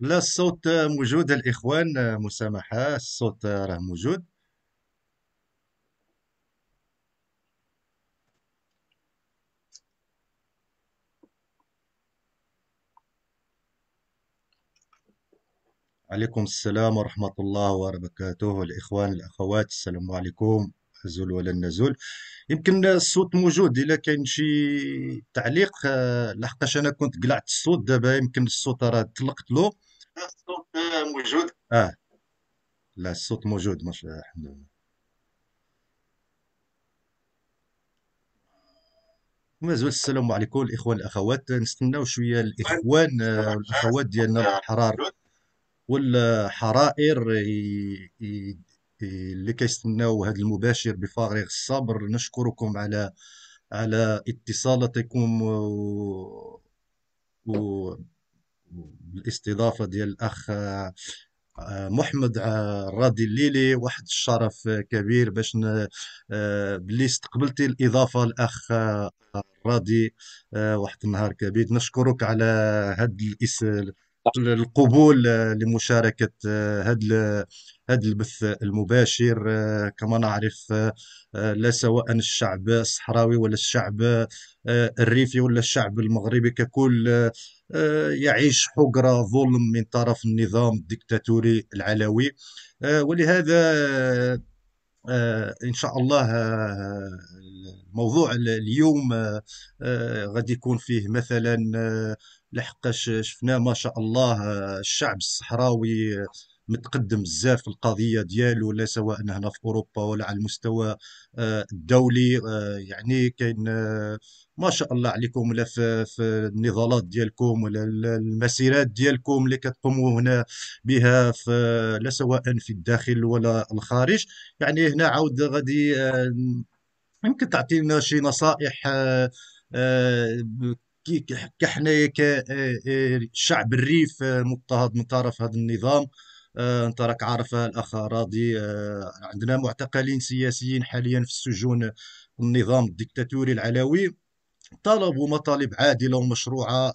لا الصوت موجود الإخوان مسامحة الصوت راه موجود عليكم السلام ورحمة الله وبركاته الإخوان الأخوات السلام عليكم الحزول ولا النزول يمكن الصوت موجود الا كاين شي تعليق آه، لحقاش انا كنت قلعت الصوت دابا يمكن الصوت راه طلقت له الصوت آه، موجود اه لا الصوت موجود ما الحمد لله مازال السلام عليكم الاخوان الاخوات نستناو شويه الاخوان آه، والاخوات ديالنا الاحرار والحرائر اللي كيستناو هذا المباشر بفارغ الصبر نشكركم على على اتصالاتكم و, و... الاستضافه ديال الاخ آه، محمد الراضي الليلي واحد الشرف كبير باش آه، بلي استقبلتي الاضافه الاخ الراضي آه، واحد النهار كبير نشكرك على هذا القبول لمشاركه هذا هذا البث المباشر آه، كما نعرف آه، آه، لا سواء الشعب الصحراوي ولا الشعب الريفي ولا الشعب المغربي ككل يعيش حقرة ظلم من طرف النظام الدكتاتوري العلوي ولهذا ان شاء الله الموضوع اليوم غادي يكون فيه مثلا لحقاش شفنا ما شاء الله الشعب الصحراوي متقدم بزاف في القضيه ديالو لا سواء هنا في اوروبا ولا على المستوى آه، الدولي آه، يعني كاين آه، ما شاء الله عليكم ولا في, في النضالات ديالكم ولا المسيرات ديالكم اللي كتقوموا هنا بها في لا سواء في الداخل ولا الخارج يعني هنا عاود غادي يمكن تعطينا شي نصائح كحنا كشعب الريف مضطهد من طرف هذا النظام آه، انت راك عارف آه، الاخ راضي آه، عندنا معتقلين سياسيين حاليا في السجون النظام الدكتاتوري العلوي طلبوا مطالب عادله ومشروعه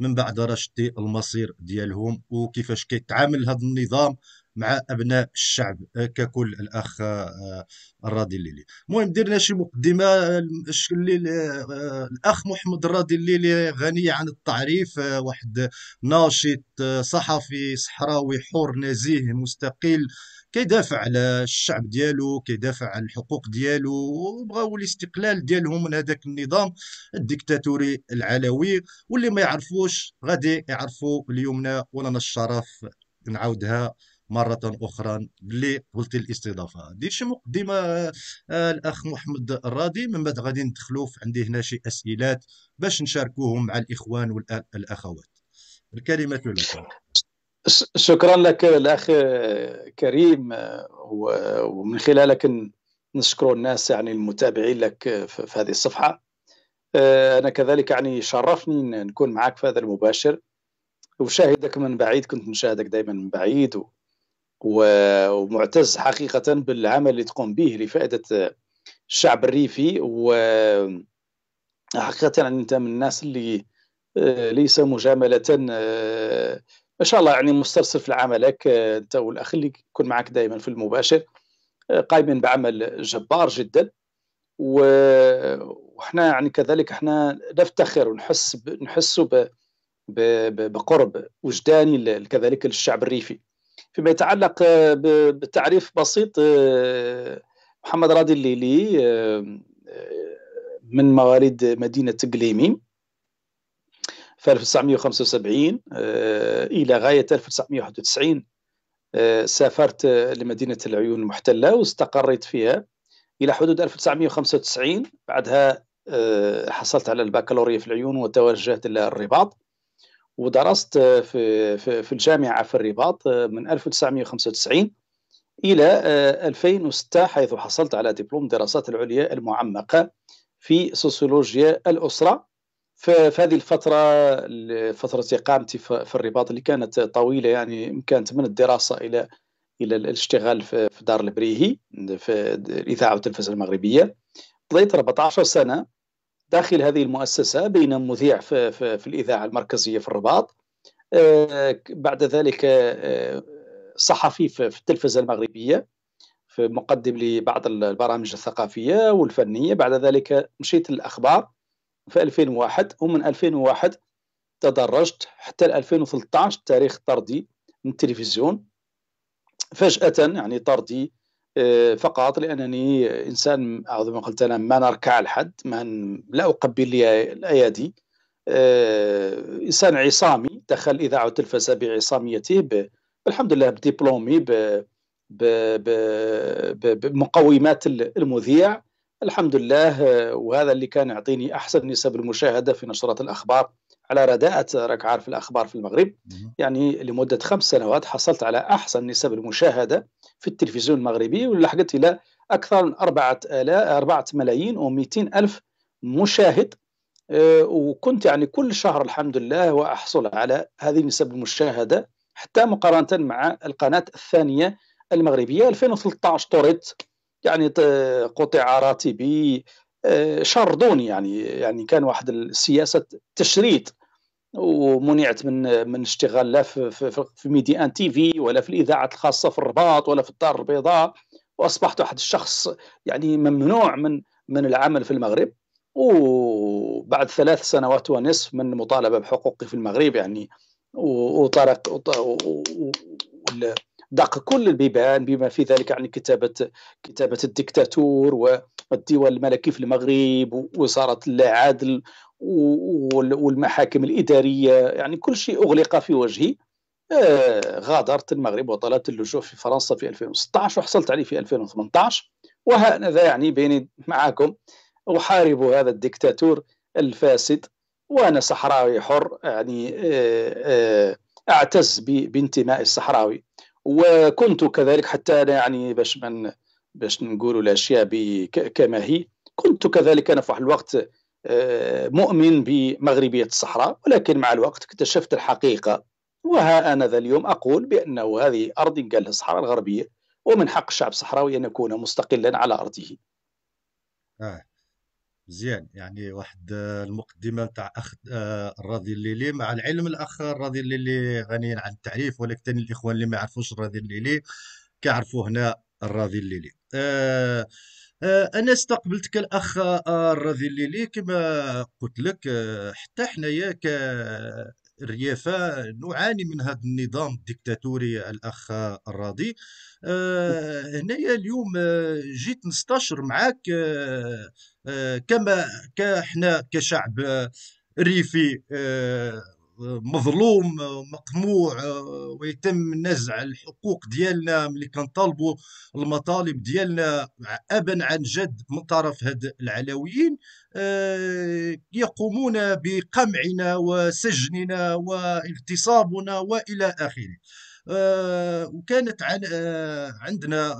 من بعد رشد المصير ديالهم وكيفاش كيتعامل هذا النظام مع ابناء الشعب آه، ككل الاخ آه، آه، الراضي الليلي المهم درنا شي مقدمه الاخ محمد الراضي الليلي غني عن التعريف واحد ناشط صحفي صحراوي حر نزيه مستقل كيدافع على الشعب ديالو كيدافع على الحقوق ديالو وبغاو الاستقلال ديالهم من هذاك النظام الديكتاتوري العلوي واللي ما يعرفوش غادي يعرفوا اليمنى ولنا الشرف نعاودها مرة أخرى لقلت الاستضافة دي شي مقدمة آه، الأخ محمد الراضي من بعد غادي ندخلو عندي هنا شي أسئلة باش نشاركوهم مع الإخوان والأخوات الكلمة لك شكرا لك الأخ كريم آه، ومن خلالك نشكر الناس يعني المتابعين لك في هذه الصفحة آه، أنا كذلك يعني شرفني نكون معك في هذا المباشر وشاهدك من بعيد كنت نشاهدك دائما من بعيد ومعتز حقيقة بالعمل اللي تقوم به لفائدة الشعب الريفي وحقيقة يعني أنت من الناس اللي آه، ليس مجاملة ما آه، شاء الله يعني مسترسل في عملك آه، أنت والأخ اللي يكون معك دائما في المباشر قائمين بعمل جبار جدا وحنا يعني كذلك احنا نفتخر ونحس نحس بقرب وجداني كذلك للشعب الريفي فيما يتعلق آه، بتعريف بسيط آه، محمد راضي الليلي آه، من مواليد مدينة تقليمي في 1975 إلى غاية 1991 سافرت لمدينة العيون المحتلة واستقريت فيها إلى حدود 1995 بعدها حصلت على البكالوريا في العيون وتوجهت إلى الرباط ودرست في في, في الجامعه في الرباط آه، من 1995 الى 2006 آه، حيث حصلت على دبلوم دراسات العليا المعمقه في سوسيولوجيا الاسره في هذه الفترة فترة إقامتي في الرباط اللي كانت طويلة يعني كانت من الدراسة إلى إلى الاشتغال في دار البريهي في الإذاعة والتلفزة المغربية قضيت 14 سنة داخل هذه المؤسسة بين مذيع في, في, في الإذاعة المركزية في الرباط آه، بعد ذلك آه، صحفي في التلفزة المغربية في مقدم لبعض البرامج الثقافية والفنية بعد ذلك مشيت للأخبار في 2001 ومن 2001 تدرجت حتى 2013 تاريخ طردي من التلفزيون فجأة يعني طردي آه، فقط لانني انسان اعوذ بالله قلت انا ما نركع لحد ما لا اقبل الايادي آه، انسان عصامي دخل اذاعه والتلفزه بعصاميته الحمد لله بدبلومي بمقومات المذيع الحمد لله آه، وهذا اللي كان يعطيني احسن نسب المشاهده في نشرات الاخبار على رداءة راك عارف الأخبار في المغرب يعني لمدة خمس سنوات حصلت على أحسن نسب المشاهدة في التلفزيون المغربي ولحقت إلى أكثر من أربعة, آلاء أربعة ملايين ومئتين ألف مشاهد آه، وكنت يعني كل شهر الحمد لله وأحصل على هذه نسب المشاهدة حتى مقارنة مع القناة الثانية المغربية 2013 طرت يعني قطع راتبي شردوني يعني يعني كان واحد السياسه تشريط ومنعت من من اشتغال لا في, في, في ميدي ان تي في ولا في الاذاعات الخاصه في الرباط ولا في الدار البيضاء واصبحت واحد الشخص يعني ممنوع من من العمل في المغرب وبعد ثلاث سنوات ونصف من مطالبه بحقوقي في المغرب يعني وطرق دق كل البيبان بما في ذلك عن يعني كتابة كتابة الدكتاتور والديوان الملكي في المغرب ووزارة العدل والمحاكم الإدارية يعني كل شيء أغلق في وجهي آه، غادرت المغرب وطلبت اللجوء في فرنسا في 2016 وحصلت عليه في 2018 وهذا يعني بيني معكم أحارب هذا الدكتاتور الفاسد وأنا صحراوي حر يعني آه، آه، أعتز بانتمائي الصحراوي وكنت كذلك حتى أنا يعني باش من باش نقولوا الأشياء كما هي كنت كذلك أنا في واحد الوقت آه، مؤمن بمغربية الصحراء ولكن مع الوقت اكتشفت الحقيقة وها أنا ذا اليوم أقول بأنه هذه أرض قال الصحراء الغربية ومن حق الشعب الصحراوي أن يكون مستقلا على أرضه آه. مزيان يعني واحد آه، المقدمه نتاع اخ آه، الراضي الليلي مع العلم الاخ الراضي الليلي غني عن التعريف ولكن تاني الاخوان اللي ما يعرفوش الراضي الليلي كيعرفوا هنا الراضي الليلي آه، انا استقبلتك الاخ الراضي الليلي كما قلت لك حتى حنايا الريافة نعاني من هذا النظام الديكتاتوري الأخ الراضي آه، هنايا اليوم آه، جيت نستشر معاك آه، كما كحنا كشعب ريفي مظلوم مقموع ويتم نزع الحقوق ديالنا ملي كنطالبوا المطالب ديالنا ابا عن جد من طرف هاد العلويين آه، يقومون بقمعنا وسجننا واغتصابنا والى اخره آه، وكانت آه، عندنا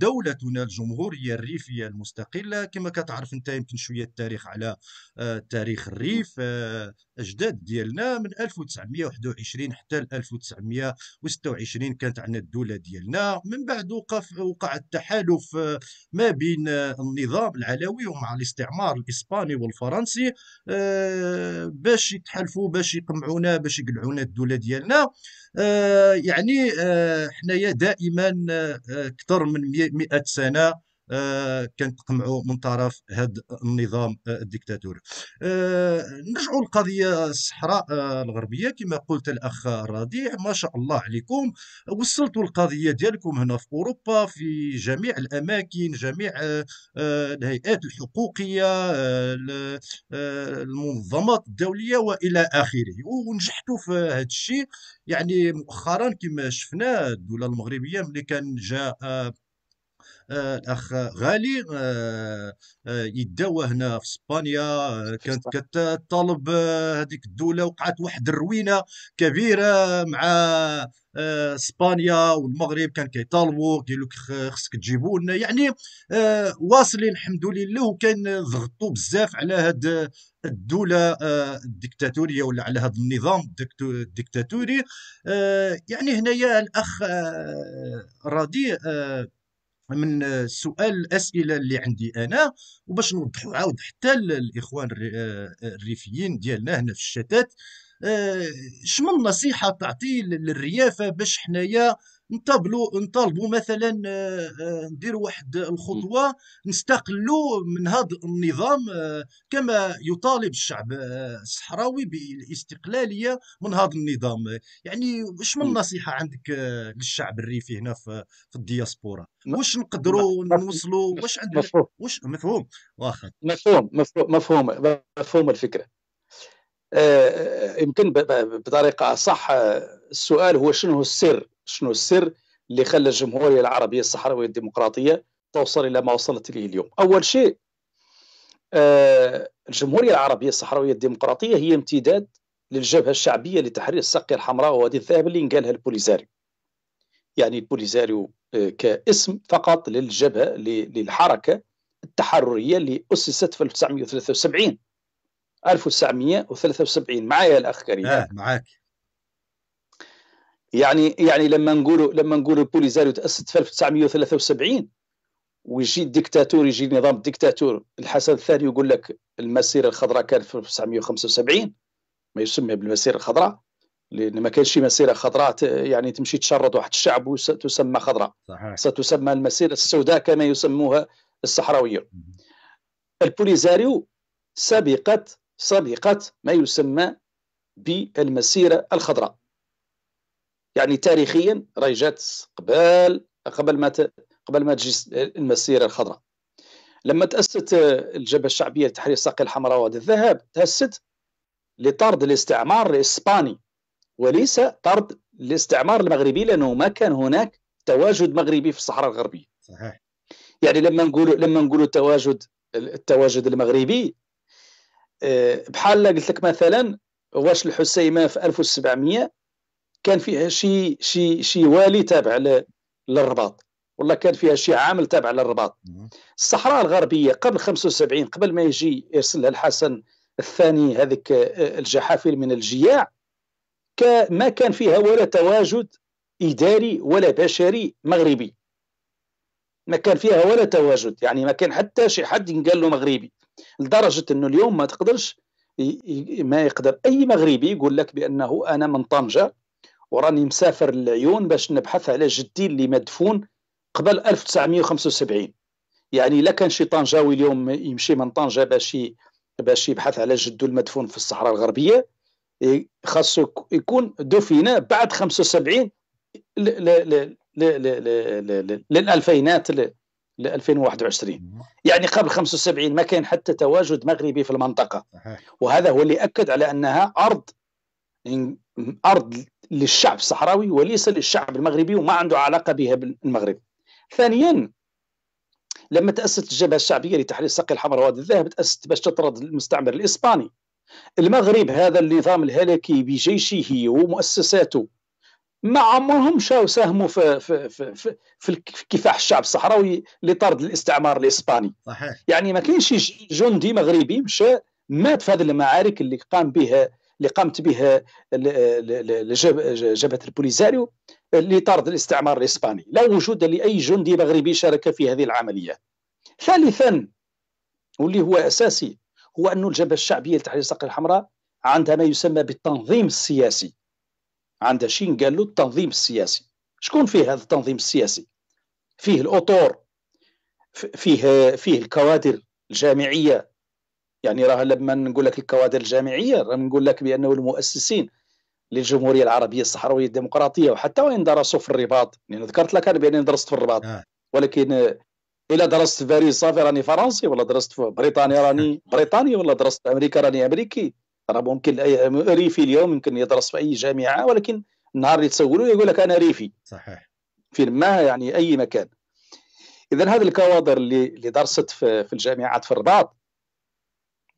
دولتنا الجمهوريه الريفيه المستقله كما كتعرف انت يمكن شويه التاريخ على آه، تاريخ الريف آه، اجداد ديالنا من 1921 حتى 1926 كانت عندنا الدوله ديالنا من بعد وقع وقع التحالف آه، ما بين النظام العلوي ومع الاستعمار الاسباني والفرنسي باش يتحالفوا باش يقمعونا باش يقلعونا الدوله ديالنا آه، يعني آه، حنايا دائما آه، اكثر من 100 سنه آه، كنتقمعوا من طرف هذا النظام آه، الديكتاتوري آه، نرجعوا للقضيه الصحراء الغربيه كما قلت الاخ الرضيع ما شاء الله عليكم وصلتوا القضيه ديالكم هنا في اوروبا في جميع الاماكن جميع الهيئات الحقوقيه المنظمات الدوليه والى اخره ونجحتوا في هذا الشيء يعني مؤخرا كما شفنا الدوله المغربيه ملي كان جاء الاخ غالي آه، آه، يداوى هنا في اسبانيا آه، كانت كتطالب هذيك الدوله وقعت واحد الروينه كبيره مع اسبانيا والمغرب كان كيطالبوا قالوا خصك تجيبوا لنا يعني واصلين الحمد لله وكان ضغطوا بزاف على هاد الدوله الديكتاتوريه ولا على هذا النظام الديكتاتوري يعني هنايا الاخ رضي من السؤال آه، الاسئله اللي عندي انا وباش نوضحوا عاود حتى الاخوان آه، الريفيين ديالنا هنا في الشتات آه، شمن نصيحه تعطي للريافه باش حنايا نطالبوا نطالبوا مثلا آه، آه، نديروا واحد الخطوه نستقلوا من هذا النظام آه، كما يطالب الشعب الصحراوي بالاستقلاليه من هذا النظام يعني واش من نصيحه عندك للشعب الريفي هنا في, في الدياسبورا واش نقدروا نوصلوا واش عندنا واش مفهوم واخا مفهوم مفهوم مفهوم الفكره يمكن بطريقه صح السؤال هو شنو السر شنو السر اللي خلى الجمهوريه العربيه الصحراويه الديمقراطيه توصل الى ما وصلت اليه اليوم اول شيء آه، الجمهوريه العربيه الصحراويه الديمقراطيه هي امتداد للجبهه الشعبيه لتحرير الساقيه الحمراء ووادي الذهب اللي قالها البوليزاريو يعني البوليزاريو آه، كاسم فقط للجبهه للحركه التحرريه اللي اسست في 1973 1973 معايا الاخ كريم آه معاك يعني يعني لما نقولوا لما نقولوا بوليزاريو تاسست في 1973 ويجي الديكتاتور يجي نظام الديكتاتور الحسن الثاني يقول لك المسيره الخضراء كانت في 1975 ما يسمى بالمسيره الخضراء لان ما كانش مسيره خضراء يعني تمشي تشرد واحد الشعب وتسمى خضراء صحيح. ستسمى المسيره السوداء كما يسموها الصحراويه البوليزاريو سبقت سبقت ما يسمى بالمسيره الخضراء يعني تاريخيا راهي جات قبل قبل ما قبل ما تجي المسيره الخضراء لما تاسست الجبهه الشعبيه لتحرير الساقيه الحمراء وادي الذهب تاسست لطرد الاستعمار الاسباني وليس طرد الاستعمار المغربي لانه ما كان هناك تواجد مغربي في الصحراء الغربيه صحيح يعني لما نقول لما نقولوا التواجد التواجد المغربي آه، بحال قلت لك مثلا واش الحسيمه في 1700 كان فيها شي شي شي والي تابع للرباط ولا كان فيها شي عامل تابع للرباط الصحراء الغربيه قبل 75 قبل ما يجي يرسلها الحسن الثاني هذيك آه، الجحافل من الجياع ما كان فيها ولا تواجد اداري ولا بشري مغربي ما كان فيها ولا تواجد يعني ما كان حتى شي حد قال له مغربي لدرجه انه اليوم ما تقدرش ما يقدر اي مغربي يقول لك بانه انا من طنجه وراني مسافر للعيون باش نبحث على جدي اللي مدفون قبل 1975 يعني لا كان شي طنجاوي اليوم يمشي من طنجه باش باش يبحث على جدو المدفون في الصحراء الغربيه خاصو يكون دفن بعد 75 للالفينات ل 2021 يعني قبل 75 ما كان حتى تواجد مغربي في المنطقه وهذا هو اللي اكد على انها ارض أرض للشعب الصحراوي وليس للشعب المغربي وما عنده علاقة بها بالمغرب ثانيا لما تأسست الجبهة الشعبية لتحرير ساقي الحمراء وادي الذهب تأسست باش تطرد المستعمر الإسباني المغرب هذا النظام الهلكي بجيشه ومؤسساته ما عمرهم شاو ساهموا في في في, في, في كفاح الشعب الصحراوي لطرد الاستعمار الاسباني صحيح. يعني ما كاينش جندي مغربي مشى مات في هذه المعارك اللي قام بها اللي قامت به آه، جبهه البوليزاريو آه، لطرد الاستعمار الاسباني، لا وجود لاي جندي مغربي شارك في هذه العمليه. ثالثا واللي هو اساسي هو أن الجبهه الشعبيه لتحرير الصقر الحمراء عندها ما يسمى بالتنظيم السياسي. عندها شين قال له التنظيم السياسي. شكون فيه هذا التنظيم السياسي؟ فيه الاطور فيه فيه الكوادر الجامعيه يعني راه لما نقول لك الكوادر الجامعيه راه نقول لك بانه المؤسسين للجمهوريه العربيه الصحراويه الديمقراطيه وحتى وان درسوا في الرباط لان يعني ذكرت لك انا بانني درست في الرباط نعم. ولكن الا درست في باريس صافي راني فرنسي ولا درست في بريطانيا راني نعم. بريطاني ولا درست في امريكا راني امريكي راه ممكن اي ريفي اليوم يمكن يدرس في اي جامعه ولكن النهار اللي تسولوا يقول لك انا ريفي صحيح فين ما يعني اي مكان اذا هذه الكوادر اللي اللي درست في الجامعات في الرباط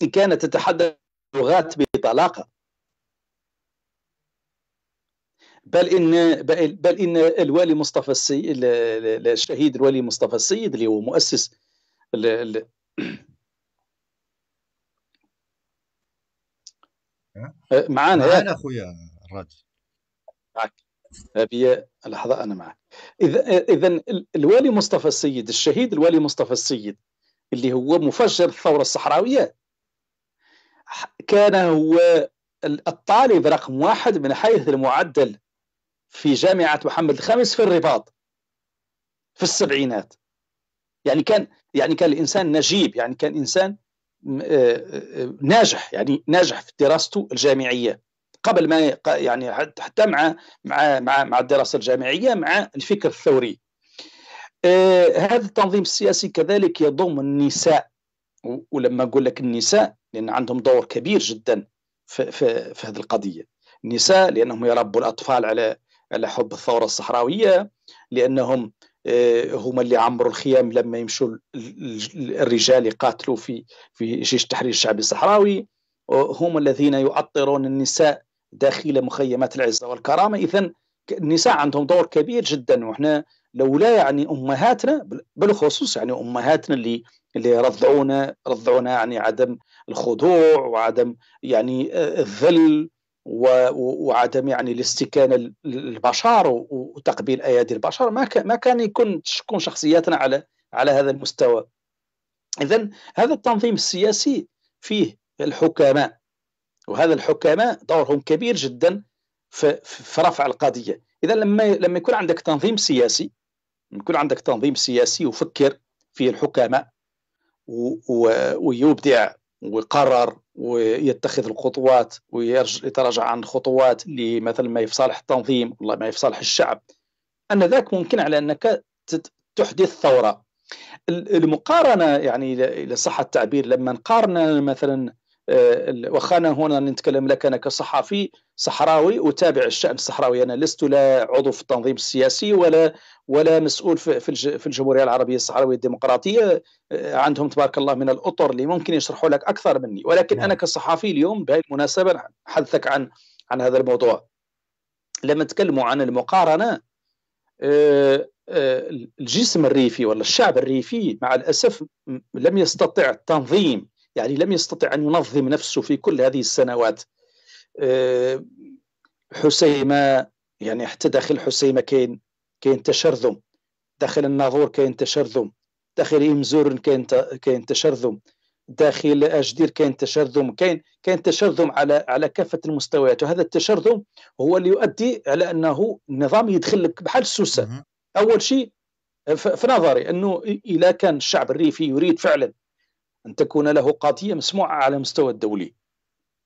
كانت تتحدث لغات بطلاقه بل ان بل ان الوالي مصطفى السيد الشهيد الوالي مصطفى السيد اللي هو مؤسس معانا معانا اخويا الراجل معك هذه لحظه انا معك اذا اذا الوالي مصطفى السيد الشهيد الوالي مصطفى السيد اللي هو مفجر الثوره الصحراويه كان هو الطالب رقم واحد من حيث المعدل في جامعة محمد الخامس في الرباط في السبعينات يعني كان يعني كان الإنسان نجيب يعني كان إنسان آه، آه، ناجح يعني ناجح في دراسته الجامعية قبل ما يعني حتى مع مع مع مع الدراسة الجامعية مع الفكر الثوري آه، هذا التنظيم السياسي كذلك يضم النساء ولما اقول لك النساء لان عندهم دور كبير جدا في, في, في هذه القضيه النساء لانهم يربوا الاطفال على على حب الثوره الصحراويه لانهم آه، هما اللي عمروا الخيام لما يمشوا الرجال يقاتلوا في في جيش تحرير الشعبي الصحراوي هم الذين يؤطرون النساء داخل مخيمات العزه والكرامه اذا النساء عندهم دور كبير جدا وحنا لولا يعني امهاتنا بالخصوص يعني امهاتنا اللي اللي رضعونا رضعونا يعني عدم الخضوع وعدم يعني آه، الذل وعدم يعني الاستكانه للبشر وتقبيل ايادي البشر ما ما كان يكون تكون شخصياتنا على على هذا المستوى اذا هذا التنظيم السياسي فيه الحكماء وهذا الحكماء دورهم كبير جدا في, في رفع القضيه اذا لما لما يكون عندك تنظيم سياسي يكون عندك تنظيم سياسي يفكر فيه الحكماء ويبدع ويقرر ويتخذ الخطوات ويتراجع عن الخطوات اللي مثلا ما في صالح التنظيم ولا ما في صالح الشعب ان ذاك ممكن على انك تحدث ثوره المقارنه يعني صح التعبير لما نقارن مثلا آه، واخا انا هنا نتكلم لك انا كصحفي صحراوي اتابع الشان الصحراوي انا لست لا عضو في التنظيم السياسي ولا ولا مسؤول في الجمهوريه العربيه الصحراويه الديمقراطيه آه، عندهم تبارك الله من الاطر اللي ممكن يشرحوا لك اكثر مني ولكن نعم. انا كصحفي اليوم بهذه المناسبه حدثك عن عن هذا الموضوع لما تكلموا عن المقارنه آه، الجسم الريفي ولا الشعب الريفي مع الاسف لم يستطع التنظيم يعني لم يستطع أن ينظم نفسه في كل هذه السنوات آه، حسيمة يعني حتى داخل حسيمة كاين كاين تشرذم داخل الناظور كاين تشرذم داخل إمزور كاين كاين تشرذم داخل أجدير كاين تشرذم كاين كاين تشرذم على على كافة المستويات وهذا التشرذم هو اللي يؤدي على أنه النظام يدخل لك بحال السوسة أول شيء في نظري أنه إذا كان الشعب الريفي يريد فعلا أن تكون له قاطية مسموعة على المستوى الدولي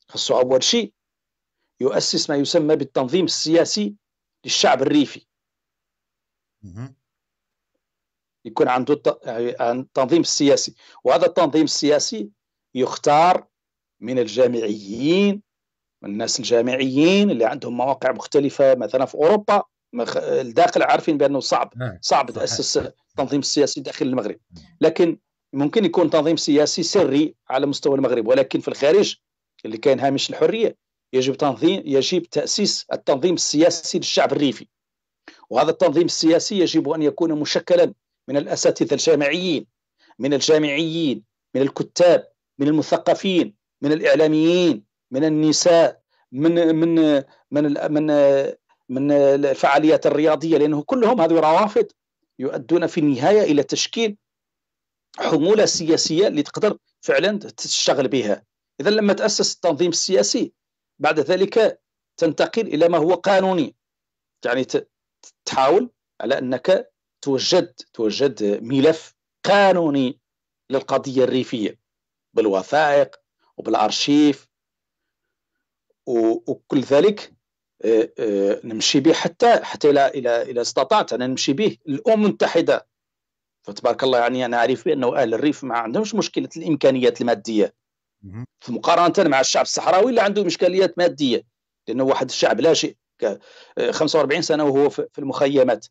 خصو أول شيء يؤسس ما يسمى بالتنظيم السياسي للشعب الريفي يكون عنده التنظيم السياسي وهذا التنظيم السياسي يختار من الجامعيين من الناس الجامعيين اللي عندهم مواقع مختلفة مثلا في أوروبا الداخل عارفين بأنه صعب نعم، صعب تأسس التنظيم السياسي داخل المغرب نعم. لكن ممكن يكون تنظيم سياسي سري على مستوى المغرب ولكن في الخارج اللي كان هامش الحريه يجب تنظيم يجب تاسيس التنظيم السياسي للشعب الريفي وهذا التنظيم السياسي يجب ان يكون مشكلا من الاساتذه الجامعيين من الجامعيين من الكتاب من المثقفين من الاعلاميين من النساء من من من من, من الفعاليات الرياضيه لانه كلهم هذه روافد يؤدون في النهايه الى تشكيل حموله سياسيه اللي تقدر فعلا تشتغل بها اذا لما تاسس التنظيم السياسي بعد ذلك تنتقل الى ما هو قانوني يعني تحاول على انك توجد توجد ملف قانوني للقضيه الريفيه بالوثائق وبالارشيف وكل ذلك آه، آه، نمشي به حتى حتى الى الى استطعت ان نمشي به الامم المتحده فتبارك الله يعني انا اعرف بانه اهل الريف ما عندهمش مشكله الامكانيات الماديه في مقارنه مع الشعب الصحراوي اللي عنده اشكاليات ماديه لانه واحد الشعب لا شيء 45 آه، سنه وهو في المخيمات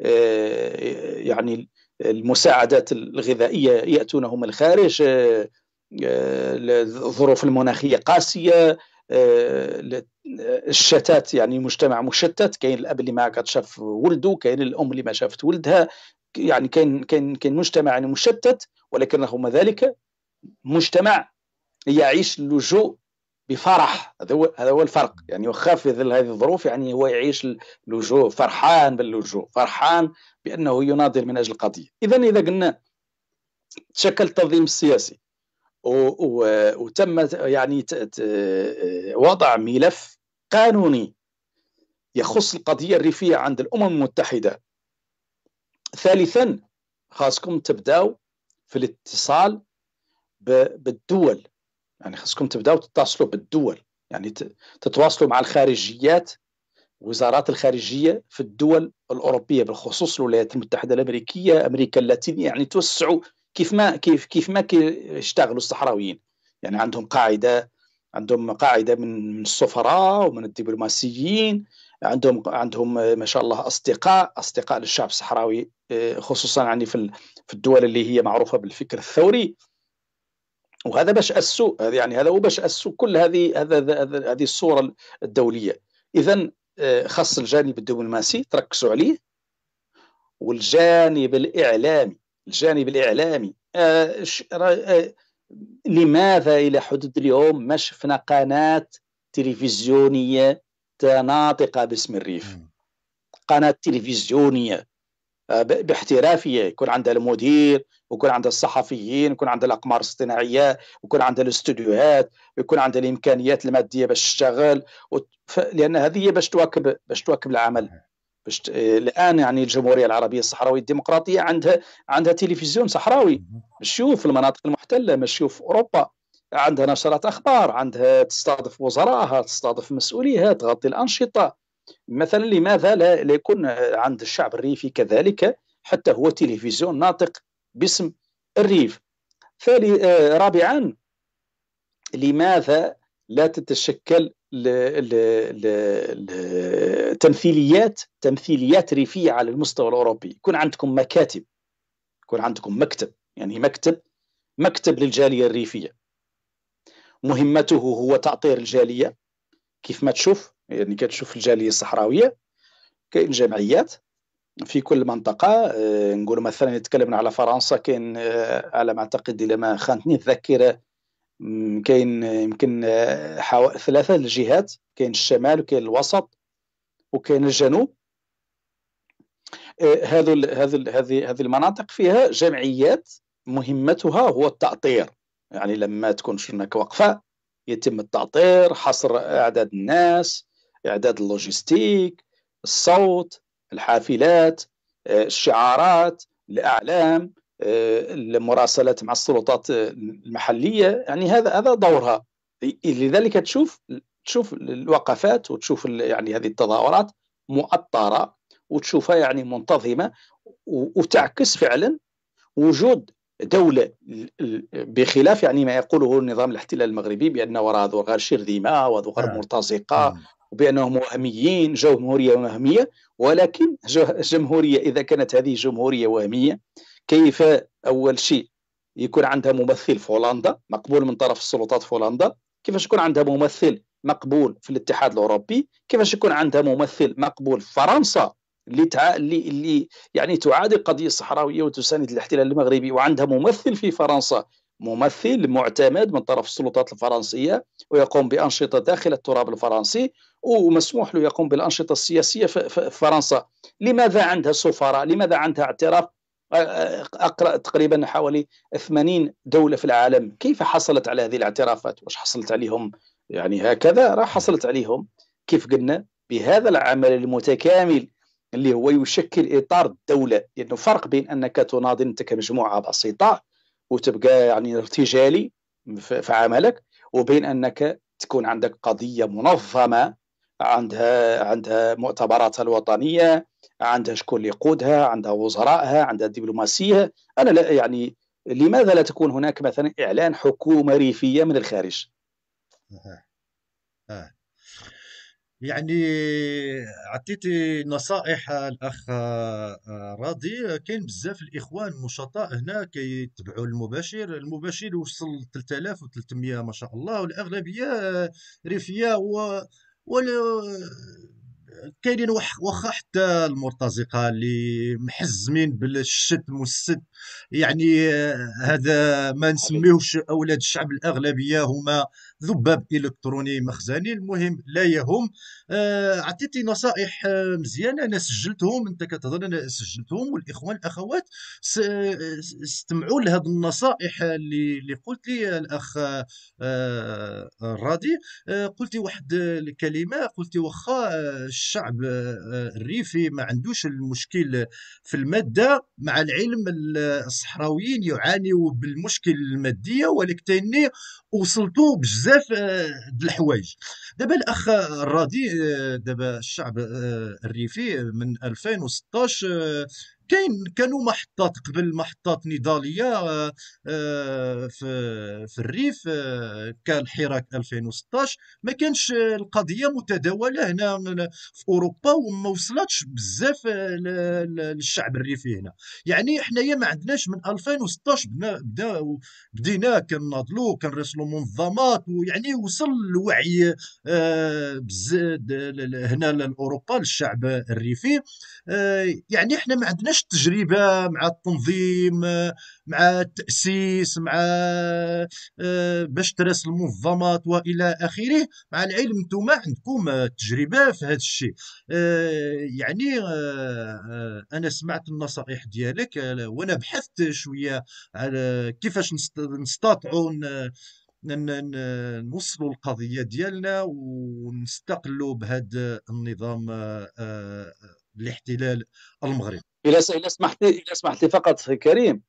آه، يعني المساعدات الغذائيه ياتونه من الخارج الظروف آه، المناخيه قاسيه الشتات يعني مجتمع مشتت كاين الاب اللي ما كتشاف ولده كاين الام اللي ما شافت ولدها يعني كان كان كان مجتمع يعني مشتت ولكن رغم ذلك مجتمع يعيش اللجوء بفرح هذا هو هذا هو الفرق يعني واخا في ظل هذه الظروف يعني هو يعيش اللجوء فرحان باللجوء فرحان بانه يناضل من اجل القضيه اذا اذا قلنا تشكل التنظيم السياسي وتم يعني وضع ملف قانوني يخص القضيه الريفيه عند الامم المتحده ثالثا خاصكم تبداو في الاتصال بالدول يعني خاصكم تبداو تتصلوا بالدول يعني تتواصلوا مع الخارجيات وزارات الخارجيه في الدول الاوروبيه بالخصوص الولايات المتحده الامريكيه امريكا اللاتينيه يعني توسعوا كيف ما كيف كيف ما يشتغلوا الصحراويين يعني عندهم قاعده عندهم قاعده من السفراء ومن الدبلوماسيين عندهم عندهم آه، ما شاء الله اصدقاء اصدقاء للشعب الصحراوي آه، خصوصا يعني في في الدول اللي هي معروفه بالفكر الثوري وهذا باش اسوا يعني هذا وباش اسوا كل هذه هذا هذه الصوره الدوليه اذا آه، خاص الجانب الدبلوماسي تركزوا عليه والجانب الاعلامي الجانب الاعلامي آه آه لماذا الى حدود اليوم ما شفنا قناه تلفزيونيه ناطقة باسم الريف قناة تلفزيونية آه، باحترافية يكون عندها المدير ويكون عندها الصحفيين ويكون عندها الأقمار الصناعية ويكون عندها الاستوديوهات ويكون عندها الإمكانيات المادية باش تشتغل لأن هذه باش تواكب باش تواكب العمل باش آه، الان يعني الجمهوريه العربيه الصحراويه الديمقراطيه عندها عندها تلفزيون صحراوي مش في المناطق المحتله مش في اوروبا عندها نشرات اخبار عندها تستضيف وزرائها تستضيف مسؤوليها تغطي الانشطه مثلا لماذا لا يكون عند الشعب الريفي كذلك حتى هو تلفزيون ناطق باسم الريف ثالث آه، رابعا لماذا لا تتشكل ل... تمثيليات تمثيليات ريفيه على المستوى الاوروبي يكون عندكم مكاتب يكون عندكم مكتب يعني مكتب مكتب للجاليه الريفيه مهمته هو تعطير الجاليه كيف ما تشوف يعني كتشوف الجاليه الصحراويه كاين جمعيات في كل منطقه آه، نقول مثلا تكلمنا على فرنسا كاين آه، على ما اعتقد الى ما خانتني الذاكره كاين آه، يمكن حوالي ثلاثه الجهات كاين الشمال وكاين الوسط وكاين الجنوب هذه هذه هذه المناطق فيها جمعيات مهمتها هو التأطير يعني لما تكون هناك وقفه يتم التعطير حصر اعداد الناس اعداد اللوجيستيك الصوت الحافلات آه، الشعارات الاعلام آه، المراسلات مع السلطات المحليه يعني هذا هذا دورها لذلك تشوف تشوف الوقفات وتشوف يعني هذه التظاهرات مؤطره وتشوفها يعني منتظمه وتعكس فعلا وجود دولة بخلاف يعني ما يقوله النظام الاحتلال المغربي بأن وراء شرذيمة شرذمة غار آه. مرتزقة آه. وبأنهم وهميين جمهورية وهمية ولكن جمهورية إذا كانت هذه جمهورية وهمية كيف أول شيء يكون عندها ممثل في هولندا مقبول من طرف السلطات في هولندا كيفاش يكون عندها ممثل مقبول في الاتحاد الأوروبي كيفاش يكون عندها ممثل مقبول في فرنسا اللي تع... اللي اللي يعني تعادي القضيه الصحراويه وتساند الاحتلال المغربي وعندها ممثل في فرنسا ممثل معتمد من طرف السلطات الفرنسيه ويقوم بانشطه داخل التراب الفرنسي ومسموح له يقوم بالانشطه السياسيه في فرنسا لماذا عندها سفراء لماذا عندها اعتراف اقرا تقريبا حوالي 80 دوله في العالم كيف حصلت على هذه الاعترافات واش حصلت عليهم يعني هكذا راه حصلت عليهم كيف قلنا بهذا العمل المتكامل اللي هو يشكل اطار الدوله لانه فرق بين انك تناضل انت كمجموعه بسيطه وتبقى يعني ارتجالي في عملك وبين انك تكون عندك قضيه منظمه عندها عندها مؤتمراتها الوطنيه عندها شكون اللي يقودها عندها وزرائها عندها دبلوماسيه انا لا يعني لماذا لا تكون هناك مثلا اعلان حكومه ريفيه من الخارج؟ آه. آه. يعني عطيتي نصائح الاخ آه، آه، راضي كاين بزاف الاخوان النشطاء هنا كيتبعوا المباشر المباشر وصل 3300 ما شاء الله والاغلبيه ريفيه و ولا كاينين واخا حتى المرتزقه اللي محزمين بالشتم والسد يعني آه، هذا ما نسميوش اولاد الشعب الاغلبيه هما ذباب الكتروني مخزني المهم لا يهم آه، عطيتي نصائح آه، مزيانه انا سجلتهم انت كتهضر انا سجلتهم والاخوان الاخوات آه، استمعوا لهذ النصائح اللي اللي قلت لي الاخ الرادي قلتي واحد الكلمه قلتي واخا الشعب الريفي ما عندوش المشكل في الماده مع العلم الصحراويين يعانيوا بالمشكل الماديه ولكن وصلتوا بجزاء بزاف آه، د الحوايج دابا الاخ الرادي آه، دابا الشعب آه، الريفي من 2016 كاين كانوا محطات قبل محطات نضاليه آه، آه، في في الريف آه، كالحراك 2016 ما كانش القضيه متداوله هنا في اوروبا وما وصلتش بزاف للشعب الريفي هنا يعني حنايا ما عندناش من 2016 بدينا كنناضلوا كنرسلوا منظمات ويعني وصل الوعي بزاف هنا لاوروبا للشعب الريفي آه، يعني احنا ما عندناش تجربه مع التنظيم آه، مع التاسيس مع آه، باش تراس المنظمات والى اخره مع العلم انتم عندكم تجربه في هذا الشيء يعني انا سمعت النصائح ديالك وانا بحثت شويه على كيفاش نستطيعوا نوصلوا القضيه ديالنا ونستقلوا بهذا النظام الاحتلال المغربي إذا سمحت لي إذا سمحت لي فقط كريم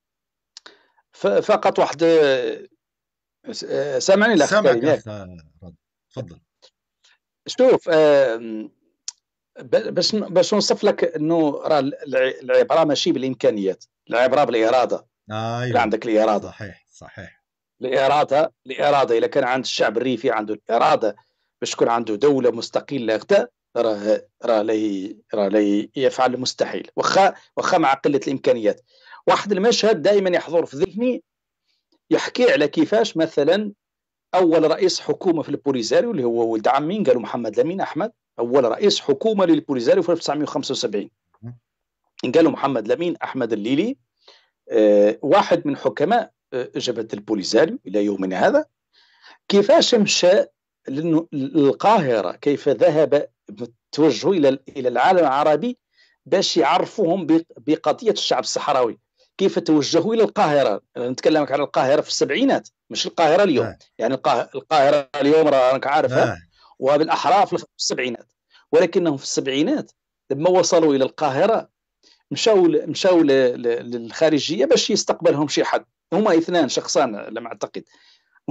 فقط واحد آه، سامعني الاخ كريم تفضل شوف آه، باش باش نوصف لك انه راه العبره ماشي بالامكانيات العبره بالاراده آه أيوه. عندك الاراده صحيح صحيح الاراده الاراده اذا كان عند الشعب الريفي عنده الاراده باش تكون عنده دوله مستقله غدا راه راه لي راه لي يفعل المستحيل واخا واخا مع قله الامكانيات واحد المشهد دائما يحضر في ذهني يحكي على كيفاش مثلا اول رئيس حكومه في البوليزاريو اللي هو ولد عمي قالوا محمد لمين احمد اول رئيس حكومه للبوليزاريو في 1975 قالوا محمد لمين احمد الليلي آه، واحد من حكماء آه، جبهه البوليزاريو الى يومنا هذا كيفاش مشى للقاهره كيف ذهب توجهوا الى الى العالم العربي باش يعرفوهم بقضيه الشعب الصحراوي كيف توجهوا الى القاهره نتكلم على القاهره في السبعينات مش القاهره اليوم آه. يعني القاهره اليوم راك عارفها آه. نعم. وبالاحرى في السبعينات ولكنهم في السبعينات لما وصلوا الى القاهره مشاو مشاو للخارجيه باش يستقبلهم شي حد هما اثنان شخصان لم اعتقد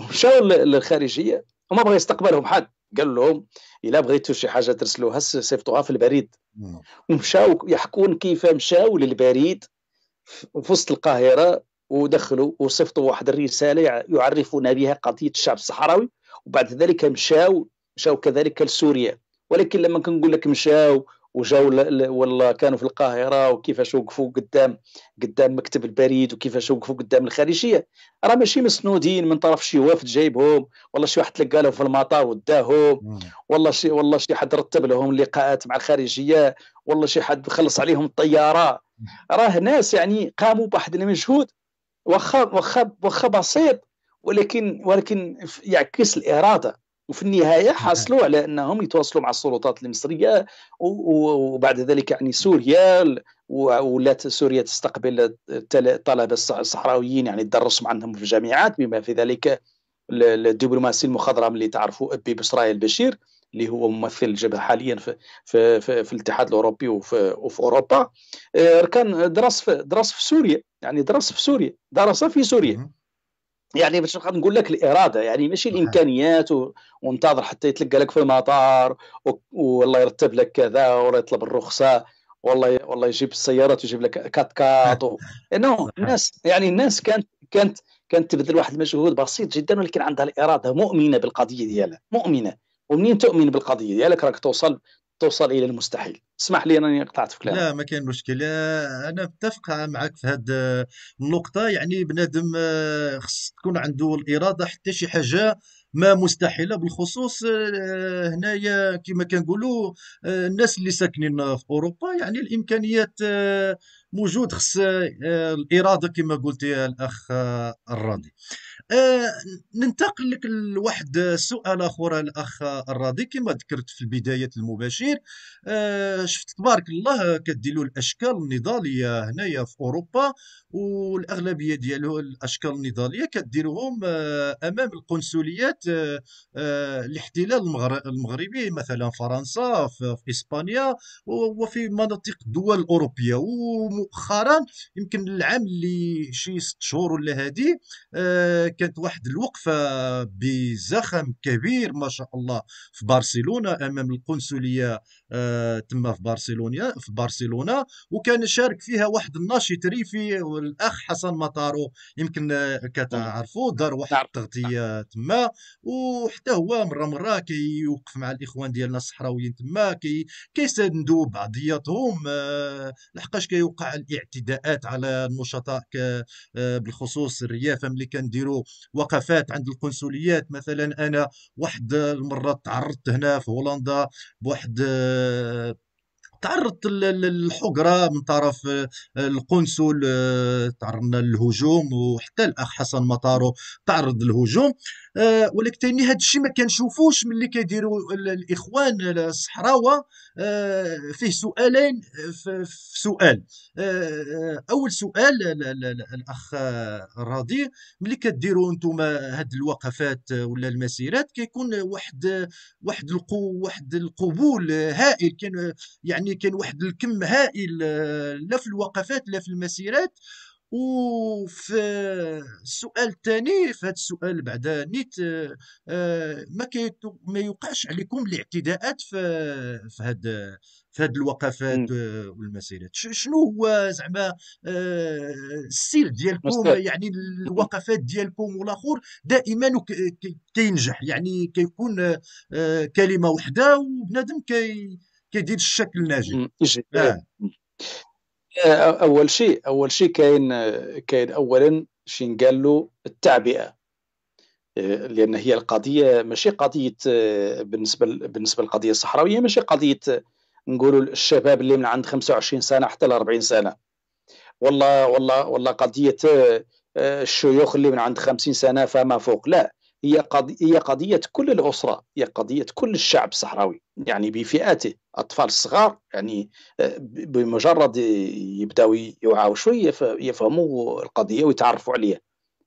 مشاو للخارجيه وما بغى يستقبلهم حد قال لهم الا بغيتوا شي حاجه ترسلوها سيفطوها في البريد نعم. ومشاو يحكون كيف مشاو للبريد في وسط القاهره ودخلوا وصيفطوا واحد الرساله يعرفون بها قضيه الشعب الصحراوي وبعد ذلك مشاو مشاو كذلك لسوريا ولكن لما كنقول لك مشاو وجاو ولا كانوا في القاهره وكيفاش وقفوا قدام قدام مكتب البريد وكيفاش وقفوا قدام الخارجيه راه ماشي مسنودين من طرف شي وافد جايبهم ولا شي واحد تلقى لهم في المطار وداهم والله شي والله شي حد رتب لهم لقاءات مع الخارجيه والله شي حد خلص عليهم الطياره راه ناس يعني قاموا بواحد المجهود واخا واخا واخا بسيط ولكن ولكن يعكس الاراده وفي النهايه نعم. حصلوا على انهم يتواصلوا مع السلطات المصريه وبعد ذلك يعني سوريا ولات سوريا تستقبل الطلبه الصحراويين يعني تدرسوا عندهم في الجامعات بما في ذلك الدبلوماسي المخضرم اللي تعرفوا ابي بسرائيل البشير اللي هو ممثل الجبهه حاليا في في في, في الاتحاد الاوروبي وفي, وفي اوروبا آه، كان درس في درس في سوريا يعني درس في سوريا درس في سوريا يعني باش نقول لك الاراده يعني ماشي الامكانيات و... وننتظر حتى يتلقى لك في المطار و... والله يرتب لك كذا ولا يطلب الرخصه والله ي... والله يجيب السيارات ويجيب لك كات كات و... انه الناس يعني الناس كانت كانت كانت تبذل واحد المجهود بسيط جدا ولكن عندها الاراده مؤمنه بالقضيه ديالها مؤمنه ومنين تؤمن بالقضيه ديالك راك توصل توصل الى المستحيل اسمح لي انني قطعت في كلامك لا ما كاين مشكل انا متفق معك في هذه النقطه يعني بنادم آه، خص تكون عنده الاراده حتى شي حاجه ما مستحيله بالخصوص آه، هنايا كما كنقولوا آه، الناس اللي ساكنين في اوروبا يعني الامكانيات موجود خص الاراده كما قلت الاخ الراضي آه، ننتقل لك لواحد السؤال اخر الاخ الراضي كما ذكرت في البدايه المباشر آه، شفت تبارك الله كديروا الاشكال النضاليه هنايا في اوروبا والاغلبيه ديال الاشكال النضاليه كديروهم آه، امام القنصليات الاحتلال المغربي مثلا فرنسا في اسبانيا وفي مناطق الدول الاوروبيه ومؤخرا يمكن العام اللي شي ست شهور ولا هذه كانت واحد الوقفه بزخم كبير ما شاء الله في برشلونه امام القنصليه آه، تما في برشلونيا في برشلونه وكان شارك فيها واحد الناشط ريفي والاخ حسن مطارو يمكن كتعرفوا دار واحد التغطيه تما وحتى هو مره مره كيوقف مع الاخوان ديالنا الصحراويين تما كي كيساندوا بعضياتهم آه، لحقاش كيوقع الاعتداءات على النشطاء آه، بالخصوص الريافه ملي كنديروا وقفات عند القنصليات مثلا انا واحد المره تعرضت هنا في هولندا بواحد آه، تعرضت للحقرة من طرف آه، القنصل آه، تعرضنا للهجوم وحتى الأخ حسن مطارو تعرض للهجوم آه، ولكن تاني هذا الشيء ما كنشوفوش ملي كيديروا الاخوان الصحراوه آه فيه سؤالين آه، في سؤال آه،, آه اول سؤال الاخ الراضي ملي كديروا انتم هاد الوقفات ولا المسيرات كيكون واحد واحد القو واحد القبول هائل كان يعني كان واحد الكم هائل لا في الوقفات لا في المسيرات وفي السؤال الثاني في هذا السؤال بعدا نيت آه، ما ما يوقعش عليكم الاعتداءات في في هذا في هذه الوقفات والمسيرات شنو هو زعما آه، السير ديالكم يعني الوقفات ديالكم والاخر دائما كينجح يعني كيكون آه، كلمه وحده وبنادم كي كيدير الشكل الناجح اول شيء اول شيء كاين كاين اولا شي قال له التعبئه لان هي القضيه ماشي قضيه بالنسبه بالنسبه للقضيه الصحراويه ماشي قضيه نقولوا الشباب اللي من عند 25 سنه حتى ل 40 سنه والله والله والله قضيه الشيوخ اللي من عند 50 سنه فما فوق لا هي قضية, هي قضية كل الأسرة هي قضية كل الشعب الصحراوي يعني بفئاته أطفال الصغار يعني آه، بمجرد يبدأوا يوعوا شوية يفهموا القضية ويتعرفوا عليها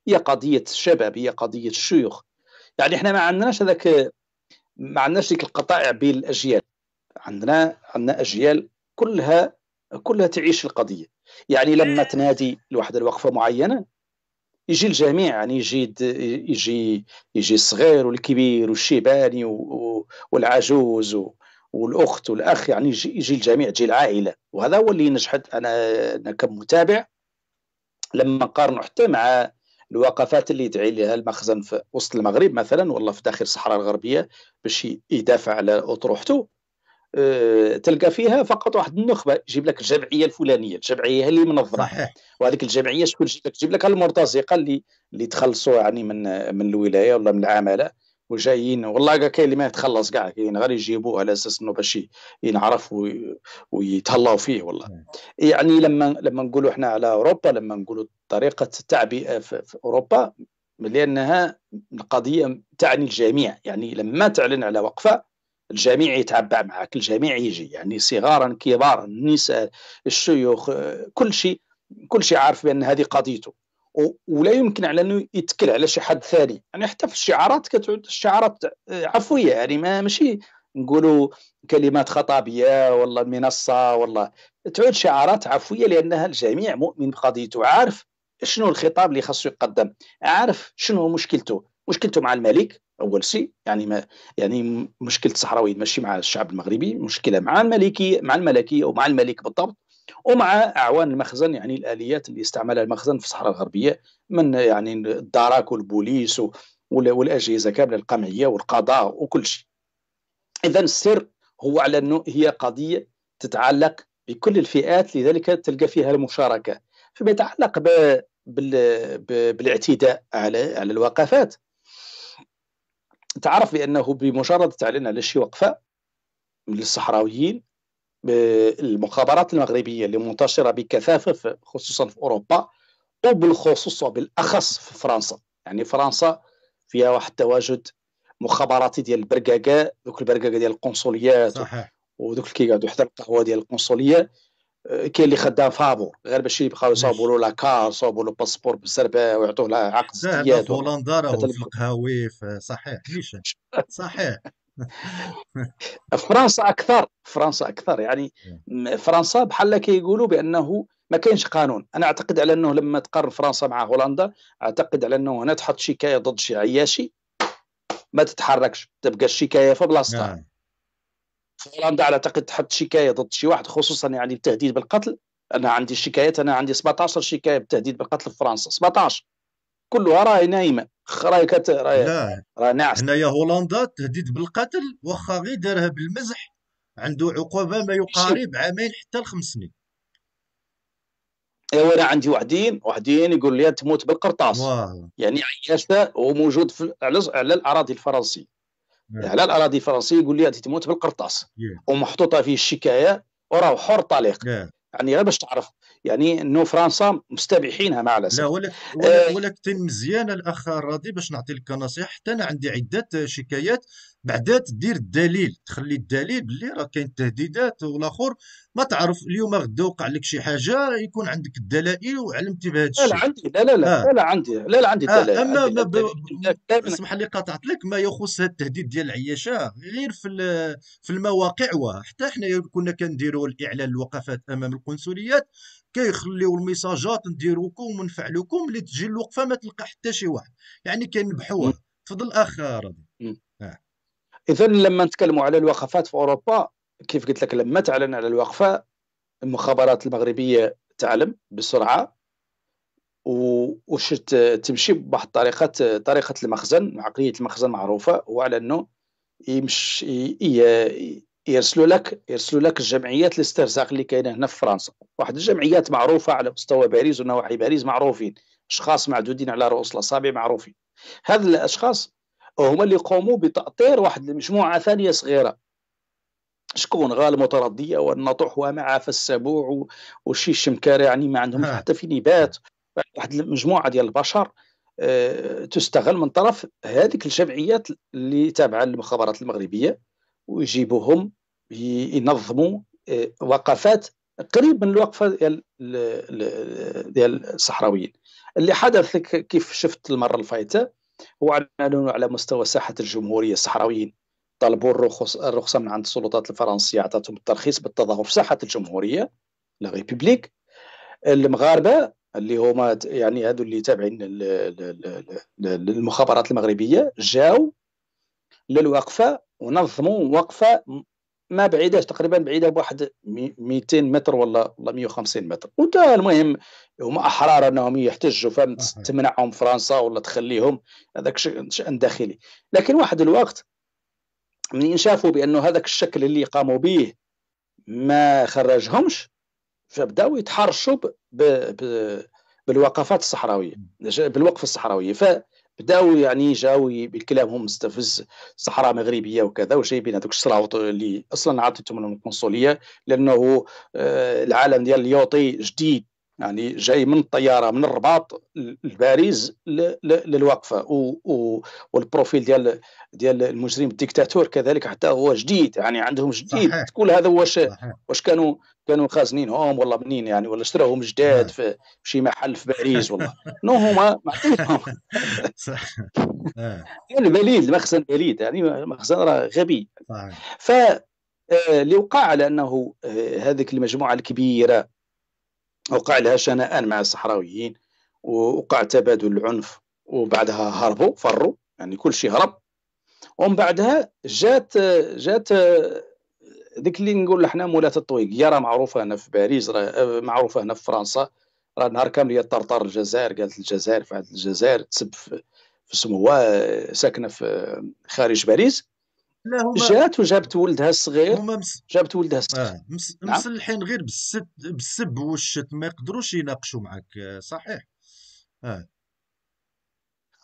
هي قضية الشباب هي قضية الشيوخ يعني احنا ما عندناش هذاك ما عندناش ديك القطائع بين الأجيال عندنا عندنا أجيال كلها كلها تعيش القضية يعني لما تنادي لواحد الوقفة معينة يجي الجميع يعني يجي يجي يجي الصغير والكبير والشيباني والعجوز والاخت والاخ يعني يجي, يجي الجميع تجي العائله وهذا هو اللي نجحت انا انا كمتابع لما نقارنه حتى مع الوقفات اللي يدعي لها المخزن في وسط المغرب مثلا ولا في داخل الصحراء الغربيه باش يدافع على اطروحته آه، تلقى فيها فقط واحد النخبه يجيب لك الجمعيه الفلانيه الجمعيه اللي منظمه وهذيك الجمعيه شكون يجيب لك تجيب لك المرتزقه اللي اللي تخلصوا يعني من من الولايه ولا من العماله وجايين والله كاين اللي ما يتخلص كاع كاين غير يجيبوه على اساس انه باش ينعرف ويتهلاو فيه والله يعني لما لما نقولوا احنا على اوروبا لما نقولوا طريقه التعبئه في اوروبا لانها قضيه تعني الجميع يعني لما تعلن على وقفه الجميع يتعبع معك الجميع يجي يعني صغارا كبارا النساء الشيوخ كل شيء كل شيء عارف بان هذه قضيته ولا يمكن على انه يتكل على شي حد ثاني يعني حتى في الشعارات كتعود الشعارات عفويه يعني ما ماشي نقولوا كلمات خطابيه ولا منصه ولا تعود شعارات عفويه لانها الجميع مؤمن بقضيته عارف شنو الخطاب اللي خاصو يقدم عارف شنو مشكلته مشكلته مع الملك اول شيء يعني ما يعني مشكله الصحراويين ماشي مع الشعب المغربي مشكله مع الملكي مع الملكيه ومع الملك بالضبط ومع اعوان المخزن يعني الاليات اللي استعملها المخزن في الصحراء الغربيه من يعني الدرك والبوليس والاجهزه كامله القمعيه والقضاء وكل شيء اذا السر هو على انه هي قضيه تتعلق بكل الفئات لذلك تلقى فيها المشاركه فيما يتعلق بالاعتداء على على الوقفات تعرف بانه بمجرد تعلن على شي وقفه للصحراويين المخابرات المغربيه اللي منتشره بكثافه خصوصا في اوروبا وبالخصوص وبالاخص في فرنسا يعني فرنسا فيها واحد التواجد مخابراتي ديال البركاكا دوك البركاكا ديال القنصليات صحيح ودوك اللي كيقعدوا حتى القهوه ديال القنصليه كاين اللي خدام فابور غير باش يبقاو يصاوبوا له لاكار يصاوبوا له باسبور بالسربه ويعطوه له عقد ازدياد هولندا راهو في القهاوي صحيح صحيح فرنسا اكثر فرنسا اكثر يعني إيه. فرنسا بحال كيقولوا بانه ما كاينش قانون انا اعتقد على انه لما تقرر فرنسا مع هولندا اعتقد على انه هنا تحط شكايه ضد شي عياشي ما تتحركش تبقى الشكايه في بلاصتها نعم. هولندا على اعتقد تحط شكايه ضد شي واحد خصوصا يعني التهديد بالقتل انا عندي الشكايات انا عندي 17 شكايه بالتهديد بالقتل في فرنسا 17 كلها راهي نايمه راهي كت راهي لا ناعس هنايا هولندا تهديد بالقتل واخا غير دارها بالمزح عنده عقوبه ما يقارب عامين حتى لخمس سنين ايوا انا عندي وحدين وحدين يقول لي تموت بالقرطاس يعني عياشه وموجود في على الاراضي الفرنسيه على نعم. يعني الاراضي الفرنسيه يقول لي انت تموت بالقرطاس نعم. ومحطوطه فيه الشكايه وراه حر طليق نعم. يعني غير باش تعرف يعني انه فرنسا مستبيحينها مع الاسف لا ولك ولك, آه، ولك مزيان الاخ الراضي باش نعطي لك نصيحه حتى انا عندي عده شكايات بعدا دير الدليل تخلي الدليل بلي راه كاين تهديدات والاخر ما تعرف اليوم غدا وقع لك شي حاجه يكون عندك الدلائل وعلمتي بهذا الشيء لا لا عندي لا لا لا, آه. لا, عندي لا لا عندي الدلائل آه. اما عندي ما ب... اسمح لي قطعت لك ما يخص هذا التهديد ديال العياشه غير في في المواقع وحتى حنا كنا كنديروا الاعلان الوقفات امام القنصليات كيخليو الميساجات نديروكم ونفعلوكم اللي تجي الوقفه ما تلقى حتى شي واحد يعني كنبحوها تفضل اخ رضي اذا لما نتكلموا على الوقفات في اوروبا كيف قلت لك لما تعلن على الوقفه المخابرات المغربيه تعلم بسرعه وش تمشي بواحد طريقه طريقه المخزن عقليه المخزن معروفه وعلى انه يمشي يرسلوا لك يرسلوا لك الجمعيات الاسترزاق اللي كاينه هنا في فرنسا واحد الجمعيات معروفه على مستوى باريس ونواحي باريس معروفين اشخاص معدودين على رؤوس الاصابع معروفين هذ الاشخاص هما اللي قاموا بتأطير واحد المجموعة ثانية صغيرة شكون غالب متردية والنطوح ومع السبوع وشي الشمكار يعني ما عندهم آه. حتى في نبات واحد المجموعة ديال البشر آه، تستغل من طرف هذيك الجمعيات اللي تابعة للمخابرات المغربية ويجيبوهم ينظموا آه، وقفات قريب من الوقفة ديال ديال الصحراويين اللي حدث كيف شفت المرة الفايتة وعلنا على مستوى ساحه الجمهوريه الصحراويين طلبوا الرخص الرخصه من عند السلطات الفرنسيه عطاتهم الترخيص بالتظاهر في ساحه الجمهوريه لا ريبوبليك المغاربه اللي هما يعني هذو اللي تابعين للمخابرات المغربيه جاو للوقفه ونظموا وقفه ما بعيداش تقريبا بعيده بواحد 200 متر ولا ولا 150 متر وتا المهم هما احرار انهم يحتجوا فهمت تمنعهم فرنسا ولا تخليهم هذاك شان داخلي لكن واحد الوقت منين شافوا بانه هذاك الشكل اللي قاموا به ما خرجهمش فبداوا يتحرشوا ب... ب... بالوقفات الصحراويه بالوقفه الصحراويه ف بداو يعني جاو بالكلام مستفز الصحراء المغربيه وكذا وجايبين هذوك الشراوط اللي اصلا عطيتهم القنصليه لانه آه، العالم ديال اليوطي جديد يعني جاي من الطياره من الرباط لباريس للوقفه والبروفيل ديال ديال المجرم الديكتاتور كذلك حتى هو جديد يعني عندهم جديد صحيح. كل هذا واش واش كانوا كانوا خازنينهم ولا منين يعني ولا اشتراهم جداد في شي محل في باريس والله نو هما معطينهم يعني البليد المخزن بليد يعني مخزن راه غبي ف اللي آه، وقع على انه آه، هذيك المجموعه الكبيره وقع لها شنآن مع الصحراويين ووقع تبادل العنف وبعدها هربوا فروا يعني كل شيء هرب ومن بعدها جات جات ديك اللي نقول حنا مولات الطويقيه راه معروفه هنا في باريس معروفه هنا في فرنسا راه نهار كامل هي طرطر الجزائر قالت الجزائر فعلت الجزائر تسب في سموها ساكنه في خارج باريس لا جات وجابت ولدها الصغير مس... جابت ولدها الصغير آه. مس... نعم. مسلحين غير بالست بالسب والشت ما يقدروش يناقشوا معك آه، صحيح آه.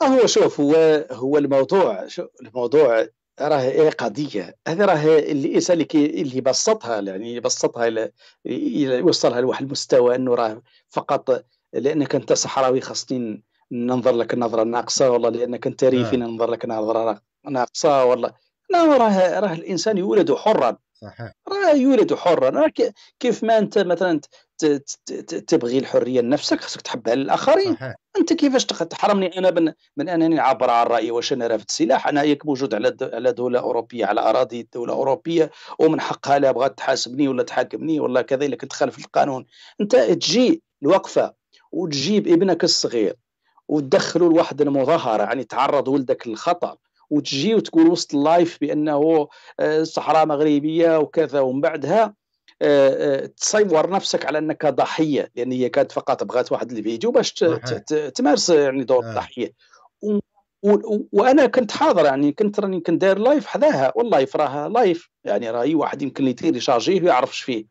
اه هو شوف هو هو الموضوع شوف الموضوع راه إيه قضيه هذا راه الانسان اللي اللي بسطها يعني بسطها الى وصلها لواحد المستوى انه راه فقط لانك انت صحراوي خاصني ننظر لك نظره ناقصه والله لانك انت ريفي آه. ننظر لك نظره ناقصه والله لا راه راه الانسان يولد حرا صحيح راه يولد حرا راه كيف ما انت مثلا تبغي الحريه لنفسك خصك تحبها للاخرين صحيح. انت كيفاش تحرمني انا من, من انني نعبر عن رايي واش انا رافد السلاح انا ياك موجود على على دوله اوروبيه على اراضي الدوله الاوروبيه ومن حقها لا بغات تحاسبني ولا تحاكمني ولا كذا الا كنت خالف القانون انت تجي الوقفه وتجيب ابنك الصغير وتدخلوا لواحد المظاهره يعني تعرض ولدك للخطر وتجي وتقول وسط اللايف بانه الصحراء آه، مغربيه وكذا ومن بعدها آه، آه، تصور نفسك على انك ضحيه لان هي كانت فقط بغات واحد الفيديو باش تمارس يعني دور الضحيه وانا كنت حاضر يعني كنت راني كنت داير لايف حداها واللايف راه لايف يعني راه اي واحد يمكن يتيري شارجيه ويعرف فيه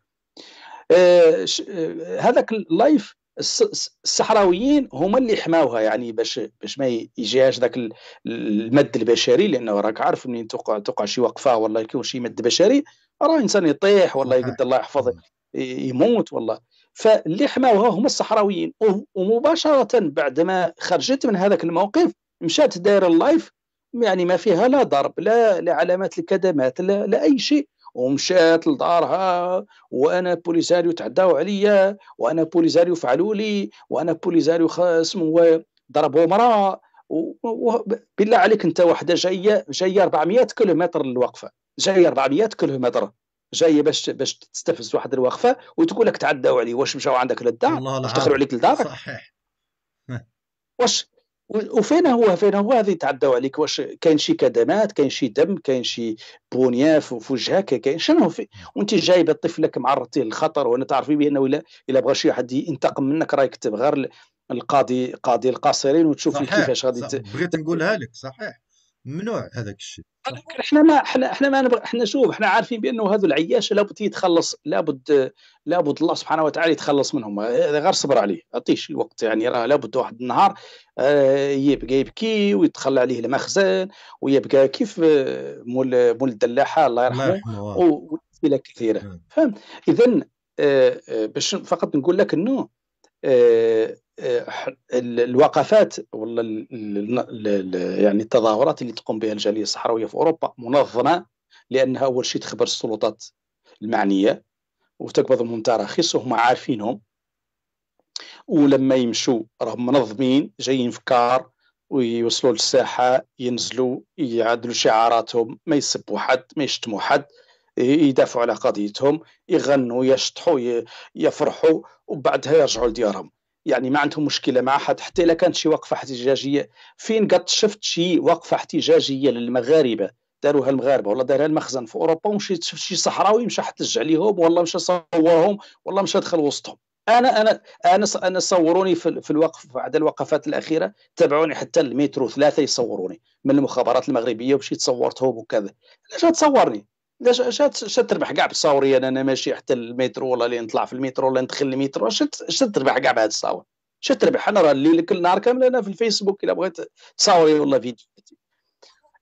هذاك اللايف الصحراويين هما اللي حماوها يعني باش باش ما يجيهاش ذاك المد البشري لانه راك عارف منين تقع تقع شي وقفه ولا يكون شي مد بشري راه انسان يطيح والله يقدر الله يحفظه يموت والله فاللي حماوها هما الصحراويين ومباشره بعد ما خرجت من هذاك الموقف مشات دايره اللايف يعني ما فيها لا ضرب لا لا علامات الكدمات لا, لا اي شيء ومشات لدارها وانا بوليساريو تعداو عليا وانا بوليساريو فعلوا لي وانا بوليساريو خاسم ضربوا مراه بالله عليك انت وحده جايه جايه 400 كيلومتر للوقفه جايه 400 كيلومتر جايه باش باش تستفز واحد الوقفه وتقول لك تعداو عليه واش مشاو عندك للدار واش دخلوا عليك لدارك صحيح واش وفين هو فين هو هذه يتعداو عليك واش كاين شي كدمات كاين شي دم كاين شي بونياف في وجهك كاين شنو في وانت جايبه طفلك معرضتيه للخطر وانا تعرفي بانه الا الا بغى شي واحد ينتقم منك راه يكتب غير القاضي قاضي القاصرين وتشوفي كيفاش غادي بغيت نقولها لك صحيح ممنوع هذاك الشيء احنا ما احنا احنا ما نبغى احنا شوف احنا عارفين بانه هذو العياشه لابد يتخلص لابد لابد الله سبحانه وتعالى يتخلص منهم هذا غير صبر عليه اعطيش الوقت يعني راه لابد واحد النهار آه، يبقى يبكي ويتخلى عليه المخزن ويبقى كيف آه، مول مول الدلاحه الله يرحمه آه. وامثله كثيره نعم. فهمت اذا باش فقط نقول لك انه آه، آه، الوقفات ولا يعني التظاهرات اللي تقوم بها الجاليه الصحراويه في اوروبا منظمه لانها اول شيء تخبر السلطات المعنيه وتقبض منهم تراخيص وهم عارفينهم ولما يمشوا راهم منظمين جايين في كار ويوصلوا للساحه ينزلوا يعدلوا شعاراتهم ما يسبوا حد ما يشتموا حد يدافعوا على قضيتهم يغنوا يشطحوا يفرحوا وبعدها يرجعوا لديارهم يعني ما عندهم مشكله مع حد حتى الا كانت شي وقفه احتجاجيه فين قد شفت شي وقفه احتجاجيه للمغاربه داروها المغاربه ولا دارها المخزن في اوروبا ومشي شفت شي صحراوي مشى احتج عليهم والله مشى صورهم والله مشى دخل وسطهم انا انا انا انا صوروني في الوقف بعد الوقفات الاخيره تابعوني حتى المترو ثلاثه يصوروني من المخابرات المغربيه ومشيت صورتهم وكذا علاش تصورني لا شات شات تربح كاع بالصاوري انا ماشي حتى المترو ولا اللي نطلع في المترو ولا ندخل المترو شات شات تربح كاع بهاد الصاور شات تربح انا راه الليل كل نهار كامل انا في الفيسبوك الا بغيت تصاوري ولا فيديو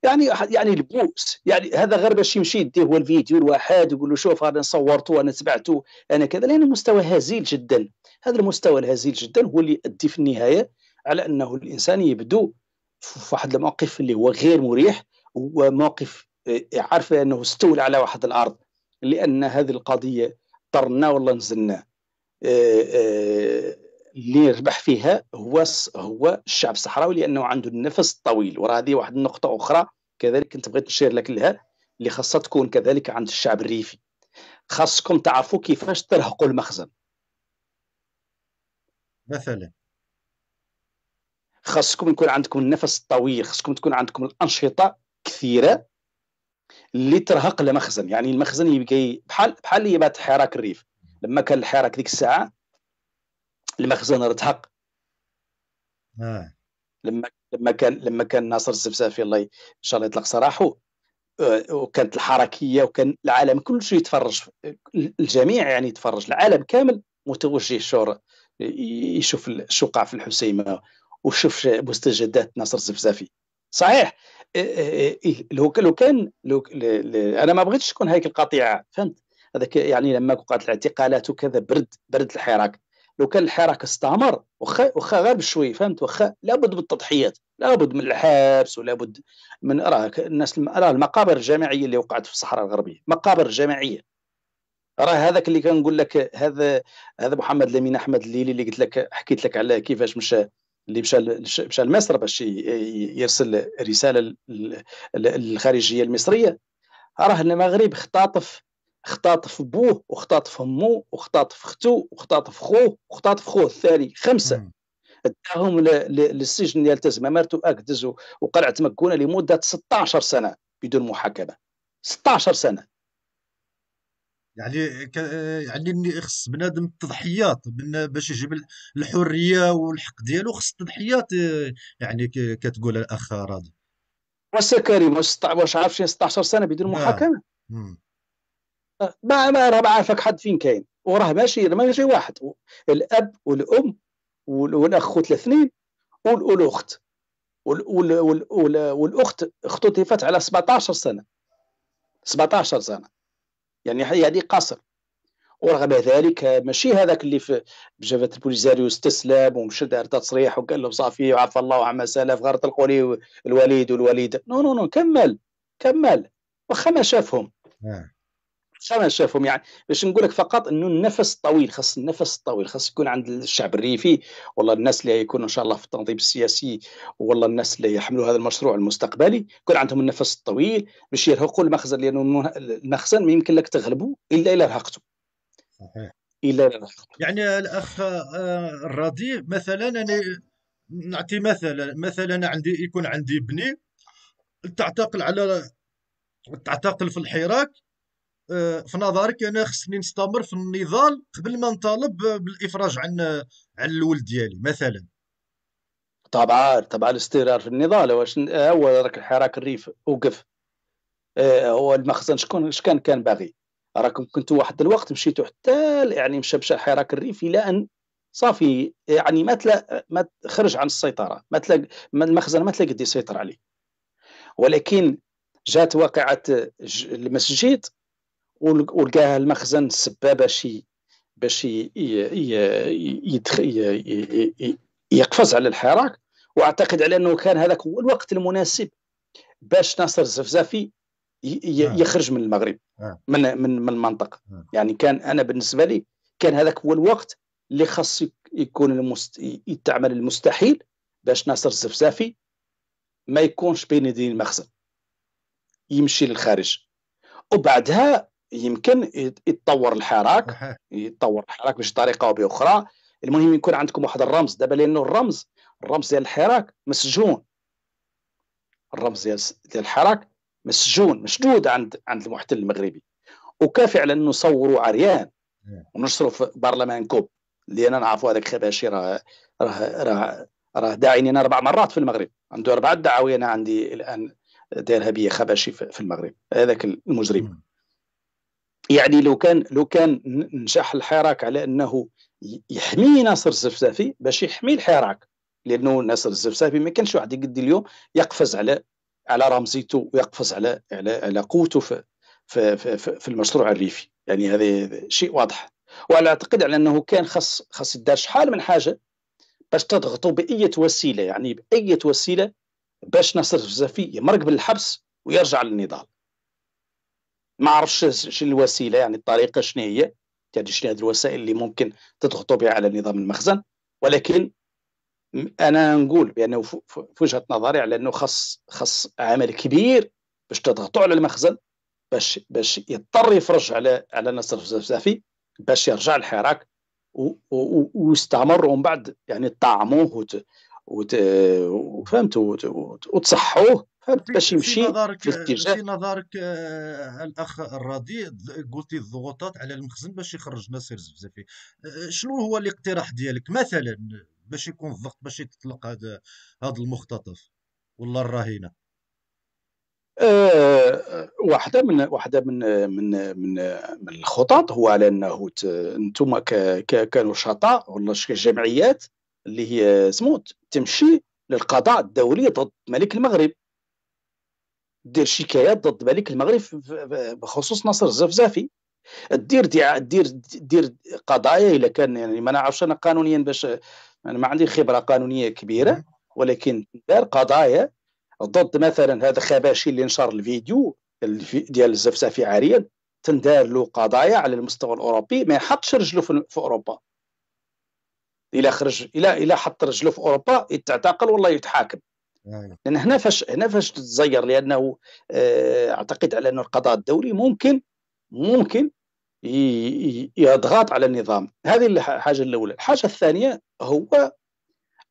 يعني يعني البوس يعني هذا غير باش يمشي يديه هو الفيديو الواحد يقول له شوف انا صورته انا تبعته انا كذا لان المستوى هزيل جدا هذا المستوى الهزيل جدا هو اللي يؤدي في النهايه على انه الانسان يبدو في واحد الموقف اللي هو غير مريح وموقف إيه، عارفه انه استولى على واحد الارض لان هذه القضيه طرنا ولا نزلنا إيه، إيه، اللي ربح فيها هو هو الشعب الصحراوي لانه عنده النفس الطويل وراه هذه واحد النقطه اخرى كذلك كنت بغيت نشير لك لها اللي خاصها تكون كذلك عند الشعب الريفي خاصكم تعرفوا كيفاش ترهقوا المخزن مثلا خاصكم يكون عندكم النفس الطويل خاصكم تكون عندكم الانشطه كثيره اللي ترهق المخزن يعني المخزن يبقى بحال بحال اللي بات حراك الريف لما كان الحراك ديك الساعه المخزن ارتهق آه. لما لما كان لما كان ناصر الزفزافي الله ان شاء الله يطلق سراحه آه، وكانت الحركيه وكان العالم كل شيء يتفرج الجميع يعني يتفرج العالم كامل متوجه الشور يشوف الشقع في الحسيمه وشوف مستجدات ناصر الزفزافي صحيح إيه، إيه، إيه، لو لو كان لو انا ما بغيتش تكون هيك القطيعه فهمت هذاك يعني لما وقعت الاعتقالات وكذا برد برد الحراك لو كان الحراك استمر واخا واخا غير بشوي فهمت واخا لابد من التضحيات لابد من الحبس ولابد من راه الناس راه المقابر الجماعيه اللي وقعت في الصحراء الغربيه مقابر جماعيه راه هذاك اللي كنقول لك هذا هذا محمد لمين احمد الليلي اللي قلت لك حكيت لك على كيفاش مشى اللي مشى مشى لمصر باش يرسل رساله للخارجيه المصريه راه المغرب اختطف اختطف بوه واختطف امه واختطف اختو واختطف خوه واختطف خوه الثاني خمسه داهم للسجن ديال تزمامرت واكدز وقلعه مكونه لمده 16 سنه بدون محاكمه 16 سنه يعني ك... يعني خص بنادم التضحيات باش يجيب الحريه والحق ديالو خص التضحيات يعني كتقول الاخ راضي واش كريم واش واش عارف شي 16 سنه بدون نعم. محاكمه ما ما راه ما عارفك حد فين كاين وراه ماشي ماشي واحد الاب والام والاخوت الاثنين والاخت والاخت اختو تيفات على 17 سنه 17 سنه يعني هذه قصر ورغم ذلك ماشي هذاك اللي في بجبهه البوليزاريو استسلم ومشى دار تصريح وقال لهم صافي وعفى الله وعما سلف غير طلقوا لي الوليد والوليده نو نو نو كمل كمل واخا ما شافهم نعم. انا شافهم يعني باش نقول لك فقط انه النفس طويل خاص النفس طويل خاص يكون عند الشعب الريفي والله الناس اللي يكونوا ان شاء الله في التنظيم السياسي والله الناس اللي يحملوا هذا المشروع المستقبلي يكون عندهم النفس الطويل باش يرهقوا المخزن لانه المخزن ما يمكن لك تغلبه الا الا رهقته الا الا يعني الاخ آه، الرضي مثلا انا نعطي مثلا مثلا عندي يكون عندي بني تعتقل على تعتقل في الحراك آه، في نظرك انا خصني نستمر في النضال قبل ما نطالب آه، بالافراج عن آه، عن الولد ديالي مثلا طبعا طبعا الاستمرار في النضال واش هو راك الحراك الريف وقف هو المخزن شكون شكان كان باغي راكم كنتوا واحد الوقت مشيتوا حتى يعني مشى مشى حراك الريف الى ان صافي يعني ما تلا ما خرج عن السيطره ما تلا المخزن ما تلا قد يسيطر عليه ولكن جات واقعه المسجد ولقاها المخزن السبه باش باش يقفز على الحراك واعتقد على انه كان هذاك هو الوقت المناسب باش ناصر الزفزافي آه. يخرج من المغرب آه. من من من المنطقه آه. يعني كان انا بالنسبه لي كان هذاك هو الوقت اللي خاص يكون المست... يتعمل المستحيل باش ناصر الزفزافي ما يكونش بين يدين المخزن يمشي للخارج وبعدها يمكن يتطور الحراك يتطور الحراك طريقه او باخرى المهم يكون عندكم واحد الرمز دابا لانه الرمز الرمز ديال الحراك مسجون الرمز ديال الحراك مسجون مشدود عند عند المحتل المغربي انه نصوروا عريان إيه. ونشروا في برلمان كوب اللي انا نعرفوا هذاك خباشي راه راه راه راه داعيني انا اربع مرات في المغرب عنده اربع دعاوي انا عندي الان دايرها بيا خباشي في المغرب هذاك المجرم يعني لو كان لو كان نجح الحراك على انه يحمي ناصر الزفزافي باش يحمي الحراك لانه ناصر الزفزافي ما كانش واحد يقد اليوم يقفز على على رمزيته ويقفز على على على قوته في في, في, في المشروع الريفي يعني هذا شيء واضح وعلى اعتقد على انه كان خاص خاص يدار شحال من حاجه باش تضغطوا باي وسيله يعني باي وسيله باش ناصر الزفزافي يمرق بالحبس ويرجع للنضال ما عرفش شنو الوسيله يعني الطريقه شنو هي يعني شنو هذه الوسائل اللي ممكن تضغطوا بها على نظام المخزن ولكن انا نقول بانه في وجهه نظري على انه خص خص عمل كبير باش تضغطوا على المخزن باش باش يضطر يفرج على على نصر الزفزافي باش يرجع الحراك ويستمر ومن بعد يعني طعموه وت وت وفهمت وتصحوه باش يمشي في اتجاه في نظرك آه، الاخ الراضي قلتي الضغوطات على المخزن باش يخرج ناصر بزافي آه، شنو هو الاقتراح ديالك مثلا باش يكون الضغط باش يتطلق هذا هذا المختطف ولا الرهينه آه، واحده من واحده من من من من الخطط هو على انه انتم كنشطاء ولا كجمعيات اللي هي سموت تمشي للقضاء الدولي ضد ملك المغرب دير شكايات ضد ملك المغرب بخصوص نصر الزفزافي دير دير دير قضايا الا كان يعني ما نعرفش انا قانونيا باش انا ما عندي خبره قانونيه كبيره ولكن دار قضايا ضد مثلا هذا خباشي اللي نشر الفيديو ديال الزفزافي عاريا تندار له قضايا على المستوى الاوروبي ما يحطش رجله في اوروبا الى خرج الى الى حط رجله في اوروبا يتعتقل والله يتحاكم نعم. لان هنا فاش هنا فاش تتزير لانه آه، اعتقد على انه القضاء الدولي ممكن ممكن يضغط على النظام هذه الحاجه الاولى الحاجه الثانيه هو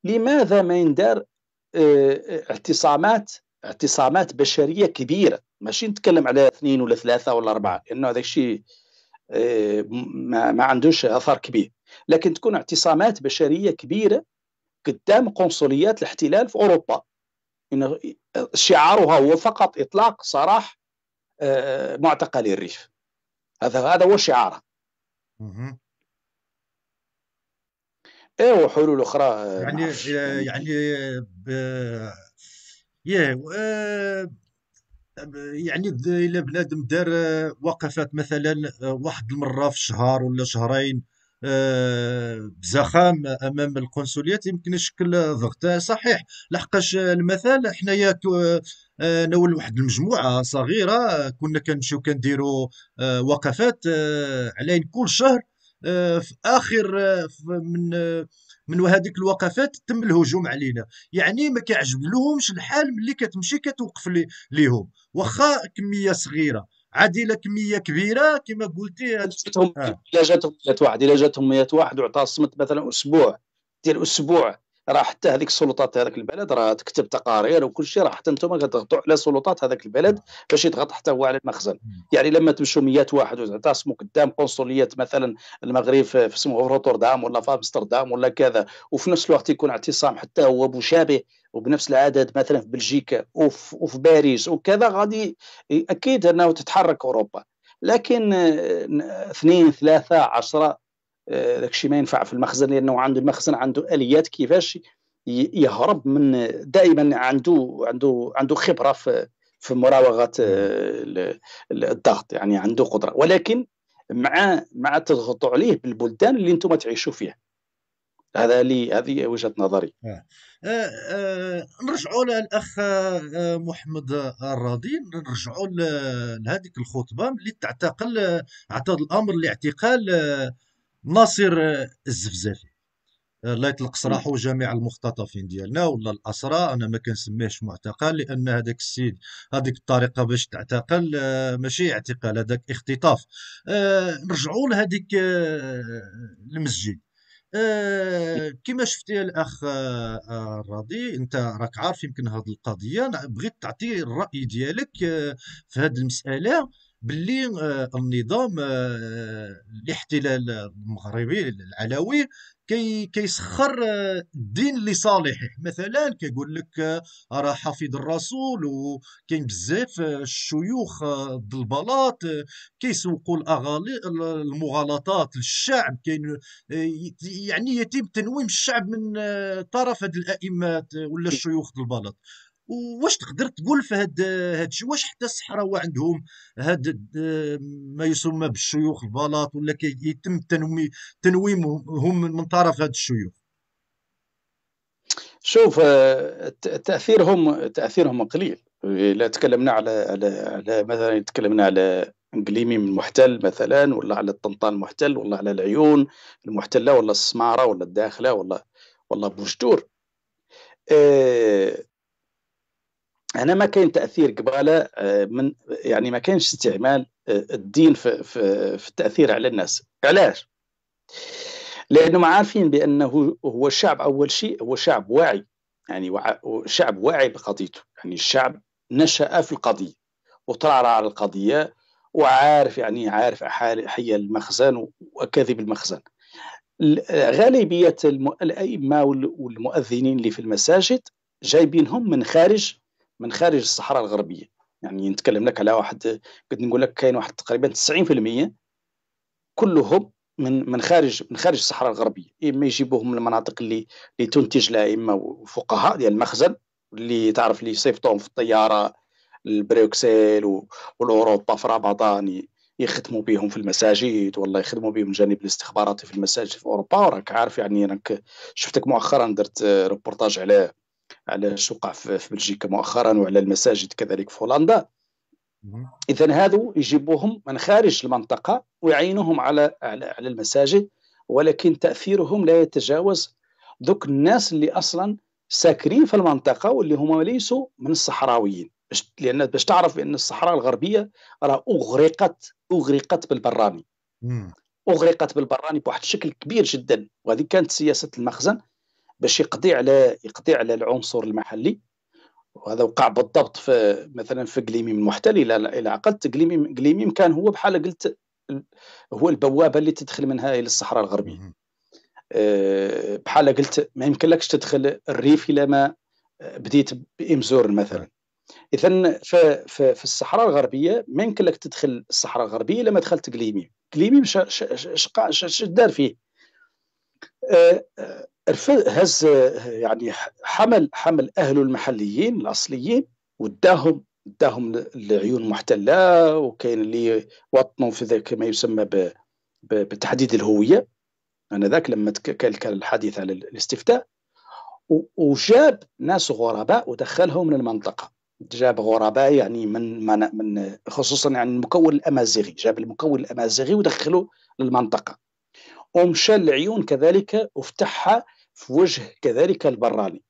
لماذا ما يندار آه، آه، اعتصامات اعتصامات بشريه كبيره ماشي نتكلم على اثنين ولا ثلاثه ولا اربعه لانه هذا الشيء ما, ما عندوش اثر كبير لكن تكون اعتصامات بشريه كبيره قدام قنصليات الاحتلال في اوروبا إن شعارها هو فقط إطلاق سراح آه، آه، معتقلي الريف هذا هذا هو شعارها ايه وحلول اخرى آه، يعني يعني ب... و... يعني الا بنادم دار وقفات مثلا واحد المره في الشهر ولا شهرين آه، بزخام امام القنصليات يمكن يشكل ضغط صحيح لحقاش المثال حنايا آه، نول واحد المجموعه صغيره كنا كنمشيو كنديروا آه، وقفات على كل شهر في اخر من من هذيك الوقفات تم الهجوم علينا يعني ما كيعجبلهمش الحال ملي كتمشي كتوقف ليهم واخا كميه صغيره عادله كميه كبيره كما قلتي جاتهم آه. الا جاتهم 100 واحد الا جاتهم 100 واحد وعطاه الصمت مثلا اسبوع دير اسبوع راه حتى هذيك السلطات هذاك البلد راه تكتب تقارير وكل شيء راه حتى انتم كتضغطوا على سلطات هذاك البلد باش يضغط حتى هو على المخزن يعني لما تمشوا 100 واحد وتعتصموا قدام قنصليه مثلا المغرب في اسمه روتردام ولا في امستردام ولا كذا وفي نفس الوقت يكون اعتصام حتى هو مشابه وبنفس العدد مثلا في بلجيكا وفي, وفي باريس وكذا غادي اكيد انه تتحرك اوروبا لكن آه، اثنين ثلاثه عشره آه، داك الشيء ما ينفع في المخزن لانه عنده المخزن عنده اليات كيفاش يهرب من دائما عنده عنده عنده خبره في في مراوغه آه، الضغط يعني عنده قدره ولكن مع مع تضغطوا عليه بالبلدان اللي انتم تعيشوا فيها هذا لي هذه وجهه نظري آه، نرجعوا للاخ محمد الراضي نرجعوا لهذيك الخطبه اللي تعتقل اعطى الامر لاعتقال ناصر الزفزافي الله يطلق سراحه جميع المختطفين ديالنا ولا الاسرى انا ما كنسميهش معتقل لان هذاك السيد هذيك الطريقه باش تعتقل آه، ماشي اعتقال هذاك اختطاف آه، نرجعوا لهذيك آه، المسجد كما شفتي الاخ الراضي انت راك عارف يمكن هذه القضيه بغيت تعطي الراي ديالك في هذه المساله باللي آه، النظام آه، الاحتلال المغربي العلوي كي كيسخر آه، الدين لصالحه مثلا كيقول لك راه حفيد الرسول وكاين بزاف الشيوخ البلاط كيسوقوا الاغالي المغالطات للشعب كاين يعني يتم تنويم الشعب من طرف هاد الائمه ولا إيه. الشيوخ البلاط واش تقدر تقول في هاد هاد واش حتى الصحراء عندهم هاد ما يسمى بالشيوخ البلاط ولا كيتم تنوي تنويمهم من طرف هاد الشيوخ شوف آه، تاثيرهم تاثيرهم قليل لا تكلمنا على على على مثلا تكلمنا على قليمي من مثلا ولا على الطنطان المحتل ولا على العيون المحتله ولا السماره ولا الداخله ولا ولا بوشتور آه، هنا ما كاين تاثير قباله آه، من يعني ما كاينش استعمال آه، الدين في, في, في التاثير على الناس علاش لانهم عارفين بانه هو الشعب اول شيء هو شعب واعي يعني شعب واعي بقضيته يعني الشعب نشا في القضيه وترعرع على القضيه وعارف يعني عارف حي المخزن وكاذب المخزن غالبيه الائمه والمؤذنين اللي في المساجد جايبينهم من خارج من خارج الصحراء الغربيه يعني نتكلم لك على واحد قد نقول لك كاين واحد تقريبا 90% كلهم من من خارج من خارج الصحراء الغربيه اما يجيبوهم من المناطق اللي اللي تنتج لها اما فقهاء ديال المخزن اللي تعرف اللي يصيفطوهم في الطياره البروكسيل والاوروبا في رمضان يخدموا بهم في المساجد والله يخدموا بهم الجانب الاستخباراتي في المساجد في اوروبا وراك عارف يعني راك شفتك مؤخرا درت ريبورتاج على على شقع في بلجيكا مؤخرا وعلى المساجد كذلك في هولندا اذا هذو يجيبوهم من خارج المنطقه ويعينوهم على على, على المساجد ولكن تاثيرهم لا يتجاوز ذوك الناس اللي اصلا ساكنين في المنطقه واللي هما ليسوا من الصحراويين لان باش تعرف بان الصحراء الغربيه راه اغرقت اغرقت بالبراني اغرقت بالبراني بواحد الشكل كبير جدا وهذه كانت سياسه المخزن باش يقضي على يقضي على العنصر المحلي وهذا وقع بالضبط في مثلا في قليميم المحتل الى الى عقدت قليميم قليميم كان هو بحال قلت هو البوابه اللي تدخل منها الى الصحراء الغربيه بحال قلت ما لكش تدخل الريف الا ما بديت بامزور مثلا اذا في, في, في الصحراء الغربيه ما يمكن لك تدخل الصحراء الغربيه الا ما دخلت قليميم قليميم دار فيه هز يعني حمل حمل اهله المحليين الاصليين وداهم داهم لعيون محتله وكاين اللي وطنوا في ذاك ما يسمى بتحديد الهويه انا ذاك لما كان الحديث على الاستفتاء وجاب ناس غرباء ودخلهم للمنطقه جاب غرباء يعني من من خصوصا يعني المكون الامازيغي جاب المكون الامازيغي ودخله للمنطقه ومشى العيون كذلك وفتحها في وجه كذلك البراني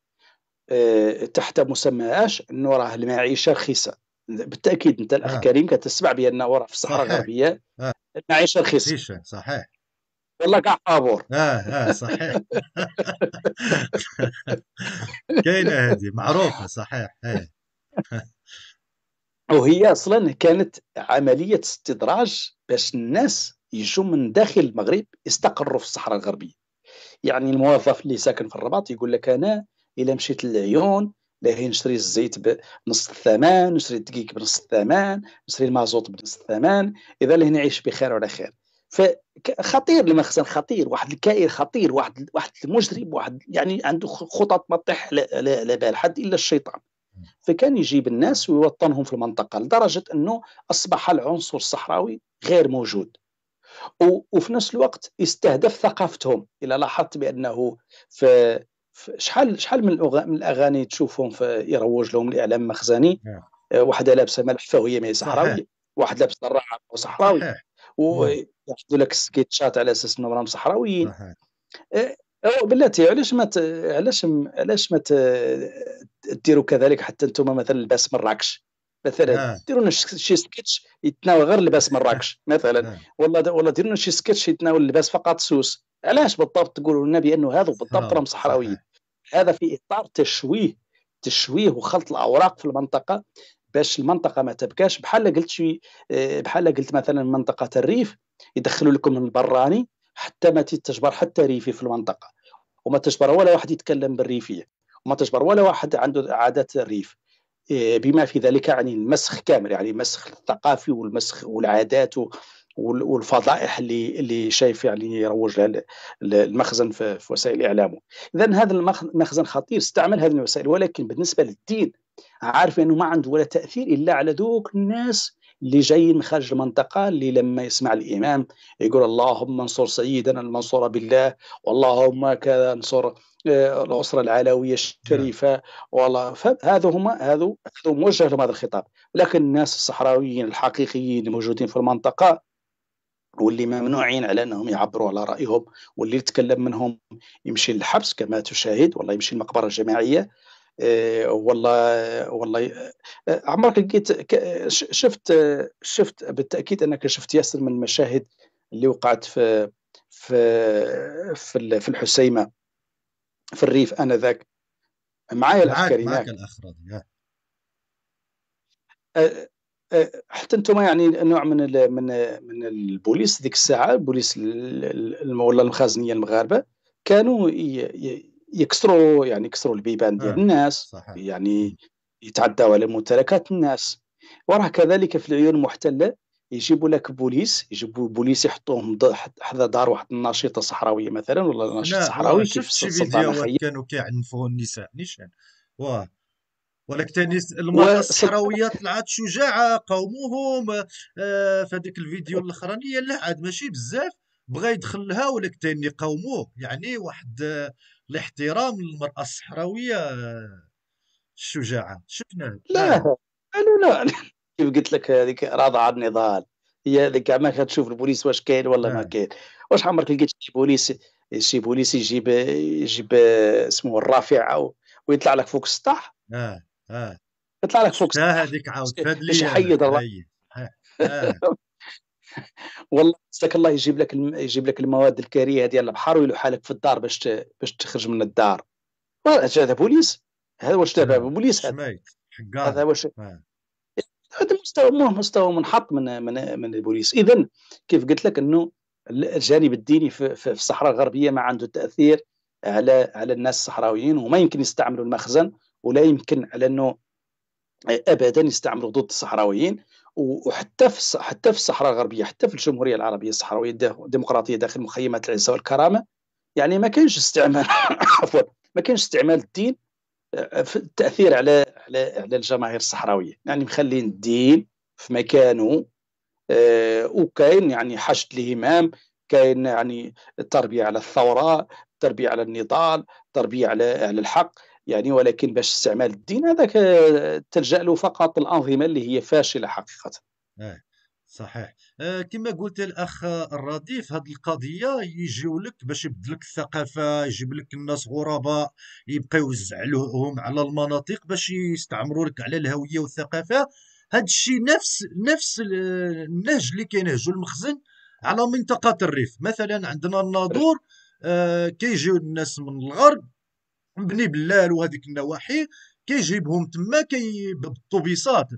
آه، تحت مسمى اش انه راه المعيشه رخيصه بالتاكيد انت الاخ آه. كريم كتسمع بان راه في الصحراء الغربيه آه. المعيشه رخيصه صحيح والله كاع طابور اه اه صحيح كاينه هذه معروفه صحيح إيه. وهي اصلا كانت عمليه استدراج باش الناس يجوا من داخل المغرب يستقروا في الصحراء الغربيه يعني الموظف اللي ساكن في الرباط يقول لك انا الا مشيت للعيون باهي نشري الزيت بنص الثمن نشري الدقيق بنص الثمن نشري المازوط بنص الثمن اذا لهنا نعيش بخير وعلى خير فخطير المخزن خطير واحد الكائن خطير واحد واحد المجرم واحد يعني عنده خطط ما تطيح على بال حد الا الشيطان فكان يجيب الناس ويوطنهم في المنطقه لدرجه انه اصبح العنصر الصحراوي غير موجود وفي نفس الوقت يستهدف ثقافتهم الى لاحظت بانه في شحال شحال من من الاغاني تشوفهم يروج لهم الاعلام مخزني نعم. آه، واحده لابسه ملح وهي ماهي صحراوي واحد لابس دراعه صحراوي ويحطوا نعم. لك السكيتشات على اساس انهم راهم صحراويين آه، بلاتي علاش ما علاش علاش ما ديروا كذلك حتى انتم مثلا لباس مراكش مثلا آه. ديروا لنا شي سكتش يتناول غير لباس مراكش مثلا آه. والله والله ديروا لنا شي سكتش يتناول لباس فقط سوس علاش بالضبط تقولوا لنا بانه هذا بالضبط راهم صحراويين هذا في اطار تشويه تشويه وخلط الاوراق في المنطقه باش المنطقه ما تبكاش بحال قلت شي آه، بحال قلت مثلا منطقه الريف يدخلوا لكم من البراني حتى ما تجبر حتى ريفي في المنطقه وما تجبر ولا واحد يتكلم بالريفيه وما تجبر ولا واحد عنده عادات الريف آه، بما في ذلك يعني المسخ كامل يعني المسخ الثقافي والمسخ والعادات والفضائح اللي اللي شايف يعني يروج لها المخزن في وسائل اعلامه اذا هذا المخزن خطير استعمل هذه الوسائل ولكن بالنسبه للدين عارف انه ما عنده ولا تاثير الا على ذوك الناس اللي جاي من خارج المنطقه اللي لما يسمع الامام يقول اللهم انصر سيدنا المنصور بالله واللهم كذا انصر آه، الاسره العلويه الشريفه نعم. والله فهذا هما هذو موجه لهم هذا الخطاب لكن الناس الصحراويين الحقيقيين الموجودين في المنطقه واللي ممنوعين على انهم يعبروا على رايهم واللي يتكلم منهم يمشي للحبس كما تشاهد والله يمشي المقبره الجماعيه إيه، والله والله إيه، عمرك لقيت شفت شفت بالتاكيد انك شفت ياسر من المشاهد اللي وقعت في في في, في الحسيمه في الريف انا ذاك معايا الافكار معاك معاك إيه، حتى انتم يعني نوع من الـ من من البوليس ذيك الساعه البوليس ولا المخازنيه المغاربه كانوا يكسروا يعني يكسروا البيبان ديال آه، الناس صحيح. يعني يتعداوا على ممتلكات الناس وراه كذلك في العيون المحتله يجيبوا لك بوليس يجيبوا بوليس يحطوهم حدا دار واحد النشيطه صحراويه مثلا ولا نشيط صحراوي كيف السلطان كانوا كيعنفوا النساء نيشان واه ولكن تاني المراه الصحراويه طلعت شجاعه قومهم آه في هذيك الفيديو الاخرانيه لا عاد ماشي بزاف بغى يدخل لها ولكن تاني يعني واحد آه، لاحترام للمرأة الصحراوية الشجاعة شفناه نعم. لا لا لا, لا. كيف قلت لك هذيك راضعة النضال هي هذيك ما تشوف البوليس واش كاين ولا آه. ما نعم. كاين واش عمرك لقيت شي بوليس شي بوليس يجيب يجيب اسمه الرافعة ويطلع لك فوق السطح اه اه يطلع لك فوق السطح هذيك عاود باش يحيد والله الله يجيب لك الم... يجيب لك المواد الكريهه ديال البحر ويلوحها لك في الدار باش ت... باش تخرج من الدار هذا بوليس هذا واش تابع نعم، بوليس هذا هذا واش نعم. هذا مستوى مستوى منحط من من من البوليس اذا كيف قلت لك انه الجانب الديني في, في الصحراء الغربيه ما عنده تاثير على على الناس الصحراويين وما يمكن يستعملوا المخزن ولا يمكن على انه ابدا يستعملوا ضد الصحراويين وحتى في حتى في الصحراء الغربيه حتى في الجمهوريه العربيه الصحراويه الديمقراطيه داخل مخيمات العزه والكرامه يعني ما كانش استعمال عفوا ما كانش استعمال الدين آه، في التاثير على على على الجماهير الصحراويه يعني مخلين الدين في مكانه آه، وكاين يعني حشد الهمام كاين يعني التربيه على الثوره التربيه على النضال التربيه على على الحق يعني ولكن باش استعمال الدين هذاك آه، تلجا له فقط الانظمه اللي هي فاشله حقيقه آه صحيح آه كما قلت الاخ الرديف هذه القضيه يجيو لك باش يبدل لك الثقافه يجيب لك الناس غرباء يبقى يوزع لهم على المناطق باش يستعمروا لك على الهويه والثقافه هذا الشيء نفس نفس النهج اللي كينهجوا المخزن على منطقه الريف مثلا عندنا الناظور آه كيجيو الناس من الغرب مبني باللال وهذيك النواحي كيجيبهم تما كي بيصات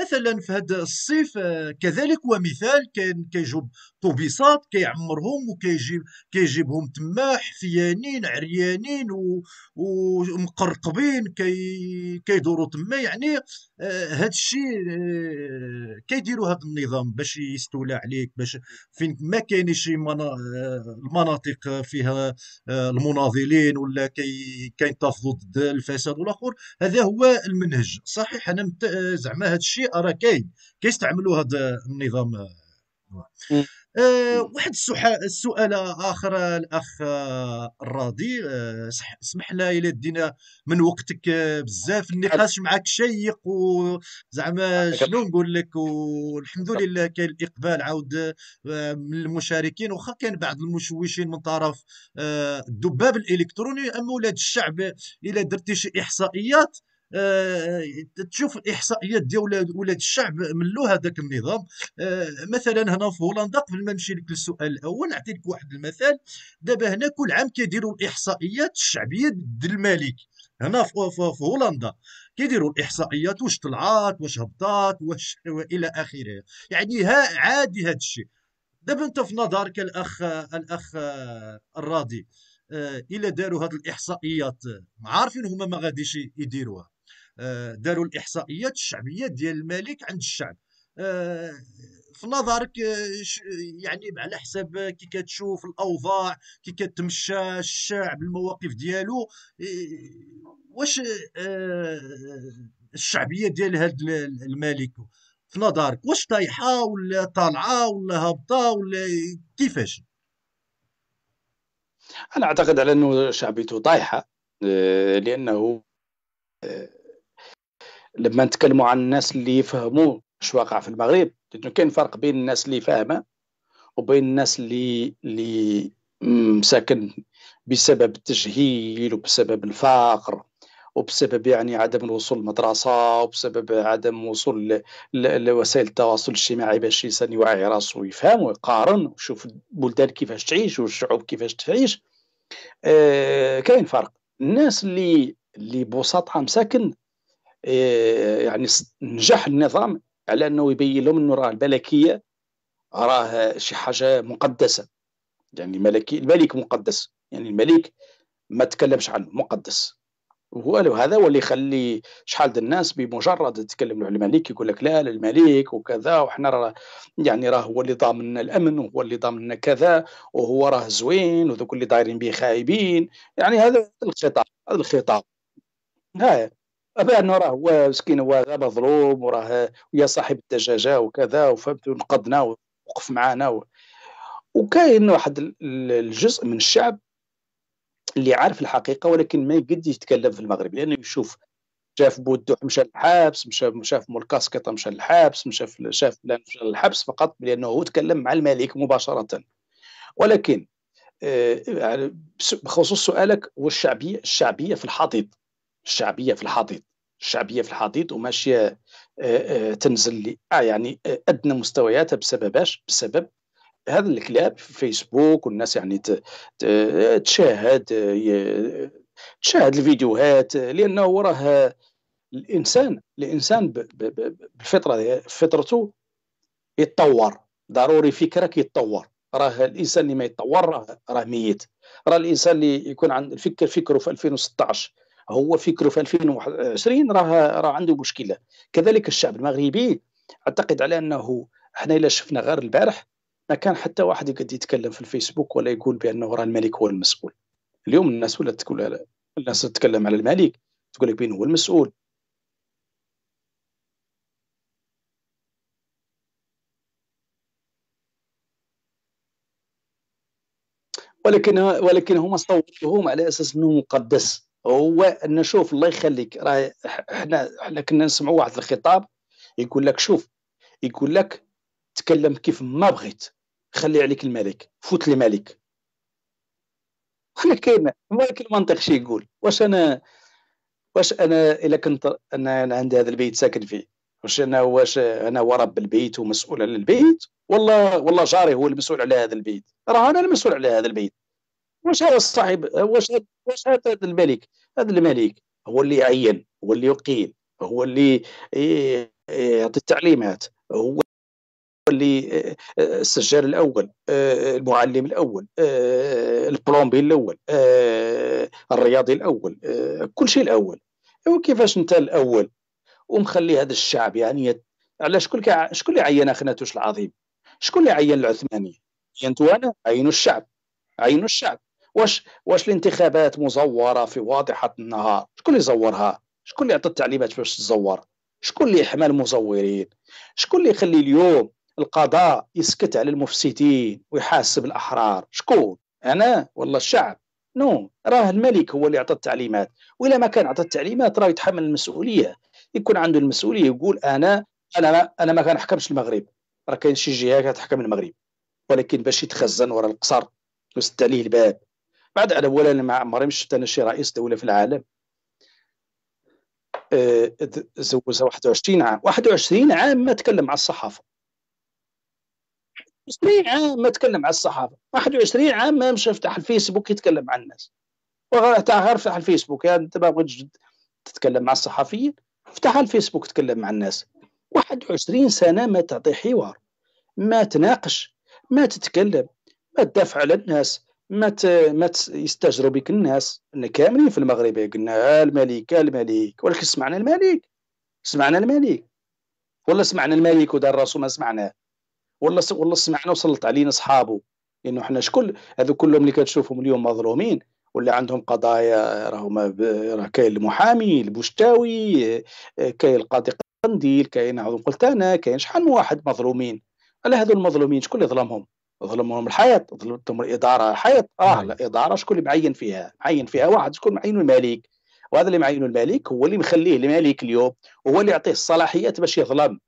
مثلا في هذا الصيف آه، كذلك ومثال كان كيجوب طوبيسات كيعمرهم وكيجيب كيجيبهم تما حفيانين عريانين ومقرقبين كي كيدوروا تما يعني آه، هذا الشيء آه، كيديروا هذا النظام باش يستولى عليك باش فين ما كاينش شي المناطق فيها المناضلين ولا كي كينتفضوا ضد الفساد والاخر هذا هو المنهج صحيح انا زعما هذا الشيء راه كاين كيستعملوا هذا النظام آه، واحد السؤال اخر الاخ الراضي آه، اسمح لنا الا دينا من وقتك آه، بزاف النقاش معك شيق وزعما شنو نقول لك والحمد لله كاين الاقبال عاود من المشاركين واخا كان بعض المشوشين من طرف الذباب الالكتروني اما ولاد الشعب الا درتي شي احصائيات آه تشوف الاحصائيات ديال ولاد الشعب ملو هذاك النظام آه مثلا هنا في هولندا قبل ما نمشي لك للسؤال الاول نعطي لك واحد المثال دابا هنا كل عام كيديروا الاحصائيات الشعبيه ضد الملك هنا في, في هولندا كيديروا الاحصائيات واش طلعات واش هبطات واش والى اخره يعني ها عادي هذا الشيء دابا انت في نظرك الاخ الاخ الراضي آه، الا داروا هذه الاحصائيات عارفين هما ما غاديش يديروها آه، داروا الاحصائيات الشعبيه ديال الملك عند الشعب آه، في نظرك آه، يعني على حسب كي كتشوف الاوضاع كي كتمشى الشعب المواقف ديالو واش الشعبيه ديال هذا الملك في نظرك واش طايحه ولا طالعه ولا هابطه ولا كيفاش انا اعتقد على انه شعبيته طايحه لانه لما نتكلموا عن الناس اللي يفهموا اش واقع في المغرب كاين فرق بين الناس اللي فاهمه وبين الناس اللي اللي مساكن بسبب التجهيل وبسبب الفقر وبسبب يعني عدم الوصول للمدرسه وبسبب عدم وصول لوسائل التواصل الاجتماعي باش الانسان يوعي راسه ويفهم ويقارن ويشوف البلدان كيفاش تعيش والشعوب كيفاش تعيش آه كاين فرق الناس اللي اللي بوساطها مساكن إيه، يعني نجح النظام على انه يبين لهم انه راه الملكيه راه شي حاجه مقدسه يعني الملكي الملك مقدس يعني الملك ما تكلمش عنه مقدس وهو هذا هو اللي يخلي شحال الناس بمجرد تتكلم على الملك يقول لك لا الملك وكذا وحنا راه يعني راه هو اللي ضامن الامن وهو اللي ضامن كذا وهو راه زوين وذوك اللي دايرين به خايبين يعني هذا الخطاب هذا الخطاب ها بانه راه مسكين هو غا مظلوم وراه يا صاحب الدجاجه وكذا وفهمت نقدنا ووقف و... وكاين واحد الجزء من الشعب اللي عارف الحقيقه ولكن ما يقد يتكلم في المغرب لانه يشوف شاف بودوح مشى للحبس مشى شاف مول مشى للحبس مشى شاف فلان مشى للحبس فقط لانه هو تكلم مع الملك مباشره ولكن آه، يعني بخصوص سؤالك والشعبيه الشعبيه في الحضيض الشعبيه في الحضيض الشعبيه في الحضيض وماشيه آه، آه، تنزل آه، يعني ادنى مستوياتها بسبب اش بسبب هذا الكلاب في فيسبوك والناس يعني تشاهد تشاهد الفيديوهات لانه وراه الانسان الانسان بالفطره فطرته يتطور ضروري فكرك يتطور راه الانسان اللي ما يتطور راه ميت راه الانسان اللي يكون عند الفكر فكره في 2016 هو فكره في 2020 راه راه عنده مشكله كذلك الشعب المغربي اعتقد على انه احنا الا شفنا غير البارح ما كان حتى واحد يقدر يتكلم في الفيسبوك ولا يقول بانه راه الملك هو المسؤول اليوم الناس ولا تقول الناس تتكلم على الملك تقول لك بين هو المسؤول ولكن ولكن هما صوتوهم على اساس انه مقدس هو ان شوف الله يخليك راه حنا حنا كنا نسمعوا واحد الخطاب يقول لك شوف يقول لك تكلم كيف ما بغيت خلي عليك الملك فوت لي ملك حنا كاين الملك المنطق شي يقول واش انا واش انا الا كنت انا عندي هذا البيت ساكن فيه واش انا واش انا هو رب البيت ومسؤول على البيت والله والله جاري هو المسؤول على هذا البيت راه انا المسؤول على هذا البيت واش هذا الصاحب واش هذا الملك هذا الملك هو اللي يعين هو اللي يقيم هو اللي إيه، إيه، يعطي التعليمات هو اللي إيه، السجال الاول المعلم الاول البلومبي الاول الرياضي الاول كل شيء الاول وكيفاش انت الاول ومخلي هذا الشعب يعني على شكون شكون اللي عين اخناتوش العظيم شكون اللي عين العثمانيين عينتو انا عينوا الشعب عينوا الشعب واش واش الانتخابات مزوره في واضحه النهار شكون اللي زورها شكون اللي عطى التعليمات باش تزور شكون اللي حمى المزورين شكون اللي يخلي اليوم القضاء يسكت على المفسدين ويحاسب الاحرار شكون انا ولا الشعب نو راه الملك هو اللي عطى التعليمات والا ما كان عطى التعليمات راه يتحمل المسؤوليه يكون عنده المسؤوليه يقول انا انا ما انا ما كنحكمش المغرب راه كاين شي جهه كتحكم المغرب ولكن باش يتخزن ورا القصر ويسد عليه الباب بعد على ولا ما عمري ما شفت انا شي رئيس دوله في العالم تزوجها آه، 21 عام 21 عام ما تكلم مع الصحافه 20 عام ما تكلم على الصحافه 21 عام ما مشى يفتح الفيسبوك يتكلم مع الناس وغير غير فتح الفيسبوك يعني انت ما بغيتش تتكلم مع الصحفيين افتح الفيسبوك تكلم مع الناس 21 سنه ما تعطي حوار ما تناقش ما تتكلم ما تدافع على الناس ما ما يستجروا بك الناس كاملين في المغرب قلنا آه، الملك آه، الملك ولكن سمعنا الملك سمعنا الملك ولا سمعنا الملك ودار راسو ما سمعناه ولا ولا سمعنا وسلط علينا اصحابه لانه حنا شكون هذو كلهم اللي كتشوفهم اليوم مظلومين ولا عندهم قضايا راهما راه كاين المحامي البشتاوي آه، كاين القاضي قنديل كاين عضو قلت انا كاين شحال من واحد مظلومين على هذو المظلومين شكون اللي ظلمهم ظلمهم الحياة ظلمتهم الإدارة الحياة آه نعم. الإدارة شكون اللي معين فيها معين فيها واحد شكون معينه الملك وهذا اللي معينه الملك هو اللي مخليه الملك اليوم هو اللي يعطيه الصلاحيات باش يظلم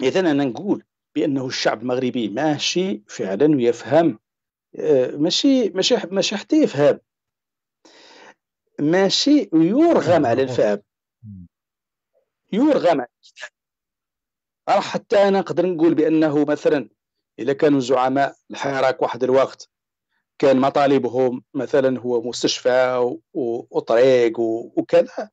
إذا أنا نقول بأنه الشعب المغربي ماشي فعلا ويفهم آه، ماشي ماشي ماشي حتى يفهم ماشي يرغم على نعم. الفهم يرغم على الفهم راه حتى انا نقدر نقول بانه مثلا اذا كانوا زعماء الحراك واحد الوقت كان مطالبهم مثلا هو مستشفى وطريق وكذا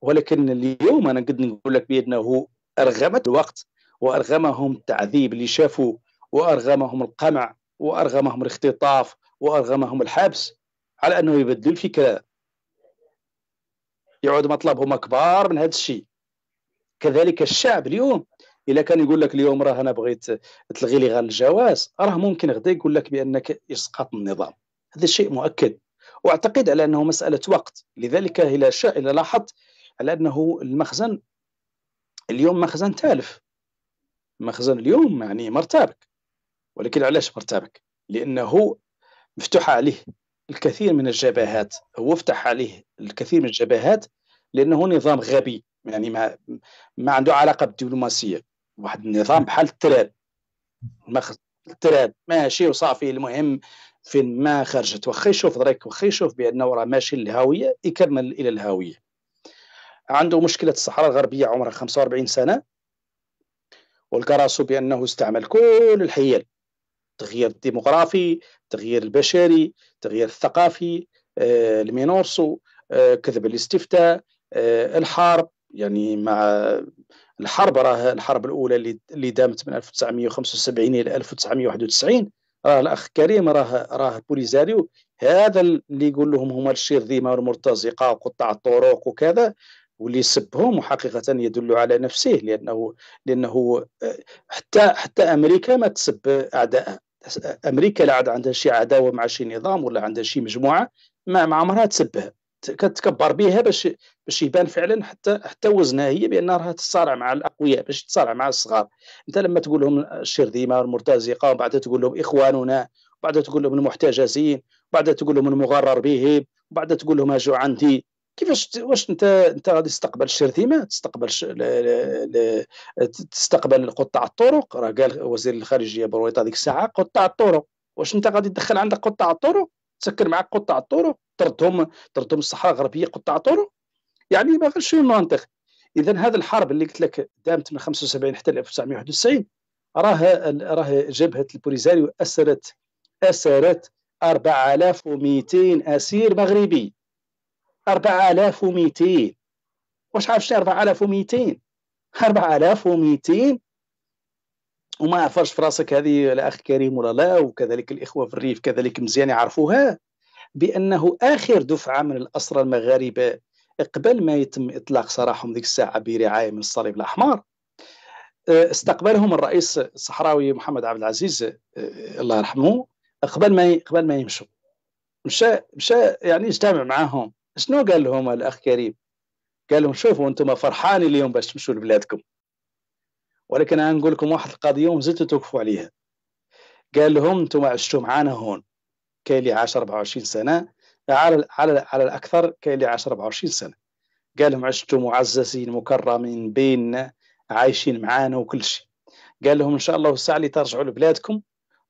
ولكن اليوم انا قد نقول لك بانه ارغمت الوقت وارغمهم التعذيب اللي شافوا وارغمهم القمع وارغمهم الاختطاف وارغمهم الحبس على انه يبدل الفكره يعود مطلبهم أكبر من هذا الشيء كذلك الشعب اليوم الا كان يقول لك اليوم راه انا بغيت تلغي لي غير الجواز راه ممكن غدا يقول لك بانك اسقاط النظام هذا الشيء مؤكد واعتقد على انه مساله وقت لذلك الى الى لاحظت على انه المخزن اليوم مخزن تالف مخزن اليوم يعني مرتبك ولكن علاش مرتبك لانه مفتوح عليه الكثير من الجبهات هو فتح عليه الكثير من الجبهات لانه نظام غبي يعني ما ما عنده علاقه بالدبلوماسيه واحد النظام بحال التراب المخزن التراب ماشي وصافي المهم فين ما خرجت واخا يشوف دريك واخا يشوف بانه راه ماشي للهويه يكمل الى الهاويه عنده مشكله الصحراء الغربيه عمرها 45 سنه ولقى راسو بانه استعمل كل الحيل التغيير الديموغرافي التغيير البشري التغيير الثقافي آه، المينورسو آه، كذب الاستفتاء آه، الحرب يعني مع الحرب راه الحرب الاولى اللي دامت من 1975 الى 1991 راه الاخ كريم راه راه بوليزاريو هذا اللي يقول لهم هما الشرذمه والمرتزقه وقطاع الطرق وكذا واللي يسبهم وحقيقه يدل على نفسه لانه لانه حتى حتى امريكا ما تسب اعدائها امريكا لا عاد عندها شي عداوه مع شي نظام ولا عندها شي مجموعه ما عمرها تسبها كتكبر بها باش باش يبان فعلا حتى حتى وزنها هي بان راها تتصارع مع الاقوياء باش تتصارع مع الصغار انت لما تقول لهم الشرذمه المرتزقه وبعد تقول لهم اخواننا وبعد تقول لهم المحتجزين وبعد تقول لهم المغرر بهم وبعد تقول لهم اجوا عندي كيفاش واش انت انت غادي تستقبل الشرذمه تستقبل ش... ل... ل... تستقبل قطاع الطرق راه قال وزير الخارجيه برويطه هذيك الساعه قطاع الطرق واش انت غادي تدخل عندك قطاع الطرق تسكر معك قطاع الطرق تردهم تردهم الصحراء الغربيه قطاع الطرق يعني ما غاش المنطق اذا هذه الحرب اللي قلت لك دامت من 75 حتى 1991 راه راه جبهه البوليزاريو اسرت اسرت 4200 اسير مغربي 4200 واش عارف شنو 4200 4200 وما عرفش في راسك هذه الاخ كريم ولا لا وكذلك الاخوه في الريف كذلك مزيان يعرفوها بانه اخر دفعه من الاسرى المغاربه قبل ما يتم اطلاق سراحهم ذيك الساعه برعايه من الصليب الاحمر آه، استقبلهم الرئيس الصحراوي محمد عبد العزيز آه، الله يرحمه قبل ما قبل ما يمشوا مشى مشى يعني اجتمع معاهم شنو قال لهم الاخ كريم قال لهم شوفوا انتم فرحانين اليوم باش تمشوا لبلادكم ولكن انا نقول لكم واحد القضيه ومازلتوا توقفوا عليها قال لهم انتم عشتوا معانا هون كاين اللي عاش 24 سنه على على على الاكثر كاين اللي عاش 24 سنه قال لهم عشتوا معززين مكرمين بيننا عايشين معانا وكل شيء قال لهم ان شاء الله الساعه اللي ترجعوا لبلادكم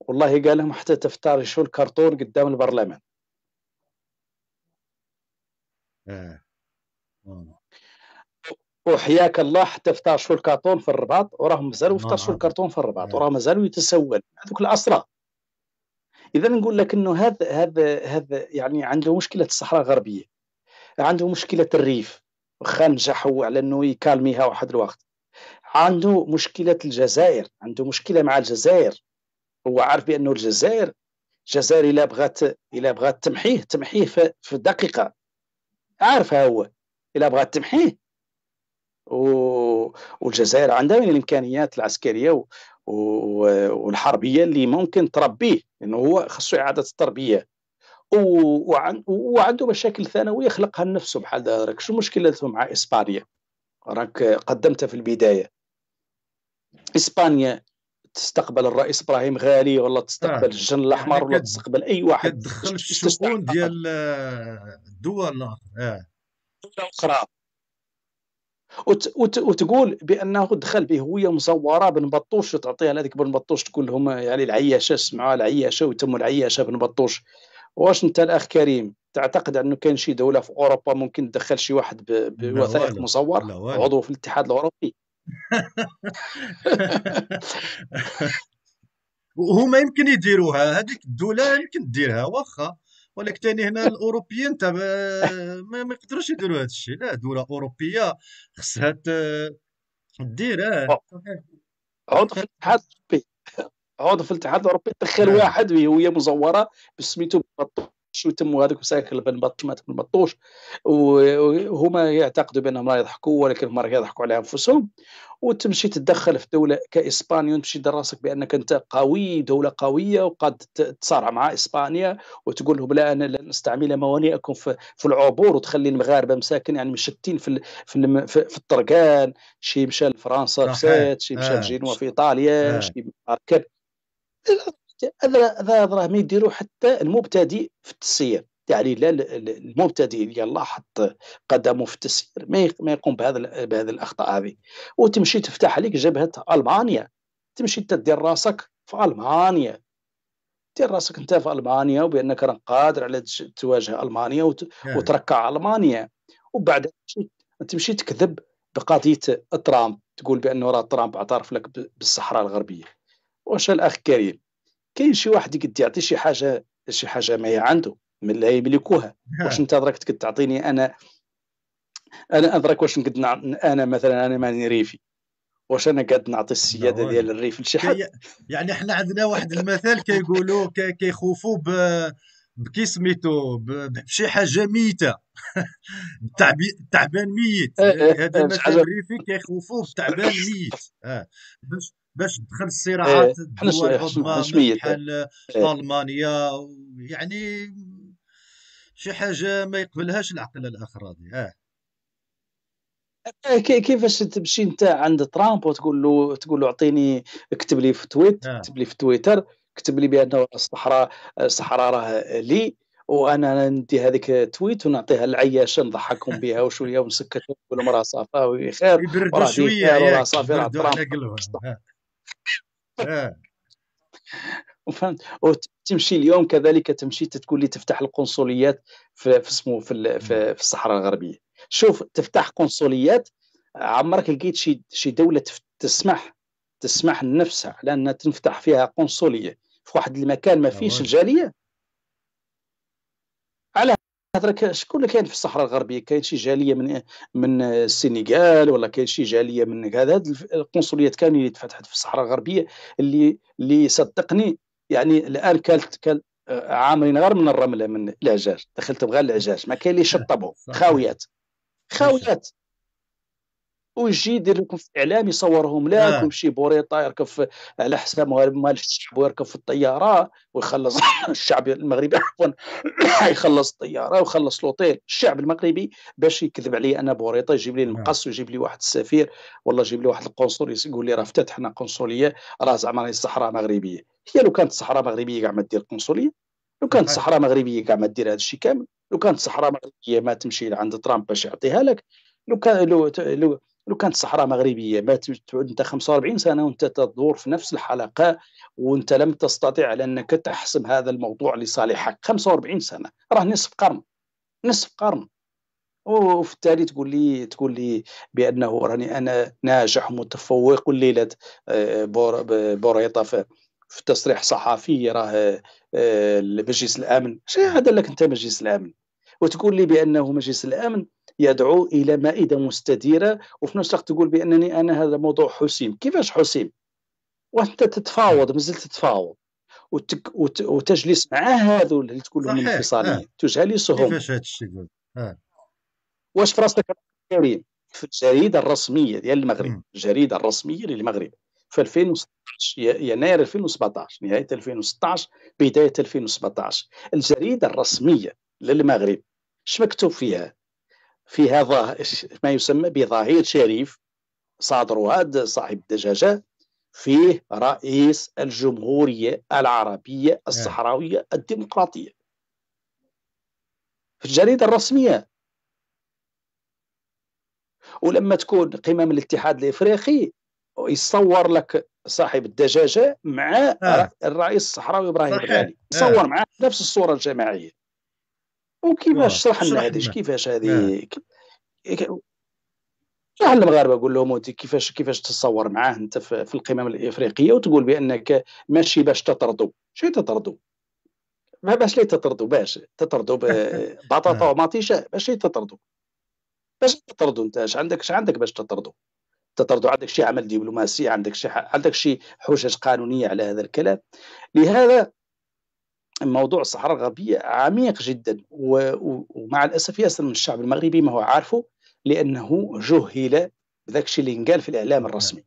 والله قال لهم حتى تفترشوا الكرتون قدام البرلمان آه. وحياك الله حتى افترشوا الكرتون في الرباط وراهم مازالوا شو الكرتون في الرباط آه. وراهم مازالوا يتسول هذوك الاسرى اذا نقول لك انه هذا هذا هذا يعني عنده مشكله الصحراء الغربيه عنده مشكله الريف واخا نجحوا على انه يكالميها واحد الوقت عنده مشكله الجزائر عنده مشكله مع الجزائر هو عارف بانه الجزائر الجزائر الا بغات الا بغات تمحيه تمحيه في دقيقه عارفها هو الا بغات تمحيه و... والجزائر عندها من الامكانيات العسكريه والحربيه اللي ممكن تربيه لانه هو خصو اعاده التربيه وعنده مشاكل ثانويه خلقها لنفسه بحال راك شو مشكلته مع اسبانيا راك قدمتها في البدايه اسبانيا تستقبل الرئيس ابراهيم غالي ولا تستقبل آه. الجن الاحمر يعني ولا تستقبل اي واحد تدخل في الشؤون ديال آه، الدول آه. وت وت وتقول بانه دخل بهويه مزوره بن بطوش وتعطيها لهذيك بن بطوش تقول لهم يعني العياشه اسمع العياشه ويتموا العياشه بن بطوش واش انت الاخ كريم تعتقد انه كان شي دوله في اوروبا ممكن تدخل شي واحد بوثائق مصور عضو في الاتحاد الاوروبي وهما يمكن يديروها هذيك الدوله يمكن ديرها واخا ولكن ثاني هنا الاوروبيين تاع ما يقدروش يديروا هذا الشيء لا دوله اوروبيه خصها دير عضو اه، في الاتحاد الاوروبي عضو في الاتحاد الاوروبي دخل نعم. واحد وهي مزوره بسميتو شو يتموا هذوك مساكن بن بطش ما بطوش وهما يعتقدوا بانهم لا يضحكوا ولكن هما يضحكوا على انفسهم وتمشي تتدخل في دوله كاسبانيا وتمشي دراسك راسك بانك انت قوي دوله قويه وقد تصارع مع اسبانيا وتقول لهم لا انا لن استعمل موانئكم في, في العبور وتخلي المغاربه مساكن يعني مشتين في في, في, في الطرقان شي مشى لفرنسا فسات شي مشى لجنوا آه. في ايطاليا آه. شي ركب هذا هذا راه ما يديروا حتى المبتدئ في التسيير يعني لا المبتدئ اللي لاحظ قدمه في التسيير ما يقوم بهذا بهذه الاخطاء هذه وتمشي تفتح عليك جبهه المانيا تمشي تدير راسك في المانيا دير راسك انت في المانيا وبانك راك قادر على تواجه المانيا وت... نعم. وتركع المانيا وبعد تمشي تكذب بقضيه ترامب تقول بانه راه ترامب اعترف لك بالصحراء الغربيه واش الاخ كريم كاين شي واحد يقد يعطي شي حاجه شي حاجه ما هي عنده من لا يملكوها واش انت دراك تعطيني انا انا ادرك واش نقد انا مثلا انا ماني ريفي واش انا قاعد نعطي السياده ديال الريف لشي حد يعني احنا عندنا واحد المثل كيقولوا كي كيخوفوا ب بكي سميتو بشي حاجه ميته تعبان ميت إيه، إيه، هذا إيه، المثل الريفي كيخوفوا بتعبان ميت آه، باش باش تدخل الصراعات إيه، الدول العظمى بحال إيه. المانيا يعني شي حاجه ما يقبلهاش العقل الاخر هذه اه إيه، كيفاش تمشي انت عند ترامب وتقول له تقول له اعطيني اكتب لي في تويت آه. اكتب لي في تويتر اكتب لي بان الصحراء الصحراء راه لي وانا ندي هذيك تويت ونعطيها للعياشه نضحكهم بها وشويه ونسكتهم ونقول لهم راه صافي وخير يبردوا شويه يبردوا على راه وفهمت إيه. وتمشي اليوم كذلك تمشي تتقول لي تفتح القنصليات في اسمه في, في, الصحراء الغربيه شوف تفتح قنصليات عمرك لقيت شي شي دوله تسمح تسمح لنفسها على انها فيها قنصليه في واحد المكان ما فيش الجاليه هضرك شكون اللي كاين في الصحراء الغربيه كاين شي جاليه من من السنغال ولا كاين شي جاليه من هذا القنصليات كاملين اللي تفتحت في الصحراء الغربيه اللي اللي صدقني يعني الان كانت كان آه، عامرين غير من الرمله من العجاج دخلت بغا العجاج ما كاين اللي شطبوا خاويات خاويات ويجي يدير لكم في الاعلام يصورهم لك ويمشي بوريطه يركب في آه. على حساب مال الشعب ويركب في الطياره ويخلص الشعب المغربي عفوا يخلص الطياره ويخلص لوطيل الشعب المغربي باش يكذب علي انا بوريطه يجيب لي المقص آه. ويجيب لي واحد السفير والله يجيب لي واحد القنصل يقول لي راه فتحنا قنصليه راه زعما راهي الصحراء مغربيه هي لو كانت الصحراء مغربيه كاع ما دير قنصليه لو كانت الصحراء آه. مغربيه كاع ما دير هذا الشيء كامل لو كانت الصحراء مغربيه ما تمشي عند ترامب باش يعطيها لك لو كان لو لو لو كانت الصحراء مغربيه ما تعود انت 45 سنه وانت تدور في نفس الحلقه وانت لم تستطع على انك تحسم هذا الموضوع لصالحك 45 سنه راه نصف قرن نصف قرن وفي التالي تقول لي تقول لي بانه راني انا ناجح ومتفوق والليله آه، بوريطه في في تصريح صحفي راه آه، مجلس الامن شنو هذا لك انت مجلس الامن وتقول لي بانه مجلس الامن يدعو الى مائده مستديره وفي نفس الوقت تقول بانني انا هذا موضوع حسيم كيفاش حسيم وانت تتفاوض مازلت تتفاوض وتك وت... وتجلس مع هذو اللي تقول لهم الانفصاليين آه. تجالسهم كيفاش هذا الشيء آه. واش في راسك كريم في الجريده الرسميه ديال المغرب الجريده الرسميه للمغرب في 2016 يناير 2017 نهايه 2016 بدايه 2017 الجريده الرسميه للمغرب اش مكتوب فيها فيها ما يسمى بظهير شريف صادر هذا صاحب الدجاجة فيه رئيس الجمهورية العربية نعم. الصحراوية الديمقراطية في الجريدة الرسمية ولما تكون قمم الاتحاد الافريقي يصور لك صاحب الدجاجه مع آه. الرئيس الصحراوي ابراهيم الغالي يصور معه نعم. معاه نفس الصوره الجماعيه وكيفاش آه، شرح لنا هذه كيفاش هذه آه. شرح المغاربه قول لهم كيفاش كيفاش تتصور معاه انت في القمم الافريقيه وتقول بانك ماشي باش تطردوا شي تطردوا ما باش لي تطردوا باش تطردوا بطاطا آه. وماطيشة باش تطردوا باش تطردوا انت اش عندك اش عندك باش تطردوا تطردوا عندك شي عمل دبلوماسي عندك شي عندك شي حجج قانونيه على هذا الكلام لهذا موضوع الصحراء الغربية عميق جدا ومع الأسف ياسر من الشعب المغربي ما هو عارفه لأنه جهل بذاك الشيء اللي ينقال في الإعلام الرسمي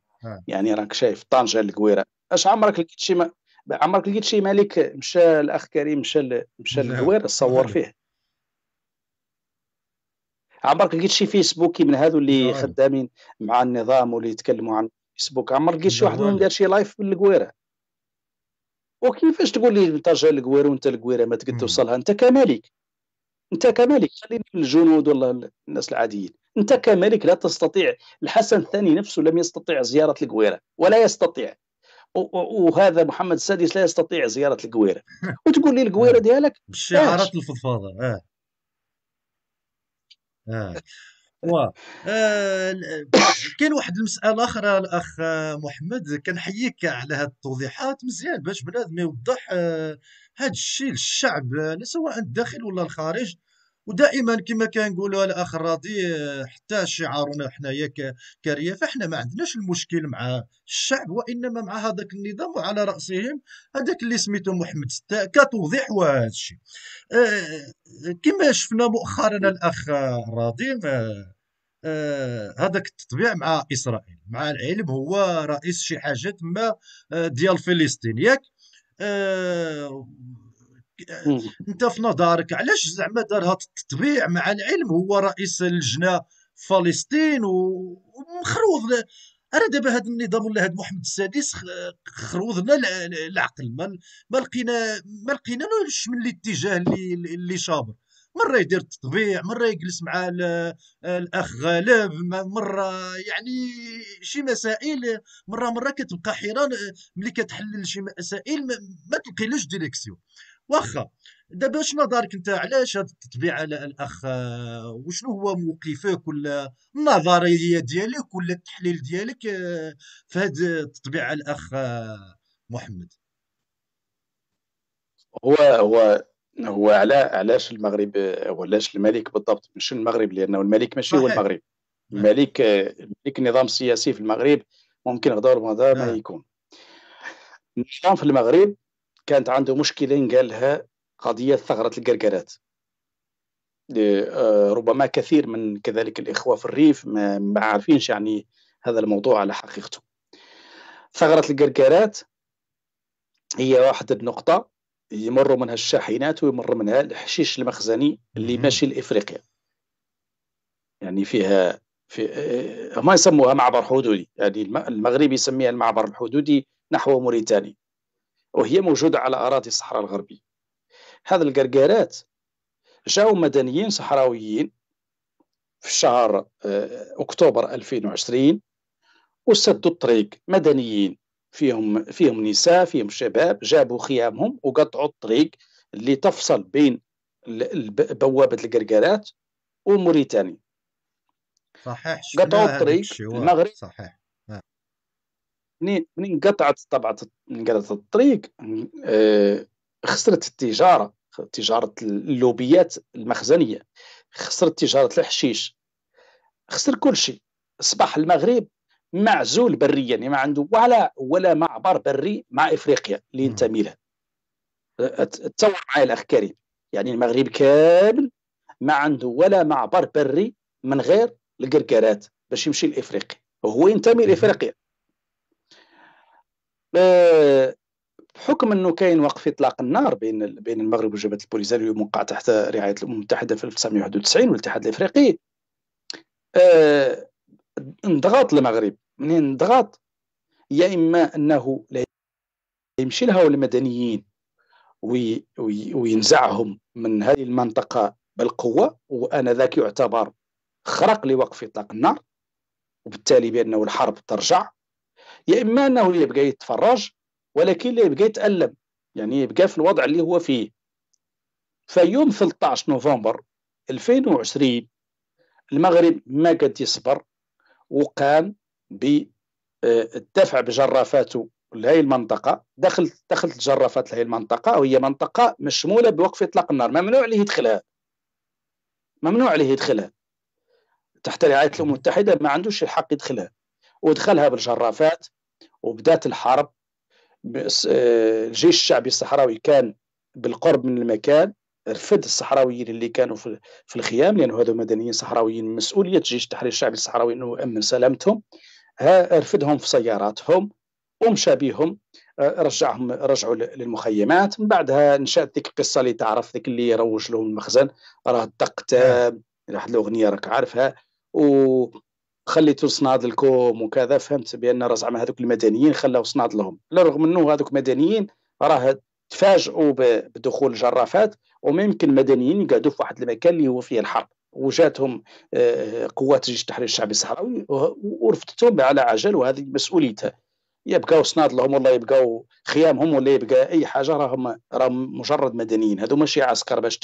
يعني راك شايف طنجة القويرة اش عمرك لقيت شي ما عمرك لقيت شي مالك مشى الاخ كريم مشى مشى القويرة صور فيه عمرك لقيت شي فيسبوكي من هذو اللي خدامين مع النظام واللي يتكلموا عن فيسبوك عمرك لقيت شي واحد منهم دار شي لايف القويره وكيفاش تقول لي ترجع الكوير وانت الكويره ما تقدر توصلها انت كملك انت كملك خلينا الجنود ولا الناس العاديين انت كملك لا تستطيع الحسن الثاني نفسه لم يستطيع زياره الكويره ولا يستطيع وهذا محمد السادس لا يستطيع زياره الكويره وتقول لي الكويره آه. ديالك بالشعارات الفضفاضه اه اه واه كاين واحد المساله اخرى الاخ محمد كنحييك على هذه التوضيحات مزيان باش بنادم يوضح هذا آه، الشيء للشعب آه، سواء الداخل ولا الخارج ودائما كما كنقولوا الاخ الراضي حتى شعارنا حنايا كريافه حنا ما عندناش المشكل مع الشعب وانما مع هذاك النظام وعلى راسهم هذاك اللي سميته محمد ستة كتوضيح وهذا الشيء آه، كما شفنا مؤخرا الاخ الراضي آه، آه، هذاك التطبيع مع اسرائيل مع العلم هو رئيس شي حاجه تما ديال فلسطين ياك انت في نظرك علاش زعما دار هذا التطبيع مع العلم هو رئيس اللجنه فلسطين ومخروض انا دابا هذا النظام ولا هذا محمد السادس خروضنا العقل ما لقينا ما لقيناش من الاتجاه اللي اللي شابر مره يدير التطبيع مره يجلس مع الاخ غالب مره يعني شي مسائل مره مره كتبقى حيران ملي كتحلل شي مسائل ما تلقيلوش ديريكسيون واخا دابا شنو نظرك انت علاش هاد التتبع على الاخ وشنو هو موقفك ولا النظريه ديالك ولا التحليل ديالك آه، في هاد التتبع على الاخ آه، محمد هو هو هو على علاش المغرب ولاش الملك بالضبط مش المغرب لانه الملك ماشي هو المغرب نعم. الملك آه، الملك النظام السياسي في المغرب ممكن غدار ما نعم. يكون النظام في المغرب كانت عنده مشكله قالها قضيه ثغره القرقرات آه، ربما كثير من كذلك الاخوه في الريف ما عارفينش يعني هذا الموضوع على حقيقته ثغره القرقرات هي واحد النقطه يمر منها الشاحنات ويمر منها الحشيش المخزني اللي ماشي لافريقيا يعني فيها في آه، ما يسموها معبر حدودي يعني المغرب يسميها المعبر الحدودي نحو موريتانيا وهي موجودة على أراضي الصحراء الغربية هذا القرقارات جاءوا مدنيين صحراويين في شهر آه، أكتوبر 2020 وسدوا الطريق مدنيين فيهم فيهم نساء فيهم شباب جابوا خيامهم وقطعوا الطريق اللي تفصل بين بوابة القرقارات وموريتانيا صحيح قطعوا الطريق المغرب صحيح منين منين انقطعت طبعا انقطعت الطريق آه، خسرت التجاره تجاره اللوبيات المخزنيه خسرت تجاره الحشيش خسر كل شيء اصبح المغرب معزول بريا يعني ما عنده ولا ولا معبر بري مع افريقيا اللي ينتمي لها تصور معايا الاخ كريم يعني المغرب كامل ما عنده ولا معبر بري من غير القرقرات باش يمشي لافريقيا وهو ينتمي لافريقيا بحكم آه، انه كاين وقف اطلاق النار بين بين المغرب وجبهه البوليزاريو موقع تحت رعايه الامم المتحده في 1991 والاتحاد الافريقي آه، انضغط المغرب منين انضغط يا اما انه لا يمشي لها المدنيين وينزعهم من هذه المنطقه بالقوه وانا ذاك يعتبر خرق لوقف اطلاق النار وبالتالي بانه الحرب ترجع يا اما انه يبقى يتفرج ولكن لا يبقى يتالم يعني يبقى في الوضع اللي هو فيه فيوم 13 نوفمبر 2020 المغرب ما قد يصبر وقام بالدفع آه، بجرافاته لهي المنطقة دخلت دخلت جرافات لهي المنطقة وهي منطقة مشمولة بوقف إطلاق النار ممنوع عليه يدخلها ممنوع عليه يدخلها تحت رعاية الأمم المتحدة ما عندوش الحق يدخلها ودخلها بالجرافات وبدات الحرب آه، الجيش الشعبي الصحراوي كان بالقرب من المكان رفد الصحراويين اللي كانوا في الخيام لانه هذو مدنيين صحراويين من مسؤوليه جيش التحرير الشعبي الصحراوي انه يامن سلامتهم رفدهم في سياراتهم ومشى بهم آه، رجعهم رجعوا للمخيمات من بعدها نشات ديك القصه اللي تعرف ديك اللي يروج لهم المخزن راه الدق تام واحد الاغنيه راك عارفها و خليتو صناد لكم وكذا فهمت بان راه زعما هذوك المدنيين خلاو صناد لهم على الرغم انه هذوك المدنيين راه تفاجئوا بدخول الجرافات وما يمكن المدنيين يقعدوا في واحد المكان اللي هو فيه الحرب وجاتهم آه، قوات جيش التحرير الشعبي الصحراوي ورفضتهم على عجل وهذه مسؤوليتها يبقاو صناد لهم ولا يبقاو خيامهم ولا يبقى اي حاجه راهم راهم مجرد مدنيين هذو ماشي عسكر باش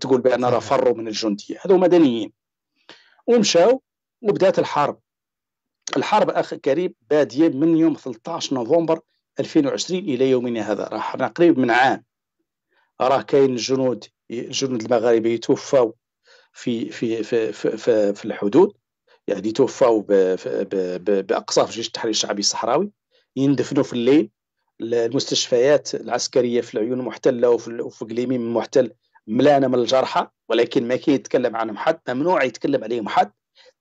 تقول بان راه فروا من الجنديه هذو مدنيين ومشاو بدات الحرب الحرب اخ كريم باديه من يوم 13 نوفمبر 2020 الى يومنا هذا راه قريب من عام راه كاين الجنود الجنود المغاربه يتوفاو في في في في, في, في الحدود يعني توفاو باقصاف جيش التحرير الشعبي الصحراوي يندفنوا في الليل المستشفيات العسكريه في العيون المحتله وفي قليمين المحتل ملانه من الجرحى ولكن ما كيتكلم عنهم حد ممنوع يتكلم عليهم حد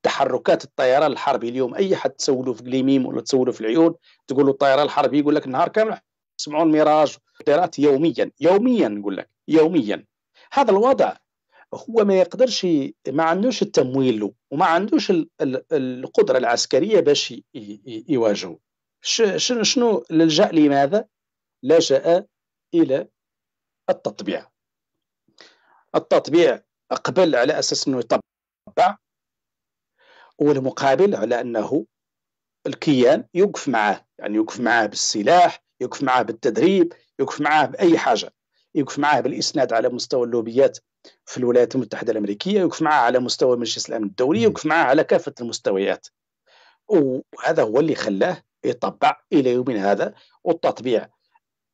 تحركات الطيران الحربي اليوم اي حد تسولو في قليميم ولا تسولو في العيون تقولوا الطيران الحربي يقول لك نهار كامل يسمعون ميراج طيارات يوميا يوميا نقول لك يوميا هذا الوضع هو ما يقدرش ما عندوش التمويل له وما عندوش القدره العسكريه باش يواجهوا شنو شنو لجا لماذا لجا الى التطبيع التطبيع قبل على اساس انه يطبع والمقابل على انه الكيان يوقف معاه يعني يوقف معاه بالسلاح يوقف معاه بالتدريب يوقف معاه باي حاجه يوقف معاه بالاسناد على مستوى اللوبيات في الولايات المتحده الامريكيه يوقف معاه على مستوى مجلس الامن الدولي يوقف معاه على كافه المستويات وهذا هو اللي خلاه يطبع الى يومنا هذا والتطبيع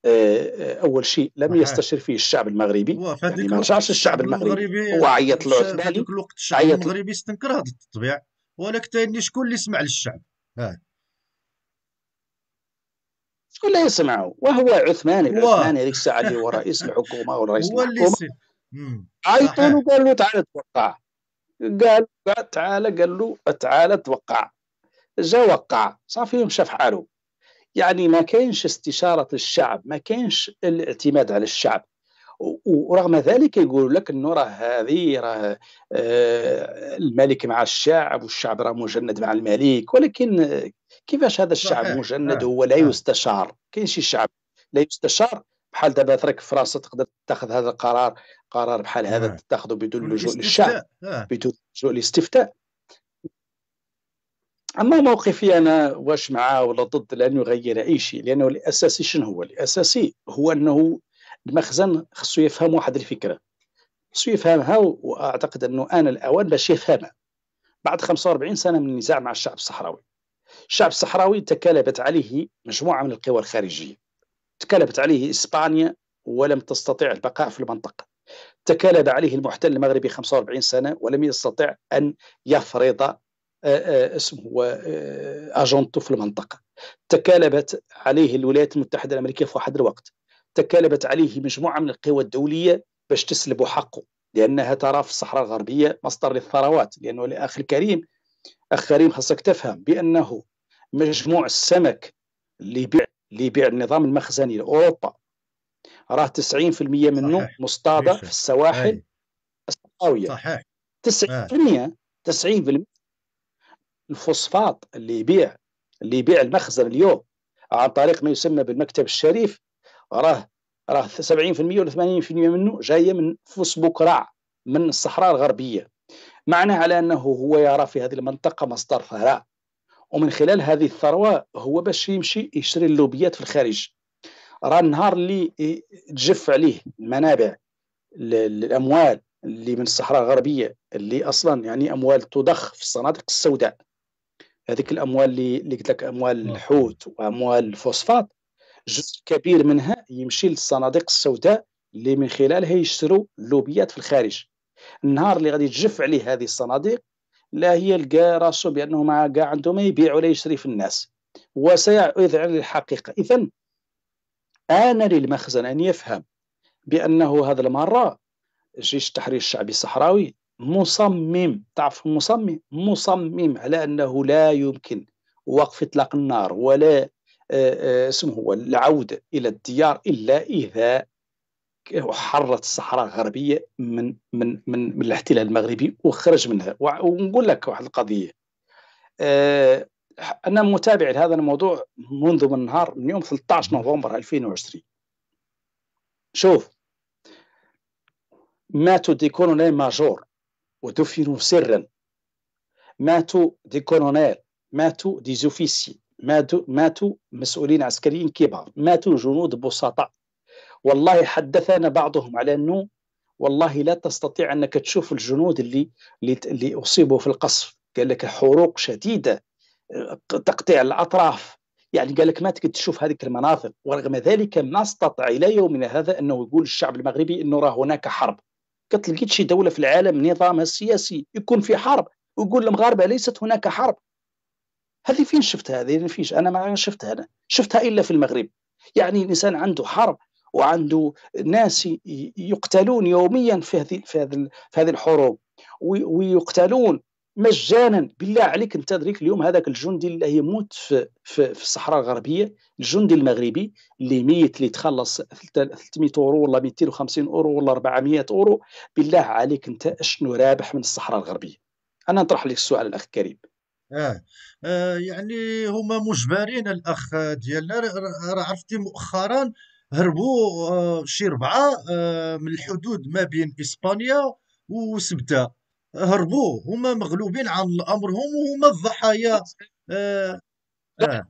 آه، آه، اول شيء لم يستشر فيه الشعب المغربي يعني ما رجعش الشعب المغربي وعيط له يعني؟ عيط المغربي استنكر هذا التطبيع ولك تاني شكون اللي يسمع للشعب ها شكون اللي يسمعه وهو عثمان العثماني هذيك الساعه اللي هو رئيس الحكومه والرئيس هو اللي عيطوا له قال له تعال توقع قال تعال قال له تعال توقع جا وقع صافي مشى في حاله يعني ما كاينش استشاره الشعب ما كاينش الاعتماد على الشعب ورغم ذلك يقول لك انه راه هذه راه آه، الملك مع الشعب والشعب راه مجند مع الملك ولكن كيفاش هذا الشعب مجند هو لا يستشار كاين شي شعب لا يستشار بحال دابا ترك في تقدر تاخذ هذا القرار قرار بحال هذا تاخذه بدون لجوء للشعب بدون لجوء للاستفتاء اه. اما موقفي انا واش معاه ولا ضد لن يغير اي شيء لانه الاساسي شنو هو؟ الاساسي هو انه المخزن خصو يفهم واحد الفكره خصو يفهمها واعتقد انه انا الاوان باش يفهمها بعد 45 سنه من النزاع مع الشعب الصحراوي الشعب الصحراوي تكالبت عليه مجموعه من القوى الخارجيه تكالبت عليه اسبانيا ولم تستطع البقاء في المنطقه تكالب عليه المحتل المغربي 45 سنه ولم يستطع ان يفرض آه، آه، اسمه اجنته آه، في المنطقه تكالبت عليه الولايات المتحده الامريكيه في واحد الوقت تكالبت عليه مجموعة من القوى الدولية باش تسلبوا حقه لأنها ترى في الصحراء الغربية مصدر للثروات لأنه الأخ الكريم أخ كريم خاصك تفهم بأنه مجموع السمك اللي يبيع اللي يبيع النظام المخزني لاوروبا راه 90% منه صحيح. مصطادة في السواحل الصحراوية صحيح 90% 90% الفوسفات اللي يبيع اللي يبيع المخزن اليوم عن طريق ما يسمى بالمكتب الشريف راه راه 70% ولا 80% منه جايه من فوس بكرع من الصحراء الغربيه معناه على انه هو يرى في هذه المنطقه مصدر ثراء ومن خلال هذه الثروه هو باش يمشي يشري اللوبيات في الخارج راه النهار اللي تجف عليه المنابع الاموال اللي من الصحراء الغربيه اللي اصلا يعني اموال تضخ في الصناديق السوداء هذيك الاموال اللي قلت لك اموال الحوت واموال الفوسفات جزء كبير منها يمشي للصناديق السوداء اللي من خلالها يشتروا اللوبيات في الخارج النهار اللي غادي تجف عليه هذه الصناديق لا هي لقى راسو بانه ما كاع عنده ما يبيع ولا يشري في الناس وسيذعر للحقيقه اذا انا للمخزن ان يفهم بانه هذا المره جيش التحرير الشعبي الصحراوي مصمم تعرف مصمم مصمم على انه لا يمكن وقف اطلاق النار ولا اسمه هو العودة إلى الديار إلا إذا حرت الصحراء الغربية من من من, من الاحتلال المغربي وخرج منها ونقول لك واحد القضية آه، أنا متابع لهذا الموضوع منذ من نهار من يوم 13 نوفمبر 2020 شوف ماتوا دي كولونيل ماجور ودفنوا سرا ماتوا دي كولونيل ماتوا دي زوفيسي ماتوا ماتوا مسؤولين عسكريين كبار ماتوا جنود بسطاء والله حدثنا بعضهم على انه والله لا تستطيع انك تشوف الجنود اللي اللي اصيبوا في القصف قال لك حروق شديده تقطيع الاطراف يعني قال لك ما تقدر تشوف هذه المناطق ورغم ذلك ما استطاع الى يومنا هذا انه يقول الشعب المغربي انه راه هناك حرب كتلقيت شي دوله في العالم نظامها السياسي يكون في حرب ويقول المغاربه ليست هناك حرب هذه فين شفتها هذه فيش انا ما شفتها انا شفتها الا في المغرب يعني الانسان عنده حرب وعنده ناس يقتلون يوميا في هذه في هذه في هذه الحروب ويقتلون مجانا بالله عليك انت تدرك اليوم هذاك الجندي اللي يموت في, في, في الصحراء الغربيه الجندي المغربي اللي ميت اللي تخلص 300 اورو ولا 250 اورو ولا 400 اورو بالله عليك انت اشنو رابح من الصحراء الغربيه انا نطرح لك السؤال الاخ كريم آه. اه يعني هما مجبرين الاخ ديالنا راه عرفتي مؤخرا هربوا آه شي ربعه آه من الحدود ما بين اسبانيا وسبته هربوا هما مغلوبين عن امرهم وهما الضحايا آه آه.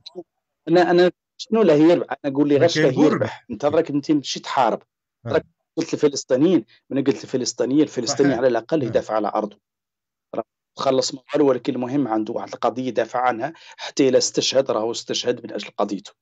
انا انا شنو لا هي ربح انا قول لي غير يربح انت راك انت مشي تحارب آه. قلت الفلسطينيين من قلت الفلسطينيين الفلسطيني على الاقل آه. يدافع على ارضه تخلص من والو ولكن المهم عنده واحد القضيه دافع عنها حتى الى استشهد راهو استشهد من اجل قضيته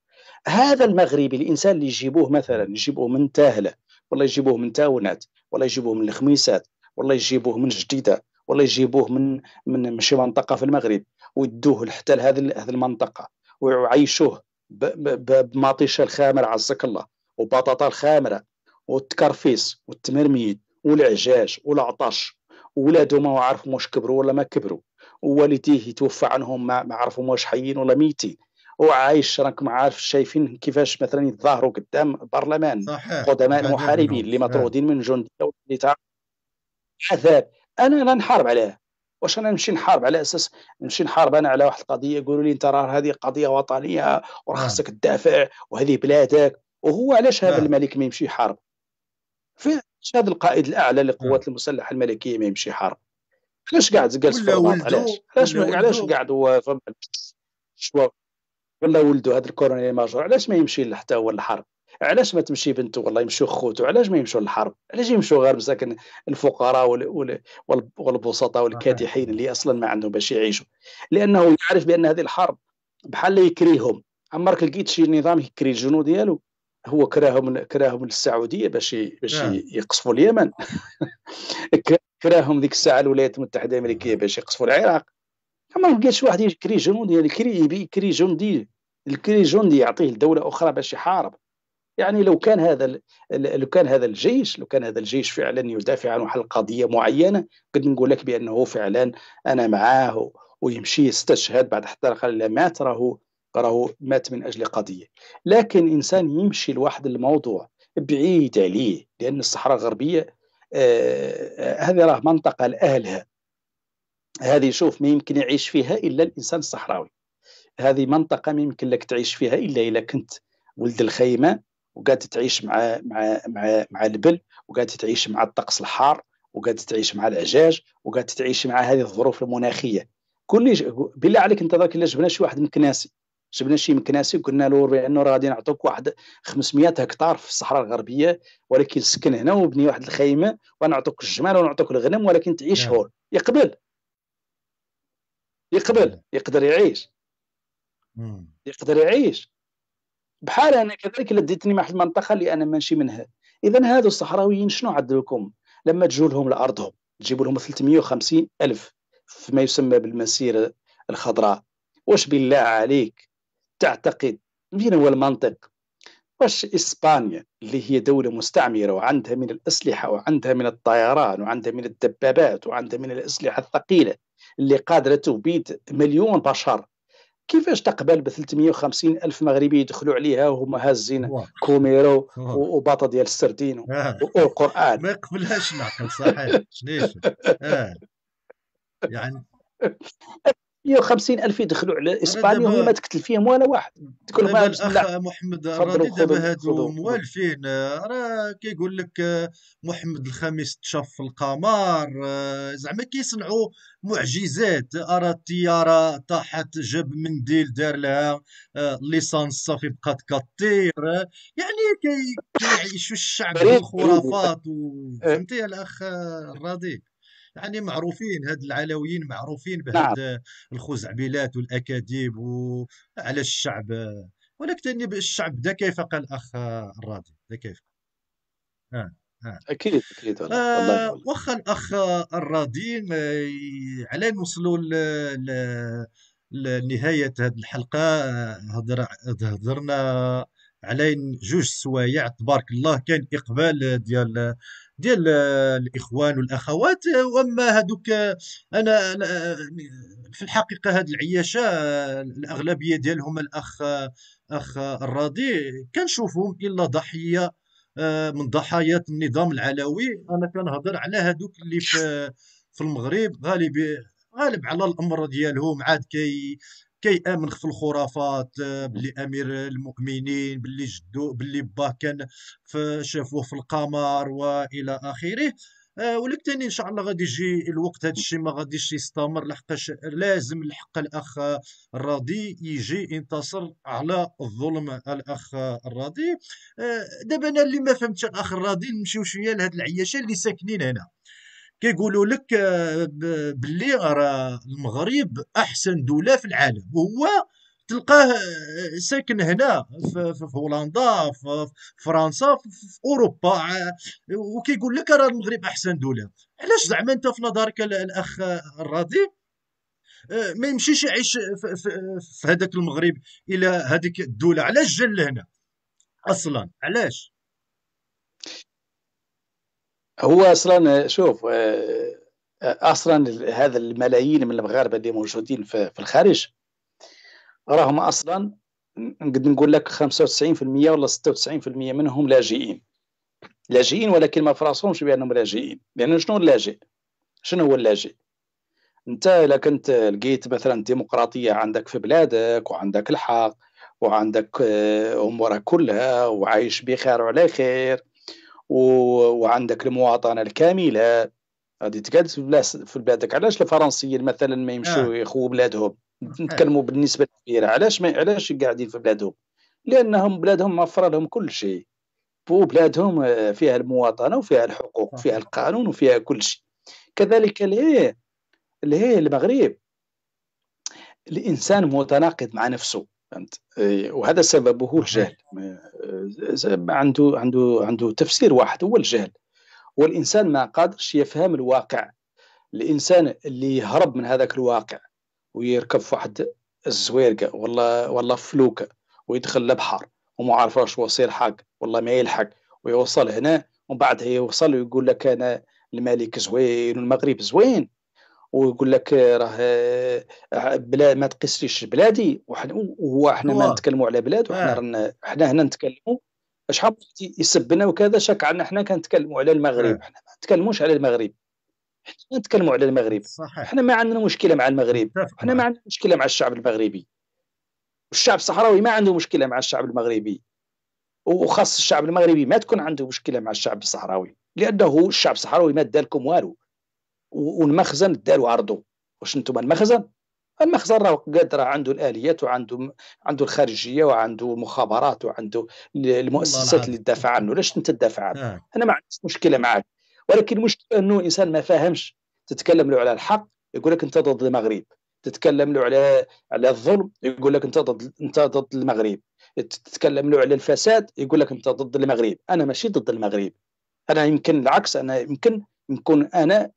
هذا المغربي الانسان اللي يجيبوه مثلا يجيبوه من تاهله ولا يجيبوه من تاونات ولا يجيبوه من الخميسات ولا يجيبوه من جديده ولا يجيبوه من من شي منطقه في المغرب ويدوه حتى لهذه المنطقه ويعيشوه بمطيشه الخامره عزك الله وبطاطا الخامره والتكرفيس والتمرميد والعجاج والعطش ولادو ما عارفهم واش كبروا ولا ما كبروا ووالديه يتوفى عنهم ما عارفهم واش حيين ولا ميتين وعايش راك ما عارف شايفين كيفاش مثلا يتظاهروا قدام البرلمان قدماء المحاربين اللي مطرودين من جندي اللي عذاب انا لا نحارب عليه واش انا نمشي نحارب على اساس نمشي نحارب انا على واحد القضيه يقولوا لي انت راه هذه قضيه وطنيه وراه نعم. تدافع وهذه بلادك وهو علاش هذا نعم. الملك ما يمشي يحارب هذا القائد الاعلى للقوات آه. المسلحه الملكيه ما يمشي حرب علاش قاعد جالس في الرباط علاش علاش علاش قاعد هو شو ولا ولده هذا الكورونيل ماجور علاش ما يمشي حتى هو للحرب علاش ما تمشي بنته والله يمشيو خوته علاش ما يمشوا للحرب علاش يمشوا غير مساكن الفقراء والبسطاء والكادحين آه. اللي اصلا ما عندهم باش يعيشوا لانه يعرف بان هذه الحرب بحال يكريهم عمرك لقيت شي نظام يكري الجنود ديالو هو كراهم كراهم للسعوديه باش باش نعم. يقصفوا اليمن كراهم ديك الساعه الولايات المتحده الامريكيه باش يقصفوا العراق ما لقاش واحد يكري جنود يعني كري يكري جندي الكري جندي يعطيه لدوله اخرى باش يحارب يعني لو كان هذا لو كان هذا الجيش لو كان هذا الجيش فعلا يدافع عن واحد القضيه معينه قد نقول لك بانه فعلا انا معاه ويمشي يستشهد بعد حتى قال لا مات راهو راه مات من اجل قضيه لكن انسان يمشي لواحد الموضوع بعيد عليه لان الصحراء الغربيه آه،, آه هذه راه منطقه لاهلها هذه شوف ما يمكن يعيش فيها الا الانسان الصحراوي هذه منطقه ما يمكن لك تعيش فيها الا إذا كنت ولد الخيمه وقاعد تعيش مع مع مع مع البل وقاعد تعيش مع الطقس الحار وقاعد تعيش مع العجاج وقاعد تعيش مع هذه الظروف المناخيه كل بالله عليك انت ذاك الا جبنا شي واحد مكناسي جبنا شي مكناسي وقلنا له بانه راه غادي نعطوك واحد 500 هكتار في الصحراء الغربيه ولكن سكن هنا وبني واحد الخيمه ونعطوك الجمال ونعطوك الغنم ولكن تعيش نعم. هون يقبل يقبل نعم. يقدر يعيش يقدر يعيش بحال انا كذلك لديتني واحد المنطقه اللي انا ماشي منها اذا هادو الصحراويين شنو عدل لكم لما تجوا لهم لارضهم تجيبوا لهم 350 الف فيما يسمى بالمسيره الخضراء واش بالله عليك تعتقد من هو المنطق واش اسبانيا اللي هي دوله مستعمره وعندها من الاسلحه وعندها من الطيران وعندها من الدبابات وعندها من الاسلحه الثقيله اللي قادره تبيد مليون بشر كيفاش تقبل ب 350 الف مغربي يدخلوا عليها وهم هازين كوميرو وباطا ديال السردين آه. والقران ما يقبلهاش العقل صحيح ليش آه. يعني 150 الف يدخلوا على اسبانيا وهي ما تقتل فيهم ولا واحد تقول لهم الله محمد الرادي دابا هادو موالفين راه كيقول لك آه، محمد الخامس تشاف في القمر آه، زعما كيصنعوا معجزات ارى الطياره طاحت جاب منديل دار لها آه، ليسانس صافي بقات كطير يعني كيعيشوا الشعب بالخرافات إيه. فهمتي الاخ الرادي يعني معروفين هاد العلويين معروفين بهاد نعم. الخزعبلات والاكاذيب وعلى الشعب ولكن تاني الشعب ذا كيف قال الاخ الراضي ذا كيف آه. آه. اكيد اكيد آه واخا الاخ الراضي على نوصلوا لنهايه هذه الحلقه آه، هضر هضرنا على جوج سوايع تبارك الله كان اقبال ديال ديال الاخوان والاخوات واما هذوك انا في الحقيقه هذه العياشه الاغلبيه ديالهم الاخ اخ الراضي كنشوفهم الا ضحيه آه، من ضحايا النظام العلوي انا كنهضر على هذوك اللي في في المغرب غالب غالب على الامر ديالهم عاد كي كيامن في الخرافات آه، باللي امير المؤمنين باللي جدو باللي باه كان شافوه في القمر والى اخره آه، ولك تاني ان شاء الله غادي يجي الوقت هذا الشيء ما غاديش يستمر لحقاش لازم الحق الاخ الراضي يجي ينتصر على الظلم الاخ الراضي آه، دابا انا اللي ما فهمتش الاخ الراضي نمشيو شويه لهاد العياشه اللي ساكنين هنا كيقولوا لك آه، باللي راه المغرب احسن دوله في العالم وهو تلقاه آه، ساكن هنا في هولندا في فرنسا في اوروبا وكيقول لك راه المغرب احسن دوله علاش زعما انت في نظرك الاخ الراضي آه، ما يمشيش يعيش في هذاك المغرب الى هذيك الدوله علاش جا لهنا اصلا علاش هو اصلا شوف آه، اصلا هذا الملايين من المغاربه اللي موجودين في الخارج راهم اصلا نقد نقول لك 95% ولا 96% منهم لاجئين لاجئين ولكن ما فراسهمش بانهم لاجئين لان شنو اللاجئ شنو هو اللاجئ انت الا كنت لقيت مثلا ديمقراطيه عندك في بلادك وعندك الحق وعندك آه، امورك كلها وعايش بخير وعلى خير وعندك المواطنه الكامله غادي تقعد في في بلادك علاش الفرنسيين مثلا ما يمشيو آه. يخو بلادهم آه. نتكلموا بالنسبه الكبيره علاش ما علاش قاعدين في بلادهم لانهم بلادهم مفر لهم كل شيء وبلادهم آه، فيها المواطنه وفيها الحقوق وفيها القانون وفيها كل شيء كذلك اللي هي المغرب الانسان متناقض مع نفسه فهمت إيه، وهذا سببه الجهل عنده عنده عنده تفسير واحد هو الجهل والانسان ما قادرش يفهم الواقع الانسان اللي يهرب من هذاك الواقع ويركب في واحد الزويرقه ولا ولا فلوكه ويدخل البحر وما عارف واش يلحق والله ما يلحق ويوصل هنا ومن بعد يوصل ويقول لك انا الملك زوين والمغرب زوين ويقول لك راه آه، بلا ما تقيسليش بلادي وهو حنا ما نتكلموا على بلاد وحنا آه. رن... حنا هنا نتكلموا شحال يسبنا وكذا شك عنا حنا كنتكلموا على المغرب آه. حنا ما نتكلموش على المغرب حنا نتكلموا على المغرب صحيح. حنا ما عندنا مشكله مع المغرب حنا ما عندنا مشكله مع الشعب المغربي والشعب الصحراوي ما عنده مشكله مع الشعب المغربي وخاص الشعب المغربي ما تكون عنده مشكله مع الشعب الصحراوي لانه الشعب الصحراوي ما دالكم والو والمخزن داروا عرضه واش انتم المخزن المخزن راه قادر عنده الاليات وعنده عنده الخارجيه وعنده مخابرات وعنده المؤسسات اللي تدافع عنه علاش انت تدافع عنه آه. انا ما عنديش مشكله معك ولكن المشكله انه انسان ما فاهمش تتكلم له على الحق يقول لك انت ضد المغرب تتكلم له على على الظلم يقول لك انت ضد انت ضد المغرب تتكلم له على الفساد يقول لك انت ضد المغرب انا ماشي ضد المغرب انا يمكن العكس انا يمكن نكون انا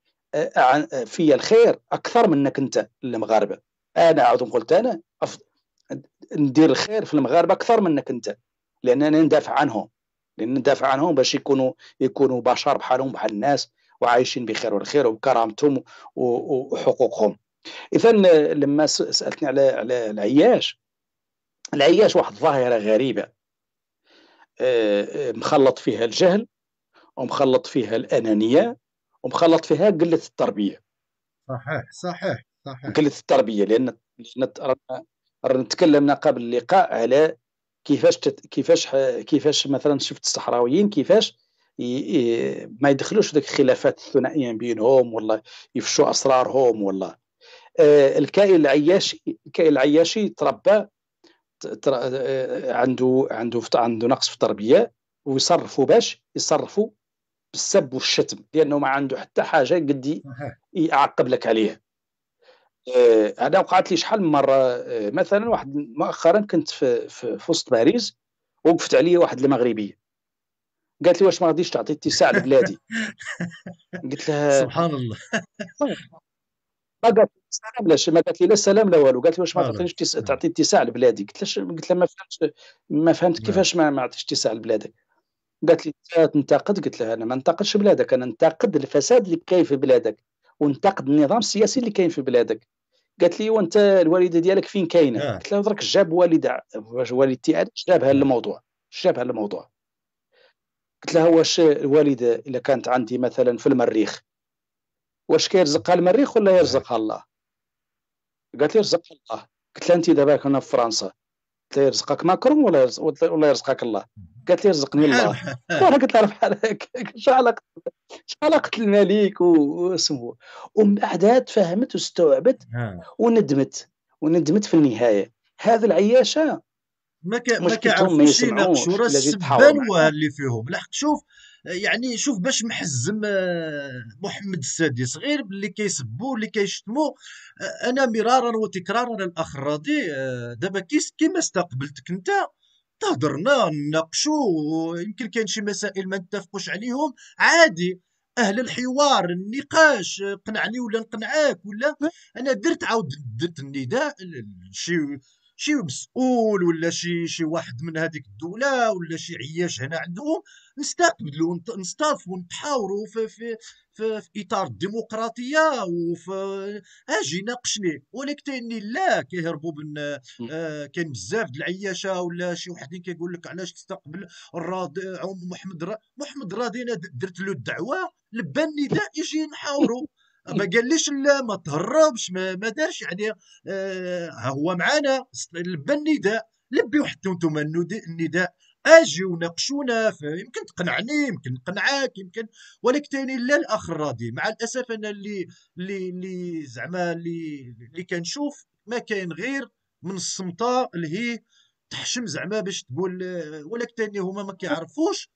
في الخير اكثر منك انت المغاربه انا عاود قلت انا ندير الخير في المغاربه اكثر منك انت لاننا ندافع عنهم لان ندافع عنهم باش يكونوا يكونوا بشر بحالهم بحال الناس وعايشين بخير والخير وكرامتهم وحقوقهم اذا لما سالتني على على العياش العياش واحد ظاهره غريبه آه، آه، مخلط فيها الجهل ومخلط فيها الانانيه ومخلط فيها قله التربيه صحيح صحيح صحيح قله التربيه لان رانا تكلمنا قبل اللقاء على كيفاش تت... كيفاش كيفاش مثلا شفت الصحراويين كيفاش ي... ما يدخلوش ذيك الخلافات الثنائيه بينهم ولا يفشوا اسرارهم ولا آه الكائن العياشي الكائن العياشي تربى آه، عنده عنده عنده نقص في التربيه ويصرفوا باش يصرفوا بالسب والشتم لانه ما عنده حتى حاجه قد يعقب لك عليها آه، هذا آه وقعت لي شحال من مره آه مثلا واحد مؤخرا كنت في, في, في وسط باريس وقفت عليا واحد المغربيه قالت لي واش ما غاديش تعطي اتساع لبلادي قلت لها سبحان الله ما قالت لي سلام لا ما قالت لي لا سلام لا والو قالت لي واش ما تعطينيش تعطي اتساع لبلادي قلت لها قلت لها ما فهمتش ما فهمت نعم. كيفاش ما عطيتش اتساع لبلادك قالت لي تنتقد قلت لها انا ما ننتقدش بلادك انا ننتقد الفساد اللي كاين في بلادك وننتقد النظام السياسي اللي كاين في بلادك قالت لي وانت أيوة، الوالده ديالك فين كاينه آه. قلت لها درك جاب والد والدتي علاش جابها للموضوع جابها للموضوع قلت لها واش الوالده اذا كانت عندي مثلا في المريخ واش كيرزقها المريخ ولا يرزقها الله قالت لي يرزقها الله قلت لها انت دابا كنا في فرنسا يرزقك ماكرون ولا ولا يرزقك الله قالت لي رزقني الله وانا قلت لها بحال هكاك شو علاقه شو علاقه الملك واسمه ومن بعدها تفهمت واستوعبت وندمت وندمت في النهايه هذا العياشه ما كا ما كيعرفوش يناقشوا راه السبان اللي فيهم لحق شوف يعني شوف باش محزم آه، محمد السادس غير باللي كيسبوا اللي كيشتموا آه، انا مرارا وتكرارا الاخ الراضي آه، دابا كيس كيما استقبلتك انت تهضرنا نناقشوا يمكن كاين شي مسائل ما نتفقوش عليهم عادي اهل الحوار النقاش قنعني ولا نقنعك ولا انا درت عاود درت النداء شي شي مسؤول ولا شي شي واحد من هذيك الدوله ولا شي عياش هنا عندهم نستقبلوا نستافوا ونتحاوروا في, في, في, في اطار الديمقراطيه وفي اجي ناقشني ولكن لا كيهربوا من آه كاين بزاف د العياشه ولا شي وحدين كيقول لك علاش تستقبل الراضي محمد را محمد راضينا درت له الدعوه لبى النداء يجي نحاوروا ما إيه. قاليش لا ما تهربش ما, ما دارش يعني آه هو معانا لبى النداء لبي حتى انتم النداء اجي وناقشونا يمكن تقنعني يمكن نقنعك يمكن ولكن تاني لا الاخ الراضي مع الاسف انا اللي اللي اللي زعما اللي اللي كنشوف ما كاين غير من الصمتة اللي هي تحشم زعما باش تقول آه، ولكن تاني هما ما كيعرفوش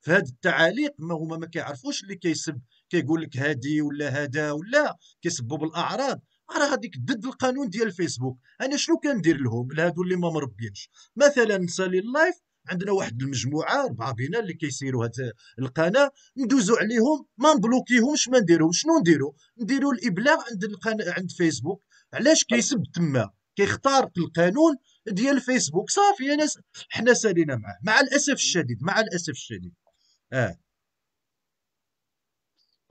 في هاد التعاليق ما هما ما كيعرفوش اللي كيسب كيقول لك هادي ولا هذا ولا كيسبوا بالاعراض راه غاديك ضد القانون ديال الفيسبوك انا شنو كندير لهم لهادو اللي ما مربينش مثلا نسالي اللايف عندنا واحد المجموعه اربعه بينا اللي كيسيروا هاد القناه ندوزو عليهم ما نبلوكيهمش ما نديرو شنو نديرو نديرو الابلاغ عند القناه عند فيسبوك علاش كيسب تما كيختار القانون ديال فيسبوك صافي انا حنا سالينا معاه مع الاسف الشديد مع الاسف الشديد اه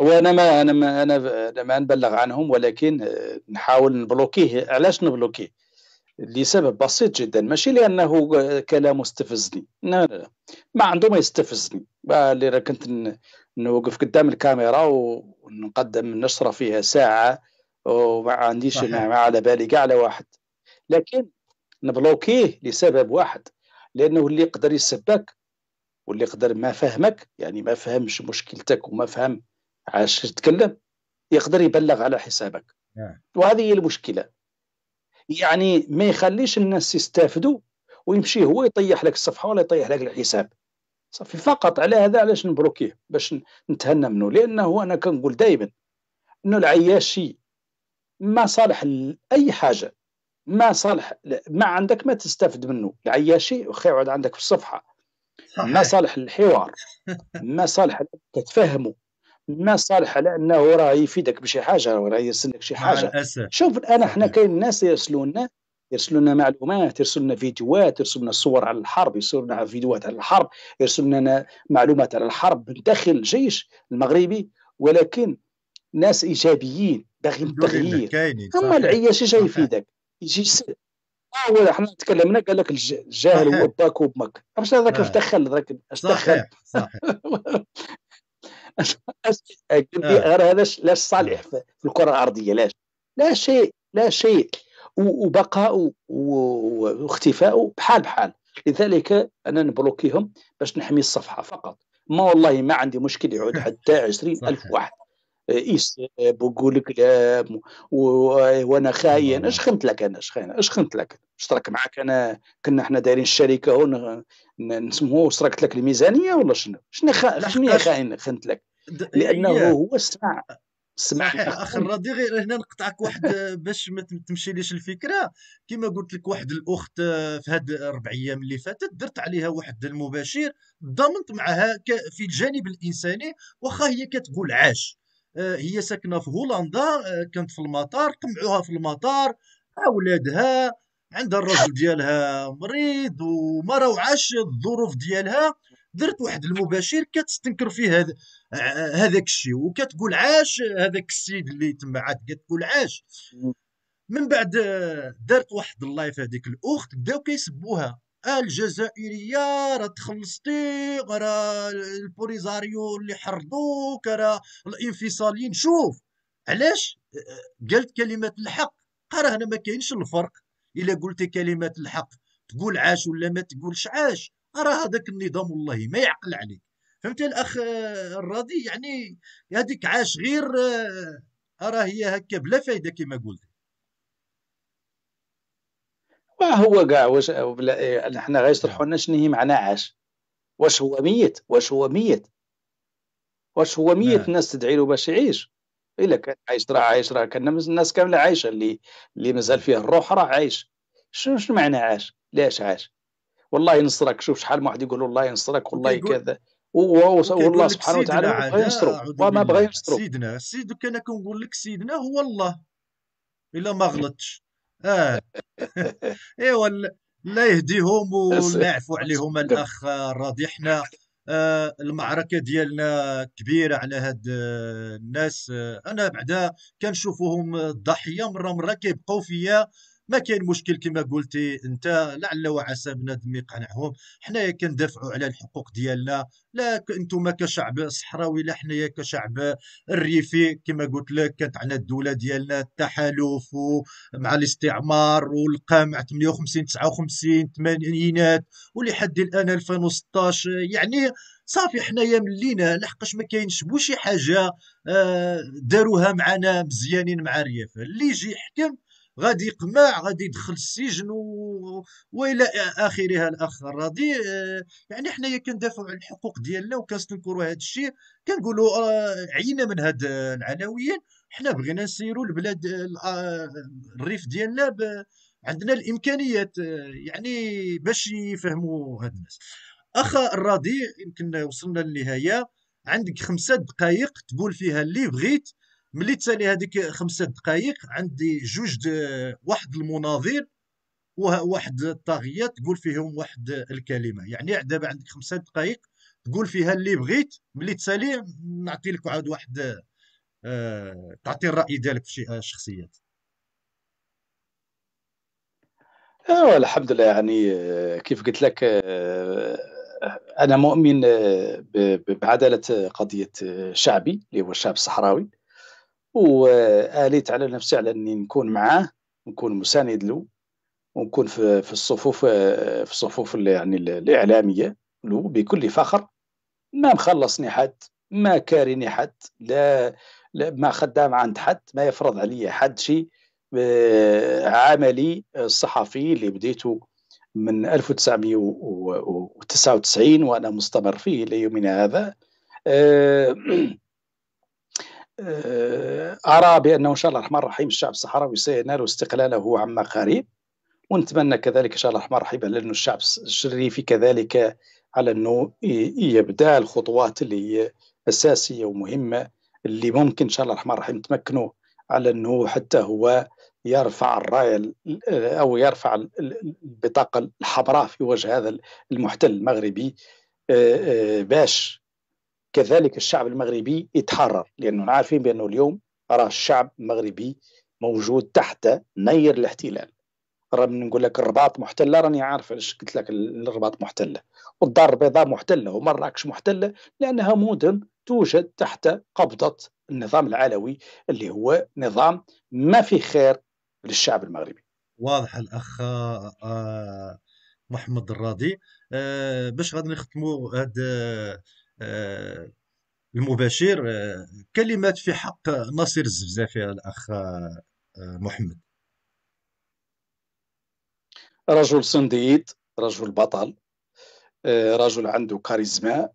هو انا ما انا ما انا ما نبلغ عنهم ولكن آه، نحاول نبلوكيه علاش نبلوكيه لسبب بسيط جدا ماشي لانه آه، كلام استفزني لا لا ما عنده ما يستفزني اللي كنت نوقف قدام الكاميرا ونقدم نشره فيها ساعه وما عنديش ما على بالي كاع على واحد لكن نبلوكيه لسبب واحد لانه اللي يقدر يسبك واللي يقدر ما فهمك يعني ما فهمش مشكلتك وما فهم عاش تتكلم يقدر يبلغ على حسابك نعم. وهذه هي المشكله يعني ما يخليش الناس يستافدوا ويمشي هو يطيح لك الصفحه ولا يطيح لك الحساب صافي فقط على هذا علاش نبروكيه باش نتهنى منه لانه انا كنقول دائما انه العياشي ما صالح لاي حاجه ما صالح ما عندك ما تستافد منه العياشي وخي يقعد عندك في الصفحه صحيح. ما صالح للحوار ما صالح تتفهمه الناس صالحه لانه راه يفيدك بشي حاجه راه يرسلك شي حاجه شوف الان احنا كاين الناس يرسلونا يرسلونا معلومات يرسلونا فيديوهات يرسلونا صور على الحرب يرسلونا فيديوهات على الحرب يرسلونا معلومات على الحرب من داخل الجيش المغربي ولكن ناس ايجابيين باغيين التغيير اما العياش يجي يفيدك يجي هو احنا آه، تكلمنا قال لك الجاهل هو باك وبمك واش هذاك اش دخل اش دخل آه. غير هذا لاش صالح في الكره الارضيه لاش لا شيء لا شيء وبقاء واختفاء بحال بحال لذلك انا نبلوكيهم باش نحمي الصفحه فقط ما والله ما عندي مشكل يعود حتى الف واحد ايس بقول لك وانا خاين اش خنت لك انا اش خاين اش خنت لك اشترك معك انا كنا احنا دايرين الشركه هون نسموه سرقت لك الميزانيه ولا شنو شنو خ... شنو خاين خنت لك لانه إيه. هو سمع سمع اخ الراضي غير هنا نقطعك واحد آه، باش ما تمشيليش الفكره كما قلت لك واحد الاخت آه، في هاد الاربع ايام اللي فاتت درت عليها واحد المباشر ضمنت معها في الجانب الانساني واخا هي كتقول عاش آه، هي ساكنه في هولندا كانت في المطار قمعوها في المطار اولادها عندها الرجل ديالها مريض وما روعاش الظروف ديالها درت واحد المباشر كتستنكر فيه هذا هذاك الشيء وكتقول عاش هذاك السيد اللي تما عاد كتقول عاش من بعد دارت واحد اللايف هذيك الاخت بداو كيسبوها الجزائريه راه تخلصتي راه البوليزاريو اللي حرضوك راه الانفصاليين شوف علاش قالت كلمه الحق راه هنا ما كاينش الفرق الا قلت كلمات الحق تقول عاش ولا ما تقولش عاش راه هذاك النظام والله ما يعقل عليك فهمت الاخ الراضي يعني هذيك عاش غير راه هي هكا بلا فايده كما قلت ما هو كاع واش آه، حنا غير يشرحوا لنا شنو هي معنى عاش واش هو ميت واش هو ميت واش هو ميت نعم. الناس تدعي له باش يعيش الا كان عايش راه عايش راه كان الناس كامله عايشه اللي اللي مازال فيه الروح راه عايش شنو شنو معنى عاش ليش عاش والله ينصرك شوف شحال من واحد يقول والله ينصرك والله كذا والله سبحانه وتعالى ما بغى ينصرو ما بغى ينصرو سيدنا سيد كان كنقول لك سيدنا هو الله الا ما غلطتش اه ايوا لا يهديهم ولا يعفو عليهم الاخ راضي حنا آه، المعركه ديالنا كبيره على هاد آه، الناس آه، انا بعدا كنشوفوهم الضحيه مره مره كيبقاو فيا ما كاين مشكل كما قلتي انت لعل وعسى بنادم يقنعهم حنايا كندافعوا على الحقوق ديالنا لا انتم كشعب صحراوي لا حنايا كشعب الريفي كما قلت لك كانت عندنا الدوله ديالنا التحالف مع الاستعمار والقمع 58 59 الثمانينات ولحد الان 2016 يعني صافي حنايا ملينا لحقاش ما كاينش بوشي حاجه آه، داروها معنا مزيانين مع الريف اللي يجي يحكم غادي يقمع غادي يدخل السجن و... والى اخرها الاخر غادي آه، يعني حنايا كندافعوا على الحقوق ديالنا وكنستنكروا هذا الشيء كنقولوا آه، عينا من هاد العناوين حنا بغينا نسيروا البلاد آه، الريف ديالنا ب... عندنا الامكانيات يعني باش يفهموا هاد الناس اخا الراضي يمكن وصلنا للنهايه عندك خمسة دقائق تقول فيها اللي بغيت ملي تسالي هذيك خمسة دقائق عندي جوج واحد المناظر وواحد الطاغيه تقول فيهم واحد الكلمه يعني دابا عندك خمسة دقائق تقول فيها اللي بغيت ملي تسالي نعطي لك عاد واحد آه تعطي الراي ديالك في آه، شخصيات ايوا آه، الحمد لله يعني آه، كيف قلت لك انا مؤمن بعداله قضيه شعبي اللي هو الشعب الصحراوي واليت على نفسي على اني نكون معاه ونكون مساند له ونكون في, في الصفوف في الصفوف يعني الاعلاميه له بكل فخر ما مخلصني حد ما كارني حد لا, لا ما خدام عند حد ما يفرض علي حد شيء آه، عملي الصحفي آه، اللي بديته من 1999 وانا مستمر فيه ليومنا هذا آه، آه، ارى بانه ان شاء الله الرحمن الرحيم الشعب الصحراوي سينال استقلاله عما قريب ونتمنى كذلك ان شاء الله الرحمن الرحيم لأن الشعب الشريفي كذلك على انه يبدا الخطوات اللي هي اساسيه ومهمه اللي ممكن ان شاء الله الرحمن الرحيم تمكنه على انه حتى هو يرفع الرايه او يرفع البطاقه الحمراء في وجه هذا المحتل المغربي آه، آه، باش كذلك الشعب المغربي يتحرر لانه عارفين بانه اليوم راه الشعب المغربي موجود تحت نير الاحتلال رغم نقول لك الرباط محتله راني عارف اش قلت لك الرباط محتله والدار البيضاء محتله ومراكش محتله لانها مدن توجد تحت قبضه النظام العلوي اللي هو نظام ما فيه خير للشعب المغربي واضح الاخ آه، آه، محمد الراضي آه، باش غادي نختموا هذا آه، المباشر آه، كلمات في حق ناصر الزفزافي الاخ آه، محمد رجل صنديد رجل بطل رجل عنده كاريزما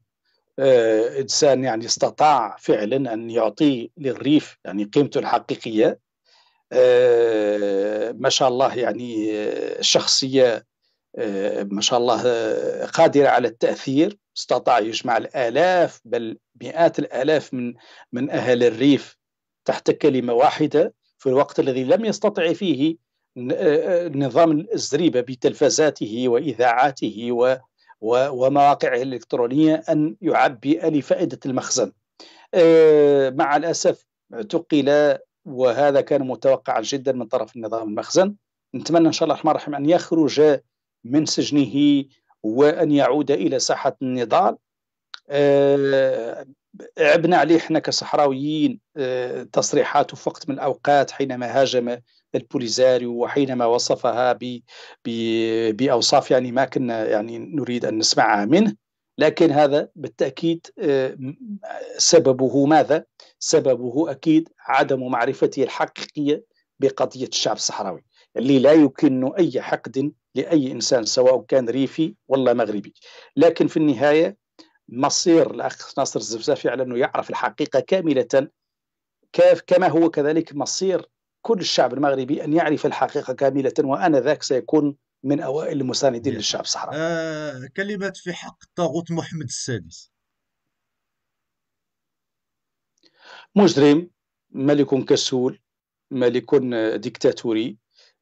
انسان يعني استطاع فعلا ان يعطي للريف يعني قيمته الحقيقيه ما شاء الله يعني شخصيه آه، ما شاء الله آه، قادرة على التأثير استطاع يجمع الآلاف بل مئات الآلاف من من أهل الريف تحت كلمة واحدة في الوقت الذي لم يستطع فيه آه، نظام الزريبة بتلفزاته وإذاعاته و ومواقعه الإلكترونية أن يعبئ لفائدة المخزن مع الأسف تقل وهذا كان متوقعا جدا من طرف النظام المخزن نتمنى إن شاء الله الرحمن الرحيم أن يخرج من سجنه وان يعود الى ساحه النضال آه، عبنا عليه احنا كصحراويين آه، تصريحاته في وقت من الاوقات حينما هاجم البوليزاريو وحينما وصفها ب باوصاف يعني ما كنا يعني نريد ان نسمعها منه لكن هذا بالتاكيد آه، سببه ماذا؟ سببه اكيد عدم معرفته الحقيقيه بقضيه الشعب الصحراوي اللي لا يكن اي حقد لأي إنسان سواء كان ريفي ولا مغربي لكن في النهاية مصير الأخ ناصر الزفزافي على أنه يعرف الحقيقة كاملة كيف كما هو كذلك مصير كل الشعب المغربي أن يعرف الحقيقة كاملة وأنا ذاك سيكون من أوائل المساندين للشعب الصحراوي آه كلمات في حق الطاغوت محمد السادس مجرم ملك كسول ملك ديكتاتوري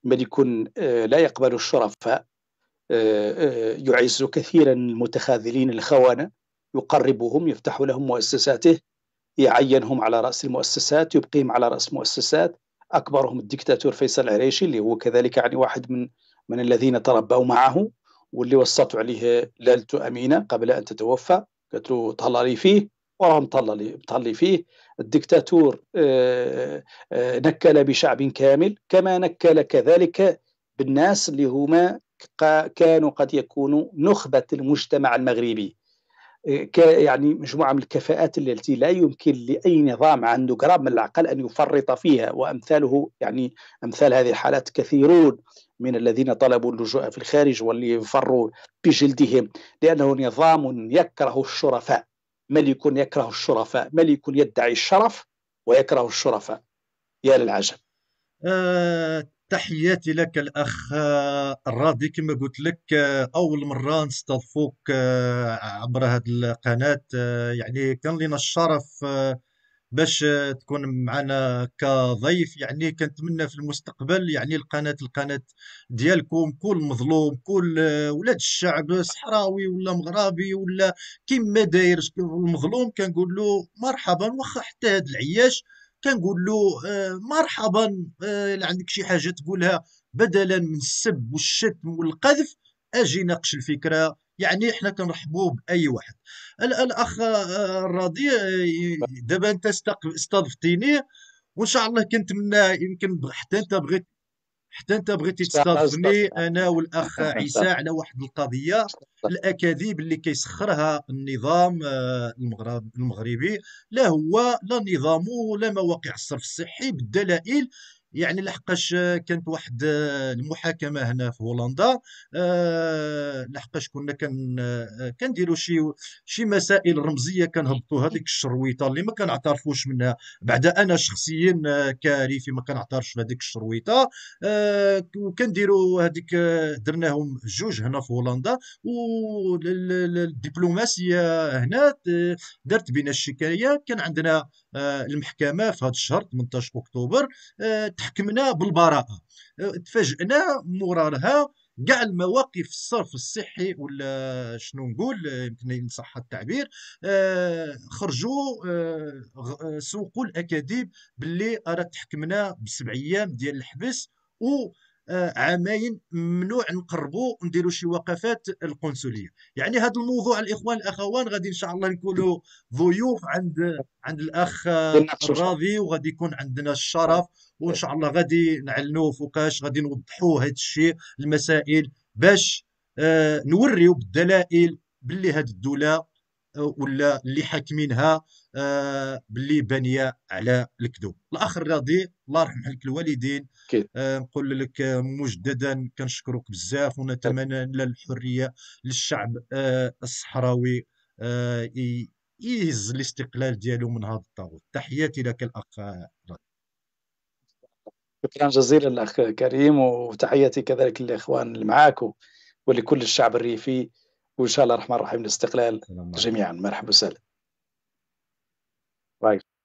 ملك آه، لا يقبل الشرفاء آه، آه، يعز كثيرا المتخاذلين الخونة يقربهم يفتح لهم مؤسساته يعينهم على رأس المؤسسات يبقيهم على رأس مؤسسات أكبرهم الدكتاتور فيصل العريشي اللي هو كذلك يعني واحد من من الذين تربوا معه واللي وصته عليه لالته أمينة قبل أن تتوفى قالت له تهلا لي فيه وراه مطلي مطلي فيه الدكتاتور آه، آه، نكل بشعب كامل كما نكل كذلك بالناس اللي هما كانوا قد يكونوا نخبة المجتمع المغربي آه، يعني مجموعة من الكفاءات التي لا يمكن لأي نظام عنده قراب من العقل أن يفرط فيها وأمثاله يعني أمثال هذه الحالات كثيرون من الذين طلبوا اللجوء في الخارج واللي فروا بجلدهم لأنه نظام يكره الشرفاء ملك يكره الشرفاء ملك يدعي الشرف ويكره الشرفاء يا للعجب آه تحياتي لك الاخ آه، الراضي كما قلت لك آه، اول مره نستضفوك آه، عبر هذه القناه يعني كان لنا الشرف باش تكون معنا كضيف يعني كنتمنى في المستقبل يعني القناه القناه ديالكم كل مظلوم كل ولاد الشعب صحراوي ولا مغربي ولا كيما داير المظلوم كنقول له مرحبا واخا حتى هذا العياش كنقول له آه، مرحبا الا آه، عندك شي حاجه تقولها بدلا من السب والشتم والقذف اجي ناقش الفكره يعني احنا كنرحبوا باي واحد الاخ آه، الراضي آه، دابا انت استضفتيني وان شاء الله كنتمنى يمكن حتى انت بغيت حتى انت بغيتي تستضفني انا والاخ عيسى على واحد القضيه الاكاذيب اللي كيسخرها النظام آه، المغرب المغربي لا هو لا نظامه لا مواقع الصرف الصحي بالدلائل يعني لحقاش كانت واحد آه، المحاكمه هنا في هولندا آه، لحقاش كنا كان آه، كنديروا شي شي مسائل رمزيه كنهبطوا هذيك الشرويطه اللي ما كنعترفوش منها بعد انا شخصيا كاريفي ما كنعترفش بهذيك الشرويطه وكنديروا هذيك درناهم جوج هنا في هولندا والدبلوماسيه هنا دارت بينا الشكايه كان عندنا آه، المحكمه في هذا الشهر 18 اكتوبر آه، تحكمنا بالبراءه آه، تفاجئنا موراها كاع المواقف الصرف الصحي ولا شنو نقول يمكن ان صح التعبير خرجوا سوقوا الاكاذيب باللي راه تحكمنا بسبع ايام ديال الحبس و آه، عامين ممنوع نقربوا نديروا شي وقفات القنصليه يعني هذا الموضوع الاخوان الاخوان غادي ان شاء الله نكونوا ضيوف عند عند الاخ الراضي وغادي يكون عندنا الشرف وان شاء الله غادي نعلنوا فوقاش غادي نوضحوا هذا الشيء المسائل باش آه، نوريو بالدلائل باللي هذه الدوله آه، ولا اللي حاكمينها باللي بنيه على الكذوب الاخ راضي الله يرحم حالك الوالدين آه نقول لك آه، مجددا كنشكرك بزاف ونتمنى الحريه للشعب آه الصحراوي آه يهز الاستقلال ديالو من هذا الطاغوت تحياتي لك الاخ شكرا جزيلا الاخ كريم وتحياتي كذلك للاخوان اللي معاك ولكل الشعب الريفي وان شاء الله الرحمن الرحيم الاستقلال جميعا مرحبا وسهلا like